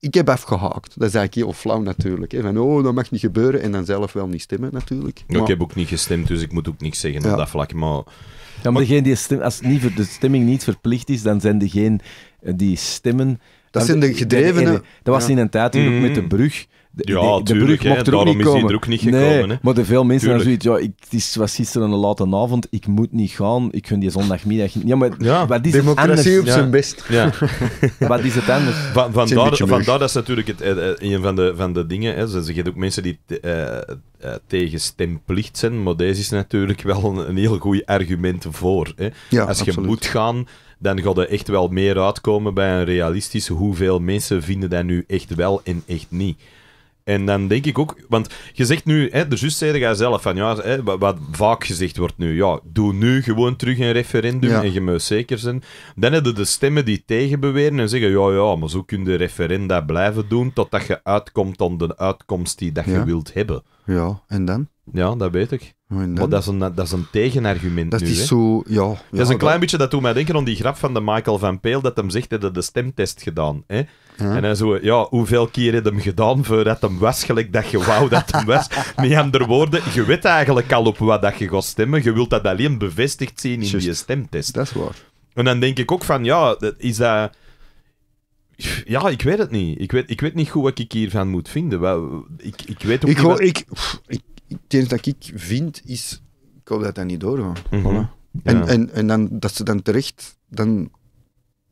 ik heb afgehaakt. Dat is eigenlijk heel flauw natuurlijk. Hè? Van, oh, dat mag niet gebeuren. En dan zelf wel niet stemmen natuurlijk. Maar... Ik heb ook niet gestemd, dus ik moet ook niks zeggen op dat vlak. Maar... Ja, maar degene die stem, als niet, de stemming niet verplicht is, dan zijn degenen eh, die stemmen... Dat zijn de gedrevenen. Dat was in een tijd ook mm. met de brug ja, de, tuurlijk, brug mocht er ook niet is komen. Er ook niet gekomen. Nee, hè? maar de veel mensen dan zoiets. Ja, ik, het is, was gisteren een late avond, ik moet niet gaan. Ik gun die zondagmiddag niet. Ja, maar ja, wat is democratie het op zijn best. wat is het anders? Van, vandaar, dat is natuurlijk het, eh, eh, een van de, van de dingen. Hè. Ze zeggen ook mensen die eh, tegen stemplicht zijn, maar deze is natuurlijk wel een, heel goed argument voor. Hè. Als je moet gaan, dan gaat er echt wel meer uitkomen bij een realistische hoeveel mensen vinden dat nu echt wel en echt niet. En dan denk ik ook, want je zegt nu, hè, de juist zei jij zelf van ja, hè, wat, vaak gezegd wordt nu, ja, doe nu gewoon terug een referendum en je moet zeker zijn. Dan hebben de stemmen die tegenbeweren en zeggen, ja, ja, maar zo kun je referenda blijven doen totdat je uitkomt aan de uitkomst die dat je wilt hebben. Ja, en dan? Ja, dat weet ik. Maar dat is een, dat is een tegenargument dat nu, Is zo, ja, dat is een klein beetje, dat doet mij denken aan die grap van de Michael van Peel, dat hem zegt, dat hij de stemtest gedaan. Hè? En dan zo, ja, hoeveel keer hebben je hem gedaan voordat hem was gelijk dat je wou dat hem was? Met andere woorden, je weet eigenlijk al op wat dat je gaat stemmen. Je wilt dat alleen bevestigd zien in Just, stemtest. Dat is waar. En dan denk ik ook van, ja, is dat... Ja, ik weet het niet. Ik weet, ik weet niet goed wat ik hiervan moet vinden. Ik, ik weet ook ik, niet... Ik, ik, het dat ik vind is... Ik hoop dat dat niet doorgaat. Mhm. en, en, en dan, dat ze dan terecht... Dan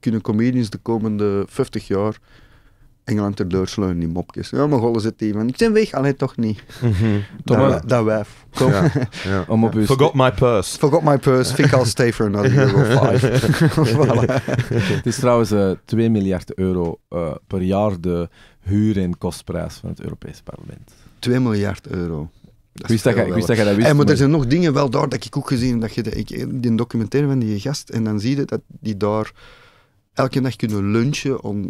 kunnen comedians de komende 50 jaar Engeland ter deur sleuren, die mopjes. Ja, maar gollen zit die van, ik ben weg, alleen toch niet. Mm -hmm. dat, wijf. Ja, Forgot my purse. Forgot my purse, Think I'll stay for another euro voilà. Het is trouwens 2 eh, miljard euro eh, per jaar de huur- en kostprijs van het Europese parlement. 2 miljard euro. wist dat, ik wist dat je dat wist. En, maar, er zijn nog dingen wel daar dat ik ook gezien dat je de, ik, die documentaire van die gast en dan zie je dat die daar elke dag kunnen lunchen. Om,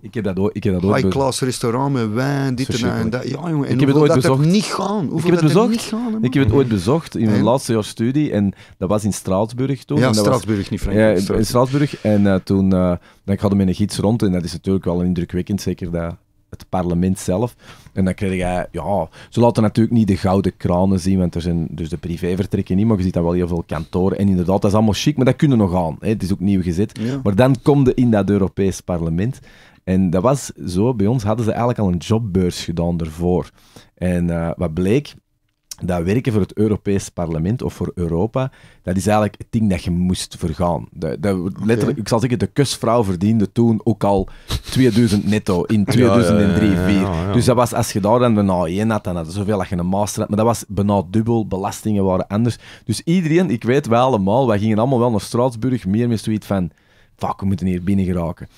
ik heb dat ook. Ik heb dat ook high class restaurant met wijn, dit en dat. Ja, jongen, en ik heb het ooit bezocht. Niet gaan. ik heb het bezocht. ik heb het ooit bezocht in mijn laatste jaar studie. En dat was in Straatsburg toen. Ja, en Straatsburg, niet Frankrijk. Ja, in Straatsburg. En eh, toen, uh, dan, ik had met een gids rond. En dat is natuurlijk wel indrukwekkend, zeker dat het parlement zelf. En dan kreeg je, ja, ze laten natuurlijk niet de gouden kranen zien, want er zijn dus de privévertrekken niet, maar je ziet dan wel heel veel kantoren. En inderdaad, dat is allemaal chic, maar dat kunnen nog aan. Hè. Het is ook nieuw gezet. Maar dan kom je in dat Europees parlement. En dat was zo, bij ons hadden ze eigenlijk al een jobbeurs gedaan ervoor En eh, wat bleek, dat werken voor het Europees Parlement of voor Europa, dat is eigenlijk het ding dat je moest vergaan. De, de, Ik zal zeggen, de kusvrouw verdiende toen ook al 2000 netto in 2003, 4 Dus dat was, als je daar dan nou, had, dan had zoveel dat je een master had, maar dat was bijna dubbel, belastingen waren anders. Dus iedereen, ik weet wel allemaal, wij gingen allemaal wel naar Straatsburg, meer met zoiets van we moeten hier binnen geraken.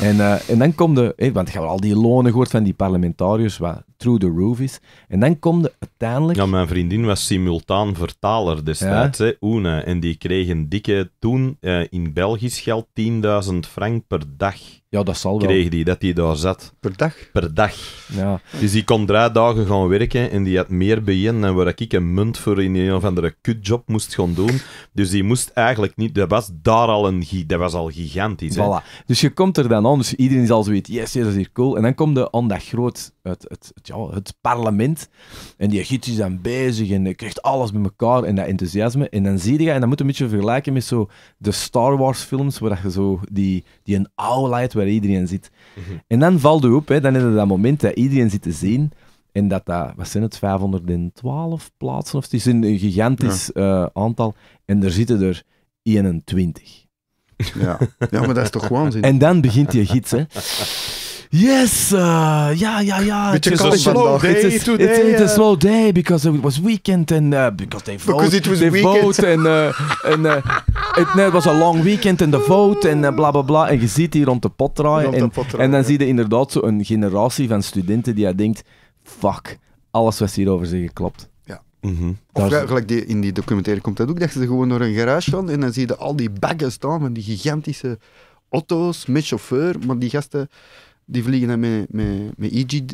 en, eh, en dan komt de, want je hebt al die lonen gehoord van die parlementariërs, wat through the roof is. En dan komt de uiteindelijk... Ja, mijn vriendin was simultaan vertaler destijds, hè, Oene. En die kreeg een dikke, toen eh, in Belgisch geld, 10.000 frank per dag. Ja, dat zal wel. kreeg die, dat hij daar zat. Per dag? Per dag. Ja. Dus die kon drie dagen gaan werken en die had meer bijeen dan waar ik een munt voor in een of andere kutjob moest gaan doen. Dus die moest eigenlijk niet... Dat was daar al een... Dat was al gigantisch. Voilà. Dus je komt er dan aan, dus iedereen is al zoiets, yes, yes, dat is hier cool. En dan komt de aan dat groot, het, het, het, ja, het parlement, en die gids is bezig en je krijgt alles met elkaar en dat enthousiasme. En dan zie je, en dat moet een beetje vergelijken met zo de Star Wars films, waar je zo die, die een oude light waar iedereen zit. Mhm. En dan valt u op, hè, dan is het dat moment dat iedereen zit te zien. En dat dat, wat zijn het, 512 plaatsen of het is een gigantisch eh, aantal. En er zitten er 21. Ja. ja, maar dat is toch waanzin. En dan begint je gids, hè. Yes, eh, ja, ja, ja. Het was, slow day Het is, today. a slow eh. day because it was weekend and eh, because they vote. Because it was they weekend. vote and, it, was a long weekend and the vote en bla bla bla. En je ziet hier rond de pot draaien. En, en dan zie je inderdaad zo een generatie van studenten die denkt, fuck, alles wat hier hierover zeggen klopt. Mm Of gelijk die, in die documentaire komt dat ook, dat ze gewoon door een garage van en dan zie je al die baggers staan met die gigantische auto's met chauffeur, maar die gasten die vliegen dan met, met, met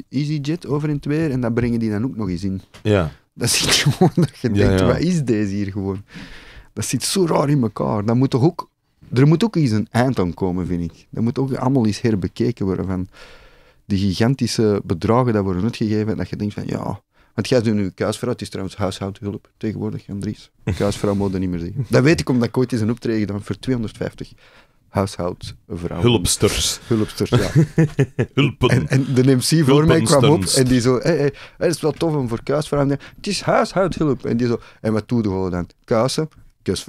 EasyJet over in het weer en dat brengen die dan ook nog eens in. Ja. Dat je gewoon dat je denkt, wat is deze hier gewoon? Dat zit zo raar in elkaar. Dat moet toch ook, er moet ook eens een eind aan komen, vind ik. Dat moet ook allemaal eens herbekeken worden van die gigantische bedragen dat worden uitgegeven en dat je denkt van, ja... Want jij doet nu kuisvrouw, het is trouwens huishoudhulp tegenwoordig, Andries. Kuisvrouw moet dat niet meer zeggen. Dat weet ik omdat ik ooit eens een optreden gedaan voor 250 huishoudvrouwen. Hulpsters. Hulpsters, ja. Hulpen. En, en, de MC voor mij kwam op en die zo, hey, hey, is wel tof om voor kaas Het is huishoudhulp. En die zo, en wat doe je dan? Kaas, kus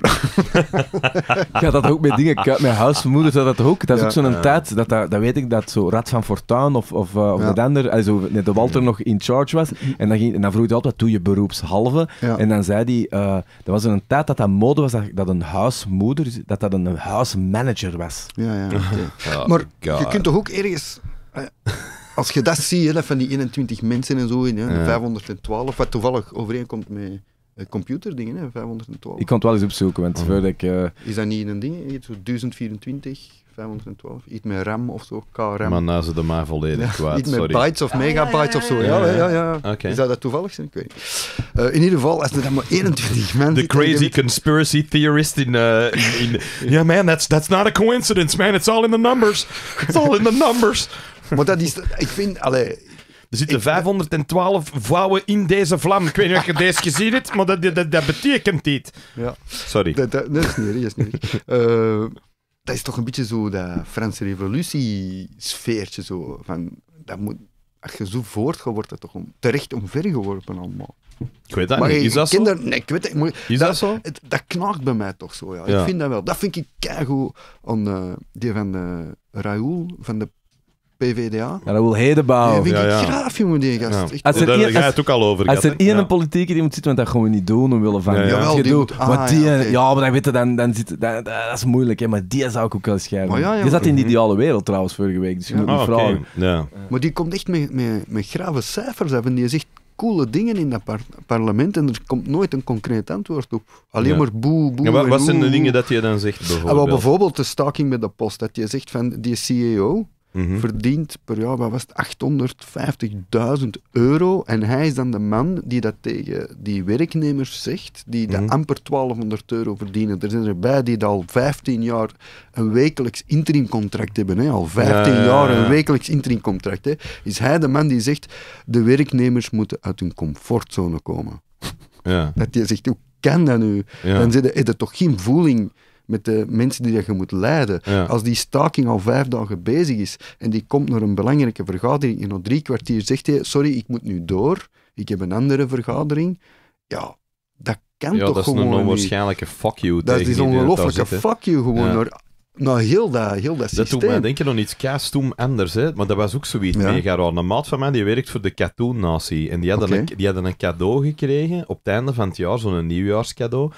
ja, dat ook met dingen. Mijn huismoeder dat dat ook. Dat is ook zo'n tijd. Dat, dat, dat, weet ik dat zo Rad van Fortuin of, of, uh, of Also, nee, de Walter nog in charge was. En dan, ging, dan vroeg hij altijd: doe je beroepshalve? En dan zei hij: dat eh, was een tijd dat dat mode was dat, dat een huismoeder, dat dat een huismanager was. Ja, ja. maar je kunt toch ook ergens. Eh, als je dat ziet, van die 21 mensen en zo, ja. 512, wat toevallig overeenkomt met eh, computerdingen, 512. Ik kan het wel eens opzoeken, want mhm. ik... Eh, is dat niet een ding? 1024, 512, iets met RAM of zo, KRAM. Maar nou ze de maar volledig ja, iets sorry. met bytes of ah, megabytes of zo, ja, ja, ja. Is dat, toevallig Ik weet niet. Eh, in ieder geval, als er dan maar 21 mensen... The crazy conspiracy theorist in... in, yeah man, that's, that's not a coincidence, man. It's all in the numbers. It's all in the numbers. maar dat is... Ik vind... Allee, er zitten 512 vouwen in deze vlam. Ik weet niet of je deze gezien hebt, maar dat, dat, betekent iets. Ja. Sorry. Dat, is niet erg, is niet eh, dat is toch een beetje zo dat Franse revolutie-sfeertje. Zo, van, dat moet, als je zo voortgaat, wordt dat toch om, terecht omvergeworpen allemaal. Ik weet dat niet. Is dat kinder, zo? Nee, ik weet het, Is dat, zo? dat knaagt bij mij toch zo. Ja. Ik vind dat wel. Dat vind ik keigoed eh, die van uh, Raoul, van de PVDA. Ja, dat wil Hedebouw. Dat vind ik ja, ja. graaf, die gast. Als er, daar ga je het ook al over. Als er één een politieke die moet zitten, want dat gaan we niet doen omwille van... Ja, Jawel, die maar die, ah, ja, maar dan dan, dan zit, dat, is moeilijk, hè, maar die zou ik ook wel schrijven. Die zat in de ideale wereld trouwens vorige week, dus je moet ah, vragen. Maar die komt echt met, met, met grave cijfers en die zegt coole dingen in dat parlement en er komt nooit een concreet antwoord op. Alleen maar boe, boe. Ja, wat, wat zijn de dingen dat je dan zegt ah, bijvoorbeeld? Ah, bijvoorbeeld de staking met de post. Dat je zegt van die CEO, Mhm. verdient per jaar, wat was het, 850.000 euro. En hij is dan de man die dat tegen die werknemers zegt, die de mhm. amper 1200 euro verdienen. Er zijn bij die dat al 15 jaar een wekelijks interimcontract hebben. Hè? Al 15 jaar een wekelijks interimcontract. Hè? Is hij de man die zegt, de werknemers moeten uit hun comfortzone komen. Dat je zegt, hoe kan dat nu? Dan zit er, toch geen voeling met de mensen die je moet leiden. Als die staking al vijf dagen bezig is en die komt naar een belangrijke vergadering en op drie kwartier zegt hij, sorry, ik moet nu door, ik heb een andere vergadering. Ja, dat kan ja, toch dat gewoon is een onwaarschijnlijke fuck you Dat is ongelooflijke fuck you gewoon. Ja. Naar, heel dat, heel dat, systeem. Dat denk je nog iets keistoem anders, hè? maar dat was ook zoiets ja. mega raar. Een maat van mij die werkt voor de Nazi. en die hadden, een, die hadden een cadeau gekregen op het einde van het jaar, zo'n nieuwjaarscadeau.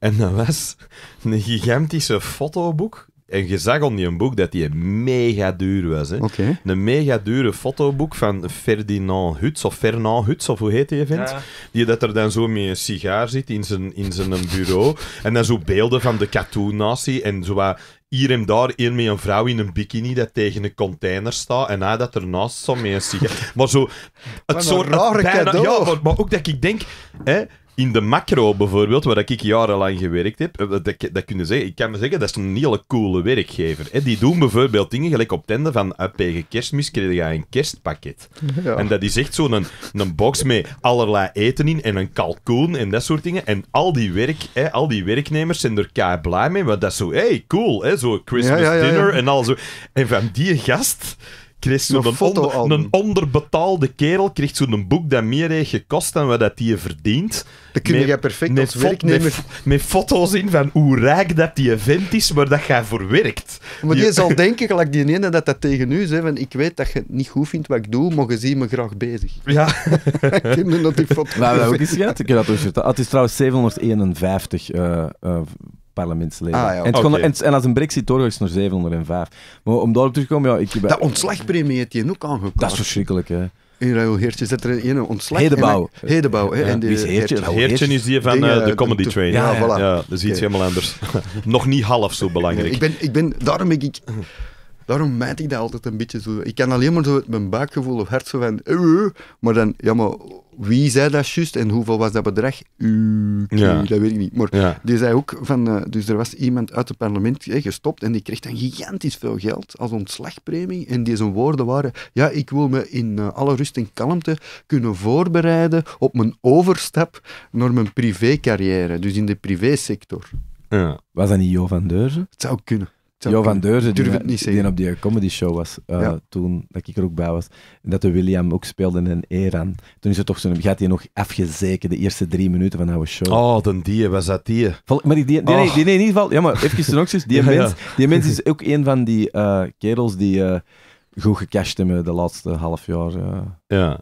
En dat was een gigantische fotoboek. En je zag om die een boek dat die mega duur was. Hè. Een mega dure fotoboek van Ferdinand Huts, of Fernand Huts, of hoe heet hij vindt. Die dat er dan zo met een sigaar zit in zijn, in zijn bureau. en dan zo beelden van de Katoen-natie en zo wat hier en daar één met een vrouw in een bikini dat tegen een container staat en hij dat ernaast zo met een sigaar. Maar zo... Het soort, rare cadeau. maar, maar, ook dat ik denk... Hè, in de macro bijvoorbeeld, waar ik jarenlang gewerkt heb, eh, dat, dat, kunnen zeggen, ik kan me zeggen, dat is een hele coole werkgever. Hè? Die doen bijvoorbeeld dingen, gelijk op tende van tegen eh, kerstmis kreeg jij een kerstpakket. En dat is echt zo'n een, een box met allerlei eten in en een kalkoen en dat soort dingen. En al die, werk, hè, al die werknemers zijn er kei blij mee, want dat is zo, hey, cool, hè? zo Christmas dinner en al zo. En van die gast kreeg zo'n een, onder, een onderbetaalde kerel kreeg zo'n boek dat meer heeft gekost dan wat dat die verdient. Dat kun je perfect met, als Met, foto's in van hoe rijk dat die event is, waar dat jij voor werkt. Maar je zal denken, gelijk die ene, dat dat tegen u is. van, ik weet dat je het niet goed vindt wat ik doe, maar je ziet me graag bezig. Ja. ik heb nu nog die foto. dat ook eens Ik heb dat ook Het is trouwens 751 uh, eh, eh, parlementsleden. Ah, en, en, als een brexit doorgaat, is het nog 705. Maar om daarop terug te komen... Ja, ik, dat ontslagpremie heeft je ook aangekomen. Dat is verschrikkelijk, hè. In Raoul Heertje zit er een ontslag. Hedebouw. En, Hedebouw. Ja. En die, Heertje? Heertje, is die van eh, de eh, comedy train. Ja, ja, voilà. ja, dat is iets helemaal anders. Nog niet half zo belangrijk. ik ben, ik ben, daarom ik... Daarom mijt ik dat altijd een beetje zo. Ik kan alleen maar zo mijn buikgevoel of hart zo van... Eh, eh, eh. maar dan, ja, maar wie zei dat juist en hoeveel was dat bedrag? Uh, Dat weet ik niet. Maar die zei ook van... dus er was iemand uit het parlement gestopt en die kreeg dan gigantisch veel geld als ontslagpremie. En die zijn woorden waren... Ja, ik wil me in alle rust en kalmte kunnen voorbereiden op mijn overstap naar mijn privécarrière. Dus in de privésector. Was dat niet Jo van Deurzen? Het zou kunnen. Jo van Deurzen, die, op die comedy show was, eh, toen dat ik er ook bij was, en dat de William ook speelde in Eran. Toen is het toch zo'n, gaat hij nog afgezeken de eerste drie minuten van onze show. Oh, dan die, was dat die? Maar die, die, die, nee, oh. die nee, in ieder geval, ja maar even nog eens, die, ja, mens, die mens is ook een van die eh, kerels die eh, goed gecashed hebben de laatste half jaar. ja.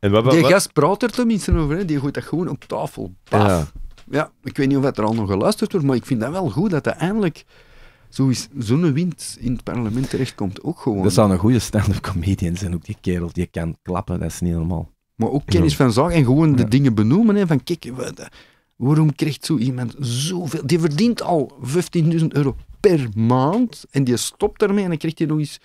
En wat, wat, die gast praat er tenminste over, hè? die gooit dat gewoon op tafel. Paf. Ja. ik weet niet of het er al nog geluisterd wordt, maar ik vind dat wel goed dat hij eindelijk zo'n wind in het parlement terechtkomt ook gewoon. Dat zou een goede stand-up comedian zijn, ook die kerel die kan klappen, dat is niet normaal. Maar ook kennis van zaak en gewoon de dingen benoemen. Hè, van kijk, eh, waarom krijgt zo iemand zoveel? Die verdient al 15.000 euro per maand en die stopt ermee en dan krijgt hij nog eens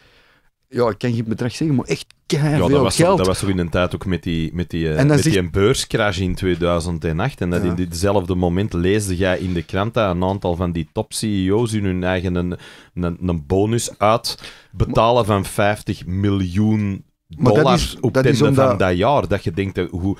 ja, ik kan geen bedrag zeggen, maar echt keihard ja, dat was, dat was zo in een tijd ook met die, met die, eh, met zegt... die beurscrash in 2008. En dat in ditzelfde moment leesde jij in de krant dat een aantal van die top-CEO's hun, hun eigen een, een, bonus uitbetalen maar... van 50 miljoen maar dat is, op dat is van dat jaar. Dat je denkt, eh, hoe,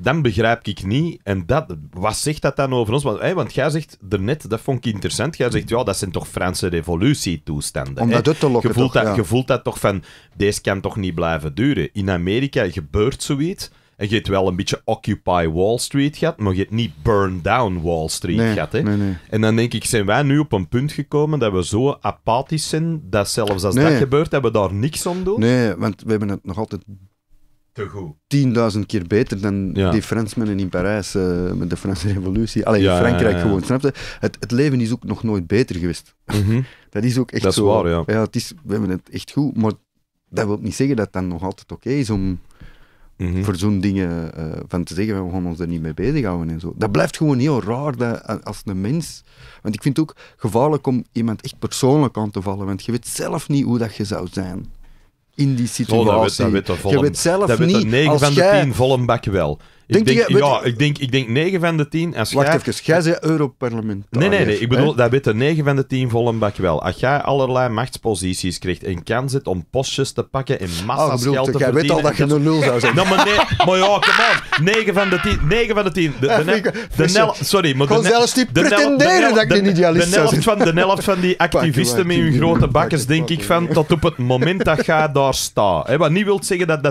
dan begrijp ik niet. En dat, wat zegt dat dan over ons? Want, want jij zegt daarnet, dat vond ik interessant, jij zegt, ja, dat zijn toch Franse revolutietoestanden. Om dat te lokken, je voelt, dat, je voelt dat toch van, deze kan toch niet blijven duren. In Amerika gebeurt zoiets, en je hebt wel een beetje Occupy Wall Street gehad, maar je hebt niet Burn Down Wall Street nee, gehad. Hè? En dan denk ik, zijn wij nu op een punt gekomen dat we zo apathisch zijn, dat zelfs als dat gebeurt, dat we daar niks aan doen? Nee, want we hebben het nog altijd te goed. 10.000 keer beter dan die Fransmen in Parijs eh, met de Franse Revolutie. Alleen in Frankrijk gewoon, snapte? Het, het leven is ook nog nooit beter geweest. Mhm. dat is ook echt dat is Waar, ja. het is, we hebben het echt goed, maar dat wil niet zeggen dat dat dan nog altijd oké is om Mhm. Voor zo'n dingen eh, van te zeggen, we gaan ons er niet mee bezighouden en zo. Dat blijft gewoon heel raar dat, eh, als een mens. Want ik vind het ook gevaarlijk om iemand echt persoonlijk aan te vallen, want je weet zelf niet hoe dat je zou zijn in die situatie. weet, je weet zelf dat weet niet. van de 10 volle bak wel ik denk, ja, ik denk, ik denk 9 van de 10. Als Wacht jij... even, jij zei Europarlement. Nee, nee, ah, nee. Ik bedoel, dat weten 9 van de 10 vol bak wel. Als jij allerlei machtsposities krijgt en kans zit om postjes te pakken en ah, massa's oh, bedoel, geld te jij weet al dat je een nul zou zijn. nou, maar, nee, maar ja, come on. 9 van de 10. 9 van de 10. De, sorry, maar de, zelfs pretenderen dat ik een idealist de, de Van, van die activisten met hun grote bakkers, denk ik van, tot op het moment dat jij daar staat. Wat niet wil zeggen dat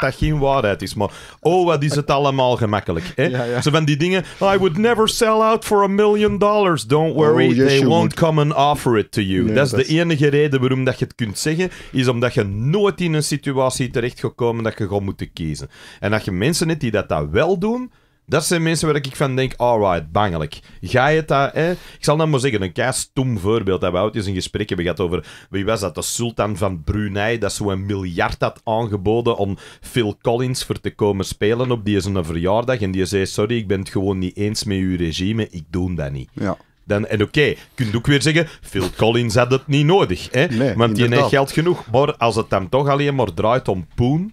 dat geen waarheid is, maar oh, wat is het allemaal gemakkelijk. Hè? Zo van die dingen. Oh, I would never sell out for a million dollars. Don't worry, oh, they won't come and offer it to you. dat is de enige reden waarom dat je het kunt zeggen, is omdat je nooit in een situatie terecht gekomen dat je gewoon moet kiezen. En dat je mensen hebt die dat, dat wel doen, dat zijn mensen waar ik van denk, alright, bangelijk. Ga je het daar... Eh? Ik zal dan maar zeggen, een kei voorbeeld dat we ooit eens een gesprek hebben gehad over... Wie was dat? De sultan van Brunei, dat zo'n miljard had aangeboden om Phil Collins voor te komen spelen op die zijn verjaardag. En die zei, sorry, ik ben het gewoon niet eens met uw regime, ik doe dat niet. Ja. Dan, en oké, okay, je kunt ook weer zeggen, Phil Collins had het niet nodig. Hè? Nee, want die heeft geld genoeg. Maar als het dan toch alleen maar draait om poen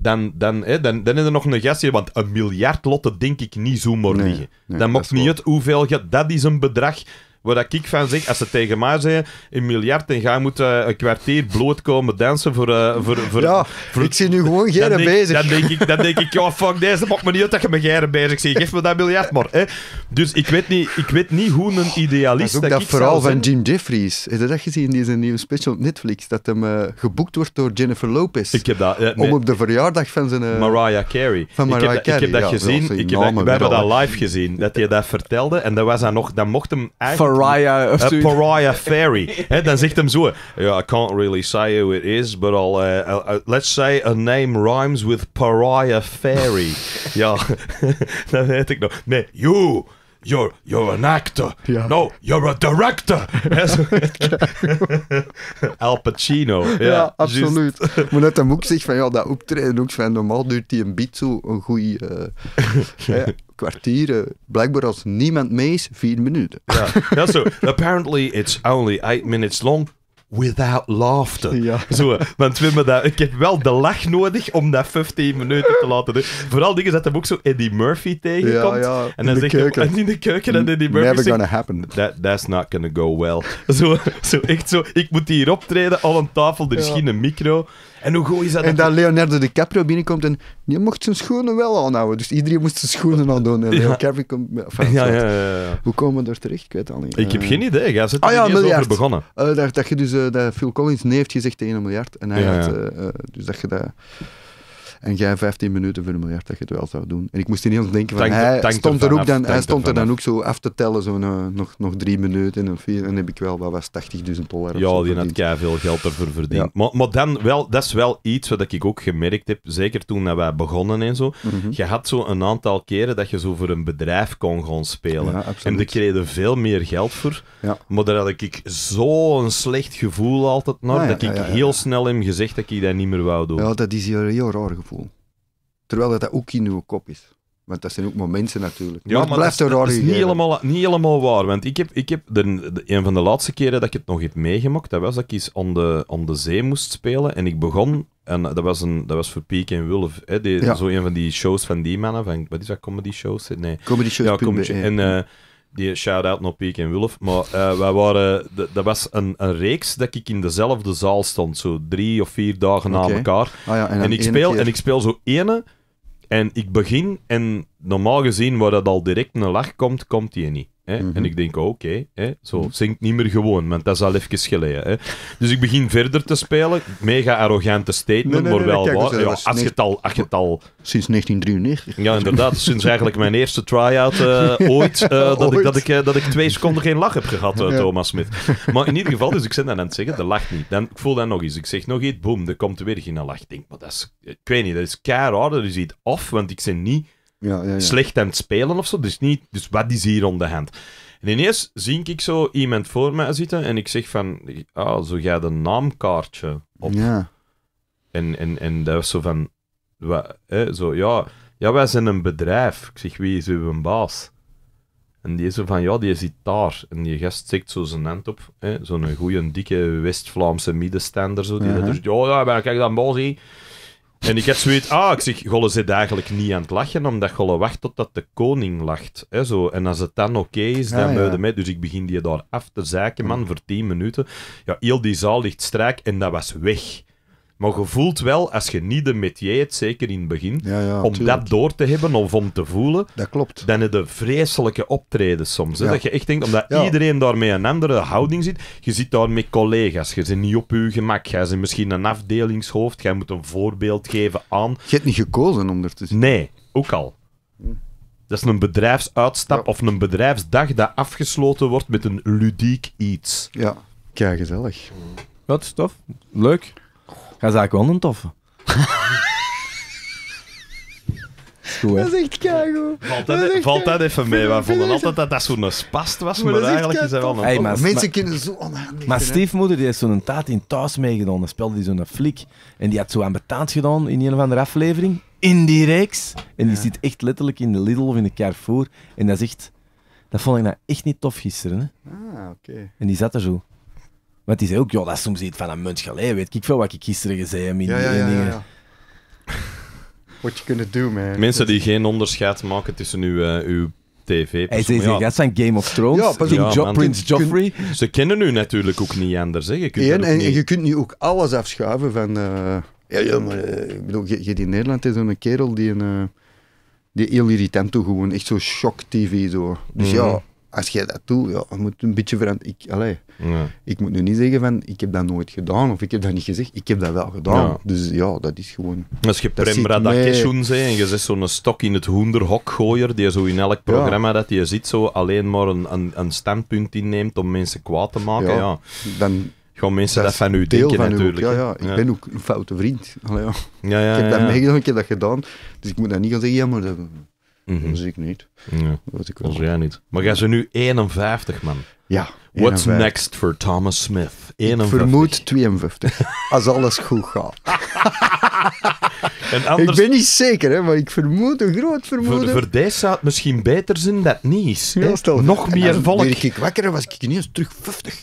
dan, dan, hè, dan, dan is er nog een gastje, want een miljard lotten denk ik niet zo mooi liggen. dan maakt niet het hoeveel... Dat is een bedrag Waar dat ik van zeg, als ze tegen mij zeggen, een miljard en ga moet eh, een kwartier bloot komen dansen voor... Eh, voor, voor ja, ik zie nu gewoon geen bezig. Dan denk, ik, dan denk ik, ja fuck deze, mag me niet uit dat je me Gerren bezig bent. Geef me dat miljard maar. Hè. Dus ik weet, niet, ik weet niet hoe een idealist... Dat ook dat, vooral verhaal van Jim Jeffries. Heb je dat gezien? in zijn nieuwe special op Netflix. Dat hem eh, geboekt wordt door Jennifer Lopez. Ik heb dat... Om op de verjaardag van zijn... Mariah Carey. ik heb, dat gezien. Ik heb we hebben dat live gezien. Dat hij dat vertelde. En dat was dan nog... Dan mocht hem eigenlijk pariah fairy. Eh, dan zegt hem zo: yeah, I can't really say who it is, but I'll, uh, let's say a name rhymes with pariah fairy. ja, dat weet ik nog. Nee, you. You're, you're an actor. No, you're a director. Al Pacino. Ja, absoluut. Maar dat hem ook zegt van ja, dat optreden ook van normaal duurt die een beat een goede. Eh, kwartieren. blijkbaar als niemand mee is, vier minuten. Ja, ja zo. Apparently it's only eight minutes long. Without laughter. Ja. Zo, want we dat, ik heb wel de lach nodig om dat 15 minuten te laten doen. Vooral dingen dat hem ook zo Eddie Murphy tegenkomt. Ja, ja, en dan zegt keuken. in de keuken en Eddie Murphy Never gonna happen. That, that's not gonna go well. Zo, zo echt zo, ik moet hier optreden, al een tafel, er is geen micro. En hoe gooi is dat? En dat Leonardo DiCaprio binnenkomt en je mocht zijn schoenen wel aanhouden. Dus iedereen moest zijn schoenen doen En ja. DiCaprio komt... Enfin, ja, ja, ja, Hoe komen we er terecht? Ik weet al niet. Ik heb eh, geen idee. Jij zit ah er ah, niet over begonnen. Eh, dat, dat, je dus, eh, dat Phil Collins nee heeft gezegd 1 miljard. En hij had... dus dat je dat... En jij 15 minuten voor een miljard dat je het wel zou doen. En ik moest ineens denken van, tank, hij, stond er, ook dan, hij stond er dan ook zo af te tellen, zo eh, nog, nog drie minuten of vier. En dan heb ik wel, wat was 80.000 dollar Ja, die had jij veel geld ervoor verdiend. Maar, maar dan wel, dat is wel iets wat ik ook gemerkt heb, zeker toen dat wij begonnen en zo. Mhm. Je had zo een aantal keren dat je zo voor een bedrijf kon gaan spelen. en daar kreeg je veel meer geld voor. Maar daar had ik zo'n slecht gevoel altijd nog dat ik heel snel hem gezegd dat ik dat niet meer wou doen. Ja, dat is heel raar gevoel. Terwijl dat, ook in uw kop is. Want dat zijn ook maar mensen natuurlijk. maar, het maar blijft dat, dat is niet helemaal, niet helemaal waar. Want ik heb, ik heb de, een van de laatste keren dat ik het nog heb meegemaakt, dat was dat ik eens aan de, aan de zee moest spelen. En ik begon, en eh, dat was, een, dat was voor Peek en Wulf, hè, zo een van die shows van die mannen, van, wat is dat, comedy shows? Nee. Comedy shows. Ja, comedy, en eh, die shout-out naar Peek en Wulf. Maar uh, wij waren, dat was een, een, reeks dat ik in dezelfde zaal stond, zo drie of vier dagen na elkaar. Ah, ja, en, en ik speel, en ik speel zo ene en ik begin en normaal gezien, waar dat al direct een lach komt, komt die niet. Hè? En mhm. ik denk, oké, zo mhm. zingt niet meer gewoon, want dat is al even geleden. Hè? Dus ik begin verder te spelen. Mega arrogante statement, maar wel nee, dus, eh, als, je het al, Sinds 1993. Ja, inderdaad. Sinds eigenlijk mijn eerste try-out eh, ooit, eh, dat, Ik, dat, ik, dat ik twee seconden geen lach heb gehad, Thomas Smit. Maar in ieder geval, dus ik zit dan aan het zeggen, de lacht niet. Dan, ik voel dat nog eens. Ik zeg nog iets, boem, er komt weer geen lach. Ik denk, maar dat is... Ik weet niet, dat is keihard. Dat is iets af, want ik zit niet ja, ja, ja. slecht aan het spelen of zo. Dus, niet, dus wat is hier om de hand? En ineens zie ik zo iemand voor mij zitten en ik zeg van, ah, zo jij de naamkaartje op. Ja. En, en, en dat was zo van, wat, hè, zo, ja, ja, wij zijn een bedrijf. Ik zeg, wie is uw baas? En die is zo van, ja, die zit daar. En die gast steekt zo zijn hand op. Zo'n goede, dikke West-Vlaamse middenstander. Zo, die ja, ja, ben een dan baas en ik had zoiets, ah, ik zeg, Golle zit eigenlijk niet aan het lachen, omdat Golle wacht totdat de koning lacht. Hè, zo. En als het dan oké is, dan ah, ja. mij. Dus ik begin die daar af te zaken, man, voor tien minuten. Ja, heel die zaal ligt strijk en dat was weg. Maar je voelt wel, als je niet de metier hebt, zeker in het begin, om dat door te hebben of om te voelen, dat klopt. dan heb je vreselijke optreden soms. Hè? Dat je echt denkt, omdat iedereen daarmee een andere houding zit. Je zit daar met collega's, je zit niet op je gemak. Jij bent misschien een afdelingshoofd, jij moet een voorbeeld geven aan... Je hebt niet gekozen om er te zitten. Nee, ook al. Hm. Dat is een bedrijfsuitstap of een bedrijfsdag dat afgesloten wordt met een ludiek iets. Ja, kijk gezellig. Wat, tof. Leuk ga ze eigenlijk wel een toffe. Goed, dat is echt keigoed. Valt dat, e- even mee? We vonden altijd dat dat zo'n spast was, maar, eigenlijk is dat wel een... Hey, Mensen kunnen zo onhandig Maar Steve stiefmoeder die heeft zo'n taart in thuis meegedaan. Dan speelde die zo'n flik. En die had zo betaald gedaan in een of andere aflevering. In die reeks. En die zit echt letterlijk in de Lidl of in de Carrefour. En dat is echt... Dat vond ik nou echt niet tof gisteren. Hè? Ah, oké. En die zat er zo. Want die zei ook, joh, dat is soms iets van een muntschalij weet ik veel wat ik gisteren gezegd heb. In ja, ja, ja, ja, What you gonna do, man. Mensen die geen onderscheid maken tussen uw, uh, uw tv Hij zei, ja. dat zijn Game of Thrones, ja, pas ja, Joffrey. Ze kennen u natuurlijk ook niet anders. Hè. Je kunt Eén, en, niet... je kunt nu ook alles afschuiven van... Eh, ja, ja, maar eh, ik bedoel, je, je in Nederland is een kerel die een... die heel irritant toe gewoon echt zo shock-tv zo. Dus ja, mhm als jij dat doet, ja, je moet een beetje veranderen. Ik, allee, ja. ik moet nu niet zeggen van ik heb dat nooit gedaan of ik heb dat niet gezegd. Ik heb dat wel gedaan. Dus ja, dat is gewoon. Als je Premra dat zei en je zegt zo'n stok in het hoenderhokgooier, die zo in elk programma dat je ziet, zo alleen maar een, een, standpunt inneemt om mensen kwaad te maken. Ja, Dan, Gaan mensen dat, van u denken natuurlijk. ja, ja, ik ben ook een foute vriend. ja. Ja, ja, ik heb dat meegedaan, ik heb dat gedaan. Dus ik moet dat niet gaan zeggen, ja, maar Mm zie ik niet. Ja. Weet ik wel. jij niet. Maar jij ze nu 51, man. Ja. What's next for Thomas Smith? Ik vermoed 52. als alles goed gaat. Anders... Ik ben niet zeker, hè, maar ik vermoed een groot vermoeden. Voor, voor deze zou het misschien beter zijn dat niet. Nog meer volgens volk. ik wakker was ik ineens terug 50.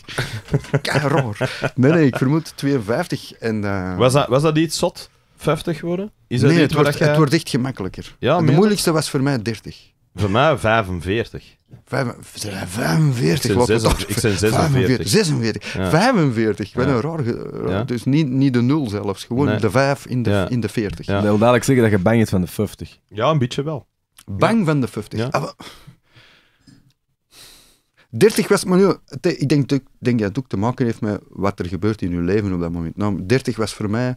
Kei Nee, nee, ik vermoed 52. En, uh... was, dat, was dat iets zot? 50 worden? Is dat nee, het wordt, wordt echt gemakkelijker. Ja, de moeilijkste was voor mij 30. Voor mij 45. 45, ik ben, 46, 46. 46. 45, ik ben een raar, Dus niet, niet de 0 zelfs, gewoon de 5 in de, in de 40. Dat wil dadelijk zeggen dat je bang bent van de 50. Ja, een beetje wel. Bang van de 50. 30 ah, was, maar nu, ik denk, denk dat het ook te maken heeft met wat er gebeurt in je leven op dat moment. Nou, 30 was voor mij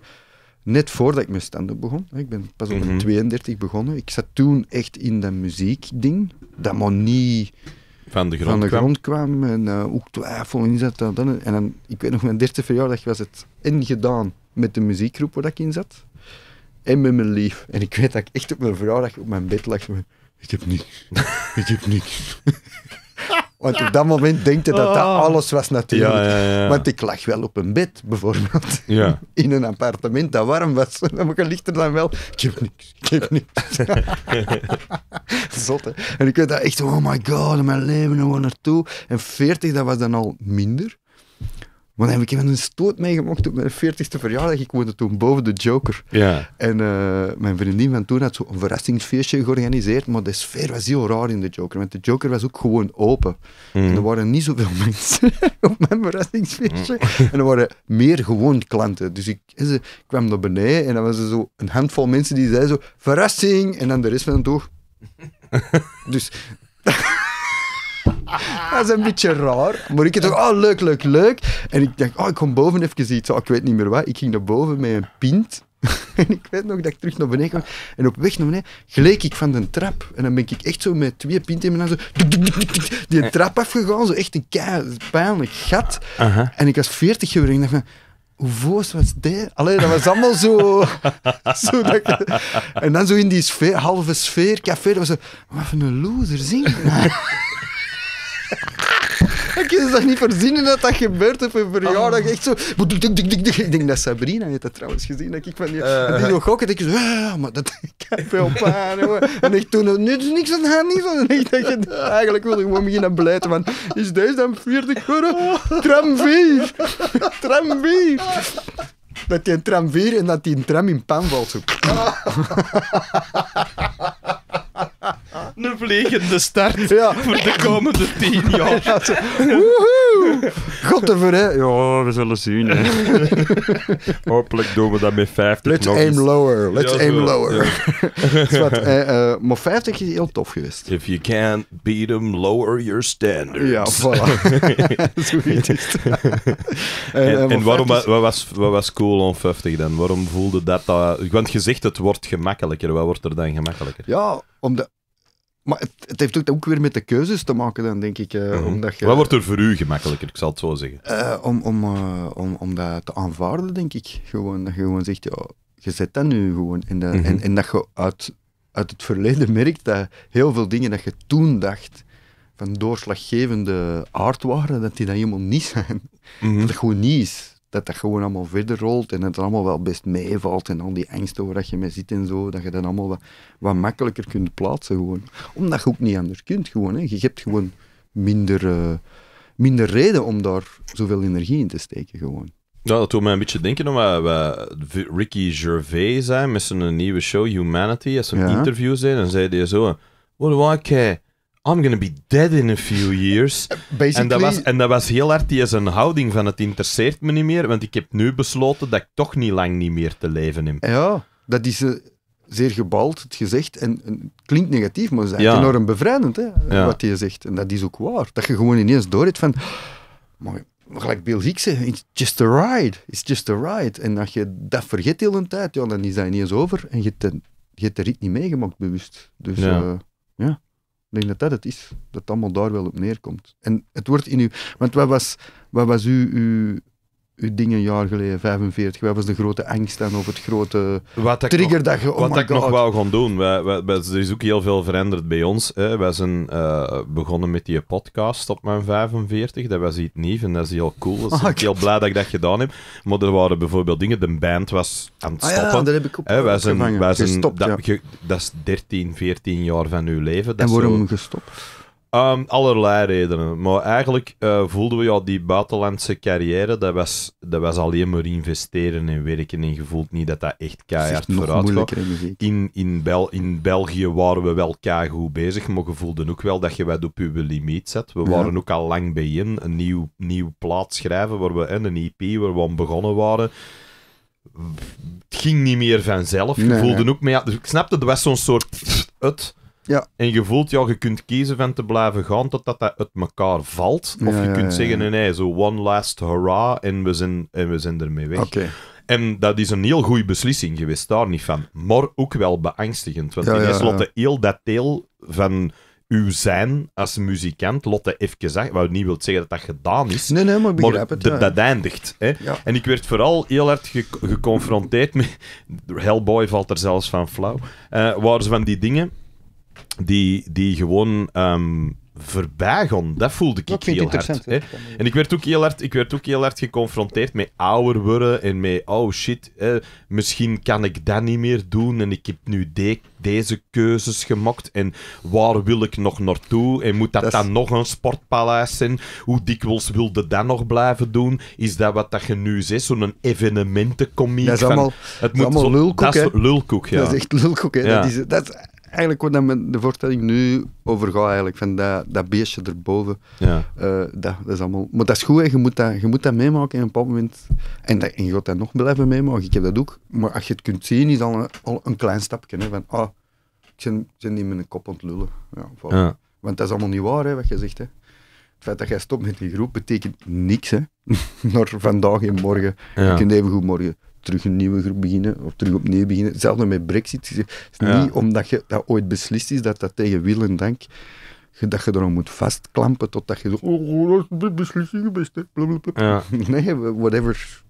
net voordat ik mijn stand-up begon. Ik ben pas op mm 32 begonnen. Ik zat toen echt in dat muziekding. Dat maar niet van de grond, kwam. en uh, ook twijfel in zat. En, dan, en dan, ik weet nog, mijn 30 verjaardag was het ingedaan gedaan met de muziekgroep waar ik in zat. En met mijn lief. En ik weet dat ik echt op mijn verjaardag op mijn bed lag. Ik heb niks. ik heb niks. Want op dat moment denk je dat dat oh. alles was natuurlijk. Want ik lag wel op een bed, bijvoorbeeld. In een appartement dat warm was. Maar je ligt er dan wel. Ik heb niks, ik heb niks. Zotte. En ik weet dat echt, oh my god, mijn leven, en waar naartoe? En 40, dat was dan al minder. Want ik heb een stoot meegemaakt op mijn 40ste verjaardag. Ik woonde toen boven de Joker. Ja. En eh, mijn vriendin van toen had zo'n verrassingsfeestje georganiseerd. Maar de sfeer was heel raar in de Joker. Want de Joker was ook gewoon open. Mm. En er waren niet zoveel mensen op mijn verrassingsfeestje. Mm. En er waren meer gewoon klanten. Dus ik, kwam naar beneden en dan was er zo een handvol mensen die zeiden zo: verrassing! En dan de rest van toen. dus. dat is een beetje raar. Maar ik dacht, oh leuk, leuk, leuk. En ik dacht, oh ik kom boven even iets. Oh, ik weet niet meer wat. Ik ging naar boven met een pint. en ik weet nog dat ik terug naar beneden kwam. En op weg naar beneden gleek ik van de trap. En dan ben ik echt zo met twee pinten in mijn hand zo, die trap afgegaan. Zo echt een kei, pijnlijk gat. En ik was veertig geworden. En ik dacht van, hoe voos was dit? Allee, dat was allemaal zo... zo en dan zo in die halve sfeer, café. was wat een loser, zing Even is dat niet voorzien dat dat gebeurt op een verjaardag. Ah. Echt zo... Ik denk dat Sabrina heeft dat trouwens gezien. Dat ik van die, eh. die nog gokken. En ik zo, ja, ah, maar dat heb veel pijn. En ik toen, nu is niks aan haar, Ik dacht, eigenlijk wil ik gewoon beginnen blijten. Want is deze dan 40 euro? Tram 4! Tram 4! Dat die een tram 4 en dat die een tram in pan valt. Zo. een vliegende start ja. voor de komende tien jaar. woehoe! God hè? Ja, we zullen zien. Hopelijk doen we dat met 50 Let's aim lower. Let's aim lower. Eh, eh, maar 50 is heel tof geweest. If you can't beat them, lower your standards. Ja, voilà. Zoiets En, eh, eh, waarom, wat was, was cool on 50 dan? Waarom voelde dat dat... Want je zegt het wordt gemakkelijker. Wat wordt er dan gemakkelijker? Ja, om maar het, heeft ook weer met de keuzes te maken dan, denk ik. Eh, mhm. omdat je, Wat wordt er voor u gemakkelijker, ik zal het zo zeggen? Eh, om, om, eh, om, om dat te aanvaarden, denk ik. Gewoon, dat je gewoon zegt, ja, je zet dat nu gewoon. En dat, mhm. en, en, dat je uit, uit het verleden merkt dat heel veel dingen dat je toen dacht van doorslaggevende aard waren, dat die dan helemaal niet zijn. Mm Dat het gewoon niet is dat dat gewoon allemaal verder rolt en het allemaal wel best meevalt en al die angsten waar je mee zit en zo, dat je dat allemaal wat, wat makkelijker kunt plaatsen gewoon. Omdat je ook niet anders kunt gewoon. Hè. Je hebt gewoon minder, eh, minder reden om daar zoveel energie in te steken gewoon. Nou, dat doet mij een beetje denken aan wat, wat Ricky Gervais zei met zijn nieuwe show Humanity. Als ze een ja. interview zijn, dan zei hij zo... What do I care? I'm gonna be dead in a few years. En, dat was, en dat was heel hard die een houding van het interesseert me niet meer, want ik heb nu besloten dat ik toch niet lang niet meer te leven heb. Ja, dat is eh, zeer gebald, het gezegd. En, het klinkt negatief, maar het is enorm bevrijdend, eh, wat hij zegt. En dat is ook waar. Dat je gewoon ineens doorhebt van... Maar, gelijk Bill Hicks zegt, it's just a ride, it's just a ride. En als je dat vergeet heel een tijd, ja, dan is dat ineens over en je hebt de, je rit niet meegemaakt bewust. Dus ja. Eh, ik denk dat dat het is. Dat het allemaal daar wel op neerkomt. En het wordt in u. Want wat was, wat was u uw, uw dingen een jaar geleden, 45. Wij was de grote angst en over het grote trigger dat je... Oh wat ik nog wou gaan doen. Wij, er is ook heel veel veranderd bij ons. Hè. Wij zijn eh, begonnen met die podcast op mijn 45. Dat was iets nieuws en dat is heel cool. Oh ik ben heel blij dat ik dat gedaan heb. Maar er waren bijvoorbeeld dingen... De band was aan het ah stoppen. dat heb ik op, hè, wij gestopt, dat, dat is 13, 14 jaar van uw leven. Dat en waarom zo... gestopt? Ehm, allerlei redenen. Maar eigenlijk eh, voelden we ja, die buitenlandse carrière, dat was, dat was alleen maar investeren en werken. En je voelt niet dat dat echt keihard vooruit gaat. In, in, Bel in België waren we wel keihard bezig, maar je voelde ook wel dat je wat op je limiet zet. We waren ook al lang bijeen. Een nieuw, nieuw plaat schrijven, waar we, en een EP waar we aan begonnen waren het ging niet meer vanzelf. je voelde ook mee. Dus ik snapte, er was zo'n soort. Het, ja. En je voelt, ja, je kunt kiezen van te blijven gaan totdat dat uit elkaar valt. Of je kunt zeggen, nee, zo one last hurrah en we zijn, en we zijn ermee weg. En dat is een heel goede beslissing geweest, daar niet van. Maar ook wel beangstigend. Want in slotte heel dat deel van uw zijn als muzikant, Lotte even zeggen, wat niet wil zeggen dat dat gedaan is. Nee, nee, maar begrijp dat eindigt. Hè? En ik werd vooral heel hard geconfronteerd met. Hellboy valt er zelfs van flauw. Uh, waar ze van die dingen die, die gewoon um, voorbij Dat voelde ik, heel hard. Hè? En ik werd, ook heel hard, ik werd ook heel hard geconfronteerd met ouder en met oh shit, misschien kan ik dat niet meer doen en ik heb nu deze keuzes gemaakt en waar wil ik nog naartoe en moet dat, dan nog een sportpaleis zijn? Hoe dikwijls wilde dat nog blijven doen? Is dat wat dat je nu zegt, zo'n evenementencomiek? Dat is allemaal, het dat moet zo, lulkoek, dat is lulkoek, ja. Dat is echt lulkoek, hè. dat, is, eigenlijk wat dan de voorstelling nu over gaat, eigenlijk, van dat, dat beestje erboven. Ja. Eh, dat, is allemaal... Maar dat is goed, hè. Je, moet dat, je moet dat meemaken in een bepaald moment. En, dat, en je gaat dat nog blijven meemaken. Ik heb dat ook. Maar als je het kunt zien, is al een, al een klein stapje. Hè, van, ah, ik zit ik ben niet met een kop aan Ja, Want dat is allemaal niet waar, hè, wat je zegt. Hè. Het feit dat jij stopt met die groep betekent niks. Hè. Naar vandaag en morgen. Je kunt even goed morgen terug een nieuwe groep beginnen, of terug opnieuw beginnen. Hetzelfde met Brexit. Het is niet omdat je dat ooit beslist is, dat dat tegen wil en dank, dat je erom moet vastklampen totdat je zo, oh, dat is de beslissing beste. Nee, whatever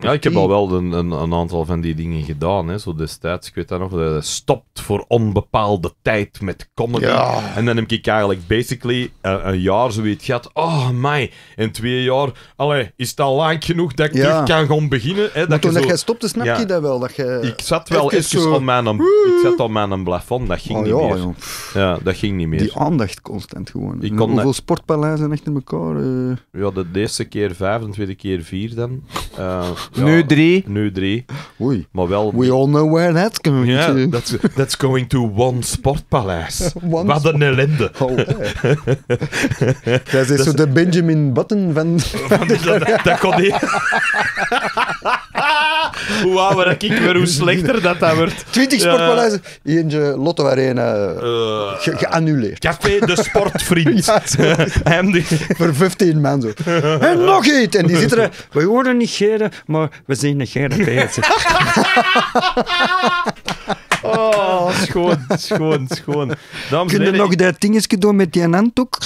ja, ik heb al wel een, een, aantal van die dingen gedaan, hè, zo destijds. Ik weet dat nog, stopt voor onbepaalde tijd met comedy. En dan heb ik eigenlijk basically eh, een, jaar zoiets gehad. Oh, mij. En twee jaar, allee, is het al lang genoeg dat ik ja. kan gaan beginnen? Hè, dat toen je jij stopte, snap je dat wel? Dat je... Ik zat wel even, aan mijn, ik zat aan mijn plafond, dat ging oh niet meer. Ja, dat ging niet meer. Die aandacht constant gewoon. Ik kon Hoeveel dat... sportpaleizen achter elkaar? Uh... Ja, de eerste keer vijf, de tweede keer vier dan. Uh, nu ja, drie. Nu drie. Oei. Maar wel... We all know where that's going yeah, to. That's, that's going to one sportpaleis. one Wat een ellende. Oh, zit dat is zo de Benjamin Button van... van dat, dat, dat kon niet. hoe ouder ik weer, hoe slechter dat, dat wordt. 20 sportpaleizen, eentje Lotto Arena eh, geannuleerd. Café de Sportvriend. Hem die... Voor 15 man zo. En nog iets! En die zitten er, we worden niet geren, maar we zijn een geren bezig. Oh, schoon, schoon, schoon. Dames Kun je nog dat dingetje doen met die handdoek?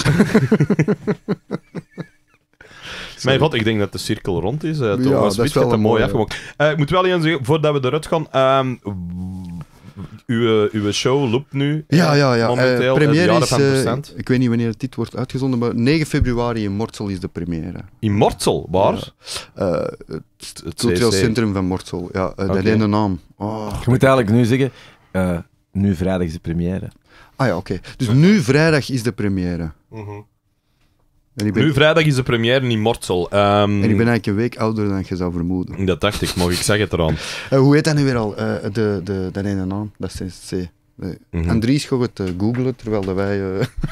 Mijn god, ik denk dat de cirkel rond is. Uh, Thomas ja, dat een mooi afgemaakt. Eh, ik moet wel eens zeggen, voordat we eruit gaan... Ehm, eh, uw, show loopt nu. Ja, ja, ja. Momenteel, première is, ik weet niet wanneer dit wordt uitgezonden, maar 9 februari in Mortsel is de première. In Mortsel? Waar? het, het centrum van Mortsel. Ja, okay. ene naam. Ah. Je moet eigenlijk nu zeggen, nu vrijdag is de première. Ah ja, oké. Dus nu vrijdag is de première. Uh mhm. Nu vrijdag is de première in Mortsel. Ehm, en ik ben eigenlijk een week ouder dan je zou vermoeden. Dat dacht ik, Mocht ik zeggen het eraan. Eh, hoe heet dat nu weer al? Uh, de, de, de ene naam, dat is C. Eh, mhm. Andries het uh, googlen terwijl wij...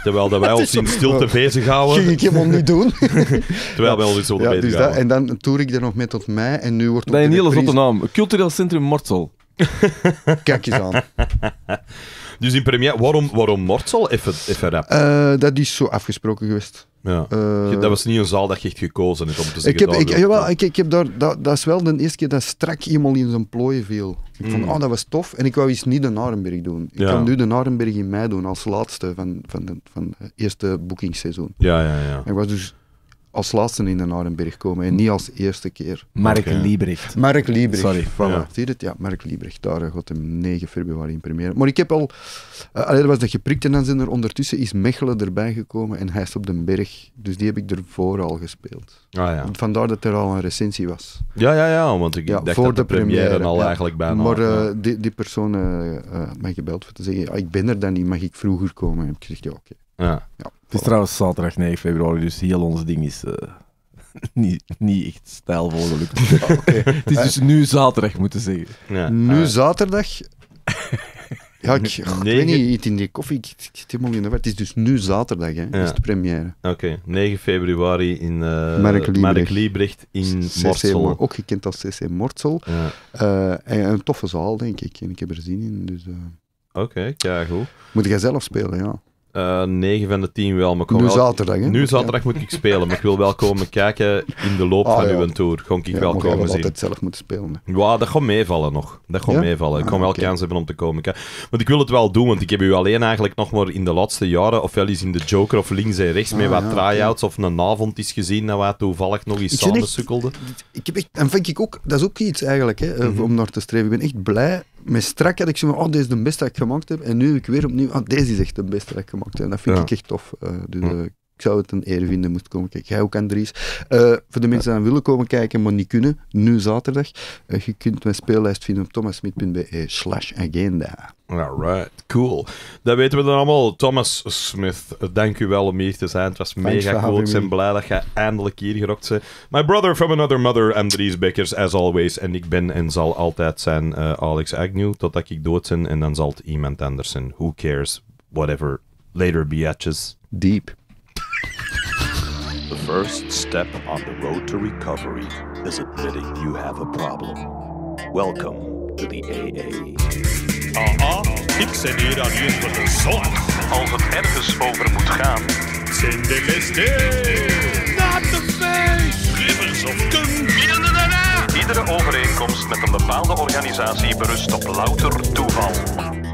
Terwijl dat wij ons in stilte bezighouden. Ging ik helemaal niet doen. terwijl wij ons in stilte ja, bezighouden. Dus dat, en dan toer ik er nog mee tot mei en nu wordt... geval is een naam. Cultureel Centrum Mortsel. Kijk eens aan. Dus in première, waarom, waarom Mortsel even, even rap? Eh, dat is zo afgesproken geweest. Ja. Eh, dat was niet een zaal dat je echt gekozen hebt om te zeggen. Oh, ik heb, ik, ik, ik, heb daar, dat, dat is wel de eerste keer dat strak iemand in zijn plooien viel. Ik vond, mm. oh, dat was tof. En ik wou iets niet de Narenberg doen. Ik kan nu de Narenberg in mei doen als laatste van, van, de, van het eerste boekingsseizoen. Ja, ja, ja. ik was dus als laatste in de Narenberg komen en niet als eerste keer. Mark okay. Liebrecht. Mark Liebrecht. Sorry. Voilà. Ja. Zie je het? Ja, Mark Liebrecht. Daar eh, gaat hem 9 februari in premieren. Maar ik heb al... Uh, allee, was dat geprikt en dan zijn er ondertussen is Mechelen erbij gekomen en hij is op den berg. Dus die heb ik ervoor al gespeeld. Ah, ja. Vandaar dat er al een recensie was. Ja, ja, ja. Want ik ja, dacht voor dat de, de première, al ja. eigenlijk bijna... Maar eh, die, die persoon uh, had mij gebeld voor te zeggen, ah, ik ben er dan niet, mag ik vroeger komen? En heb ik gezegd, ja, oké. ja. Het is trouwens zaterdag 9 februari, dus heel ons ding is eh, niet, niet echt stijlvol gelukkig. Ah, Het is dus nu zaterdag, moeten zeggen. Nu ah, zaterdag. Ja, ik, weet niet, iets in die koffie. Ik, ik, ik zit helemaal in Het is dus nu zaterdag, hè? is de première. Oké, 9 februari in eh Mark Liebrecht. in CC Morsel. Ook gekend als CC Mortsel. Eh, en een toffe zaal, denk ik. En ik heb er zin in. Dus, eh. Oké, ja goed. Moet jij zelf spelen, ja uh, eh, 9 van de 10 wel. Maar nu zaterdag, hè? Nu zaterdag moet ik spelen, maar ik wil wel komen kijken in de loop ah, van uw tour. ik ja, wel komen zien. altijd zelf moeten spelen. Hè? dat gaat meevallen nog. Dat gaat meevallen. Ik kan ah, wel okay. hebben om te komen kijken. Want ik wil het wel doen, want ik heb u alleen eigenlijk nog maar in de laatste jaren, ofwel eens in de Joker of links en rechts mee ah, wat tryouts okay. of een avond is gezien dat wij toevallig nog eens samen sukkelden. Ik heb echt, en vind ik ook, dat is ook iets eigenlijk, hè, eh, mhm. om naar te streven. Ik ben echt blij met strak had ik zo van, oh, deze is de beste dat ik gemaakt heb. En nu ik weer opnieuw, oh deze is echt de beste dat ik gemaakt heb. En dat vind ik echt tof. Eh, dus eh, ik zou het een eer vinden, moest komen kijken. Jij ook, Andries. Eh, voor de mensen die willen komen kijken, maar niet kunnen, nu zaterdag. Eh, je kunt mijn speellijst vinden op thomasmith.be slash agenda. Alright, cool. Dat weten we dan allemaal. Thomas Smith, dank u wel om hier te zijn. Het was mega cool. Ik ben blij dat je eindelijk hier gerokt bent. My brother from another mother, Andries Bekkers, as always. En ik ben en zal altijd zijn eh, Alex Agnew, totdat ik dood ben. En dan zal het iemand anders zijn. Who cares? Whatever. Later, biatches. Deep. The first step on the road to recovery is admitting you have a problem. Welcome to the AA. Uh-uh, ik zit hier alleen voor de zorg. Als het ergens over moet gaan, zijn de listen. Not the face! Rivers of Iedere overeenkomst met een bepaalde organisatie berust op louter toeval.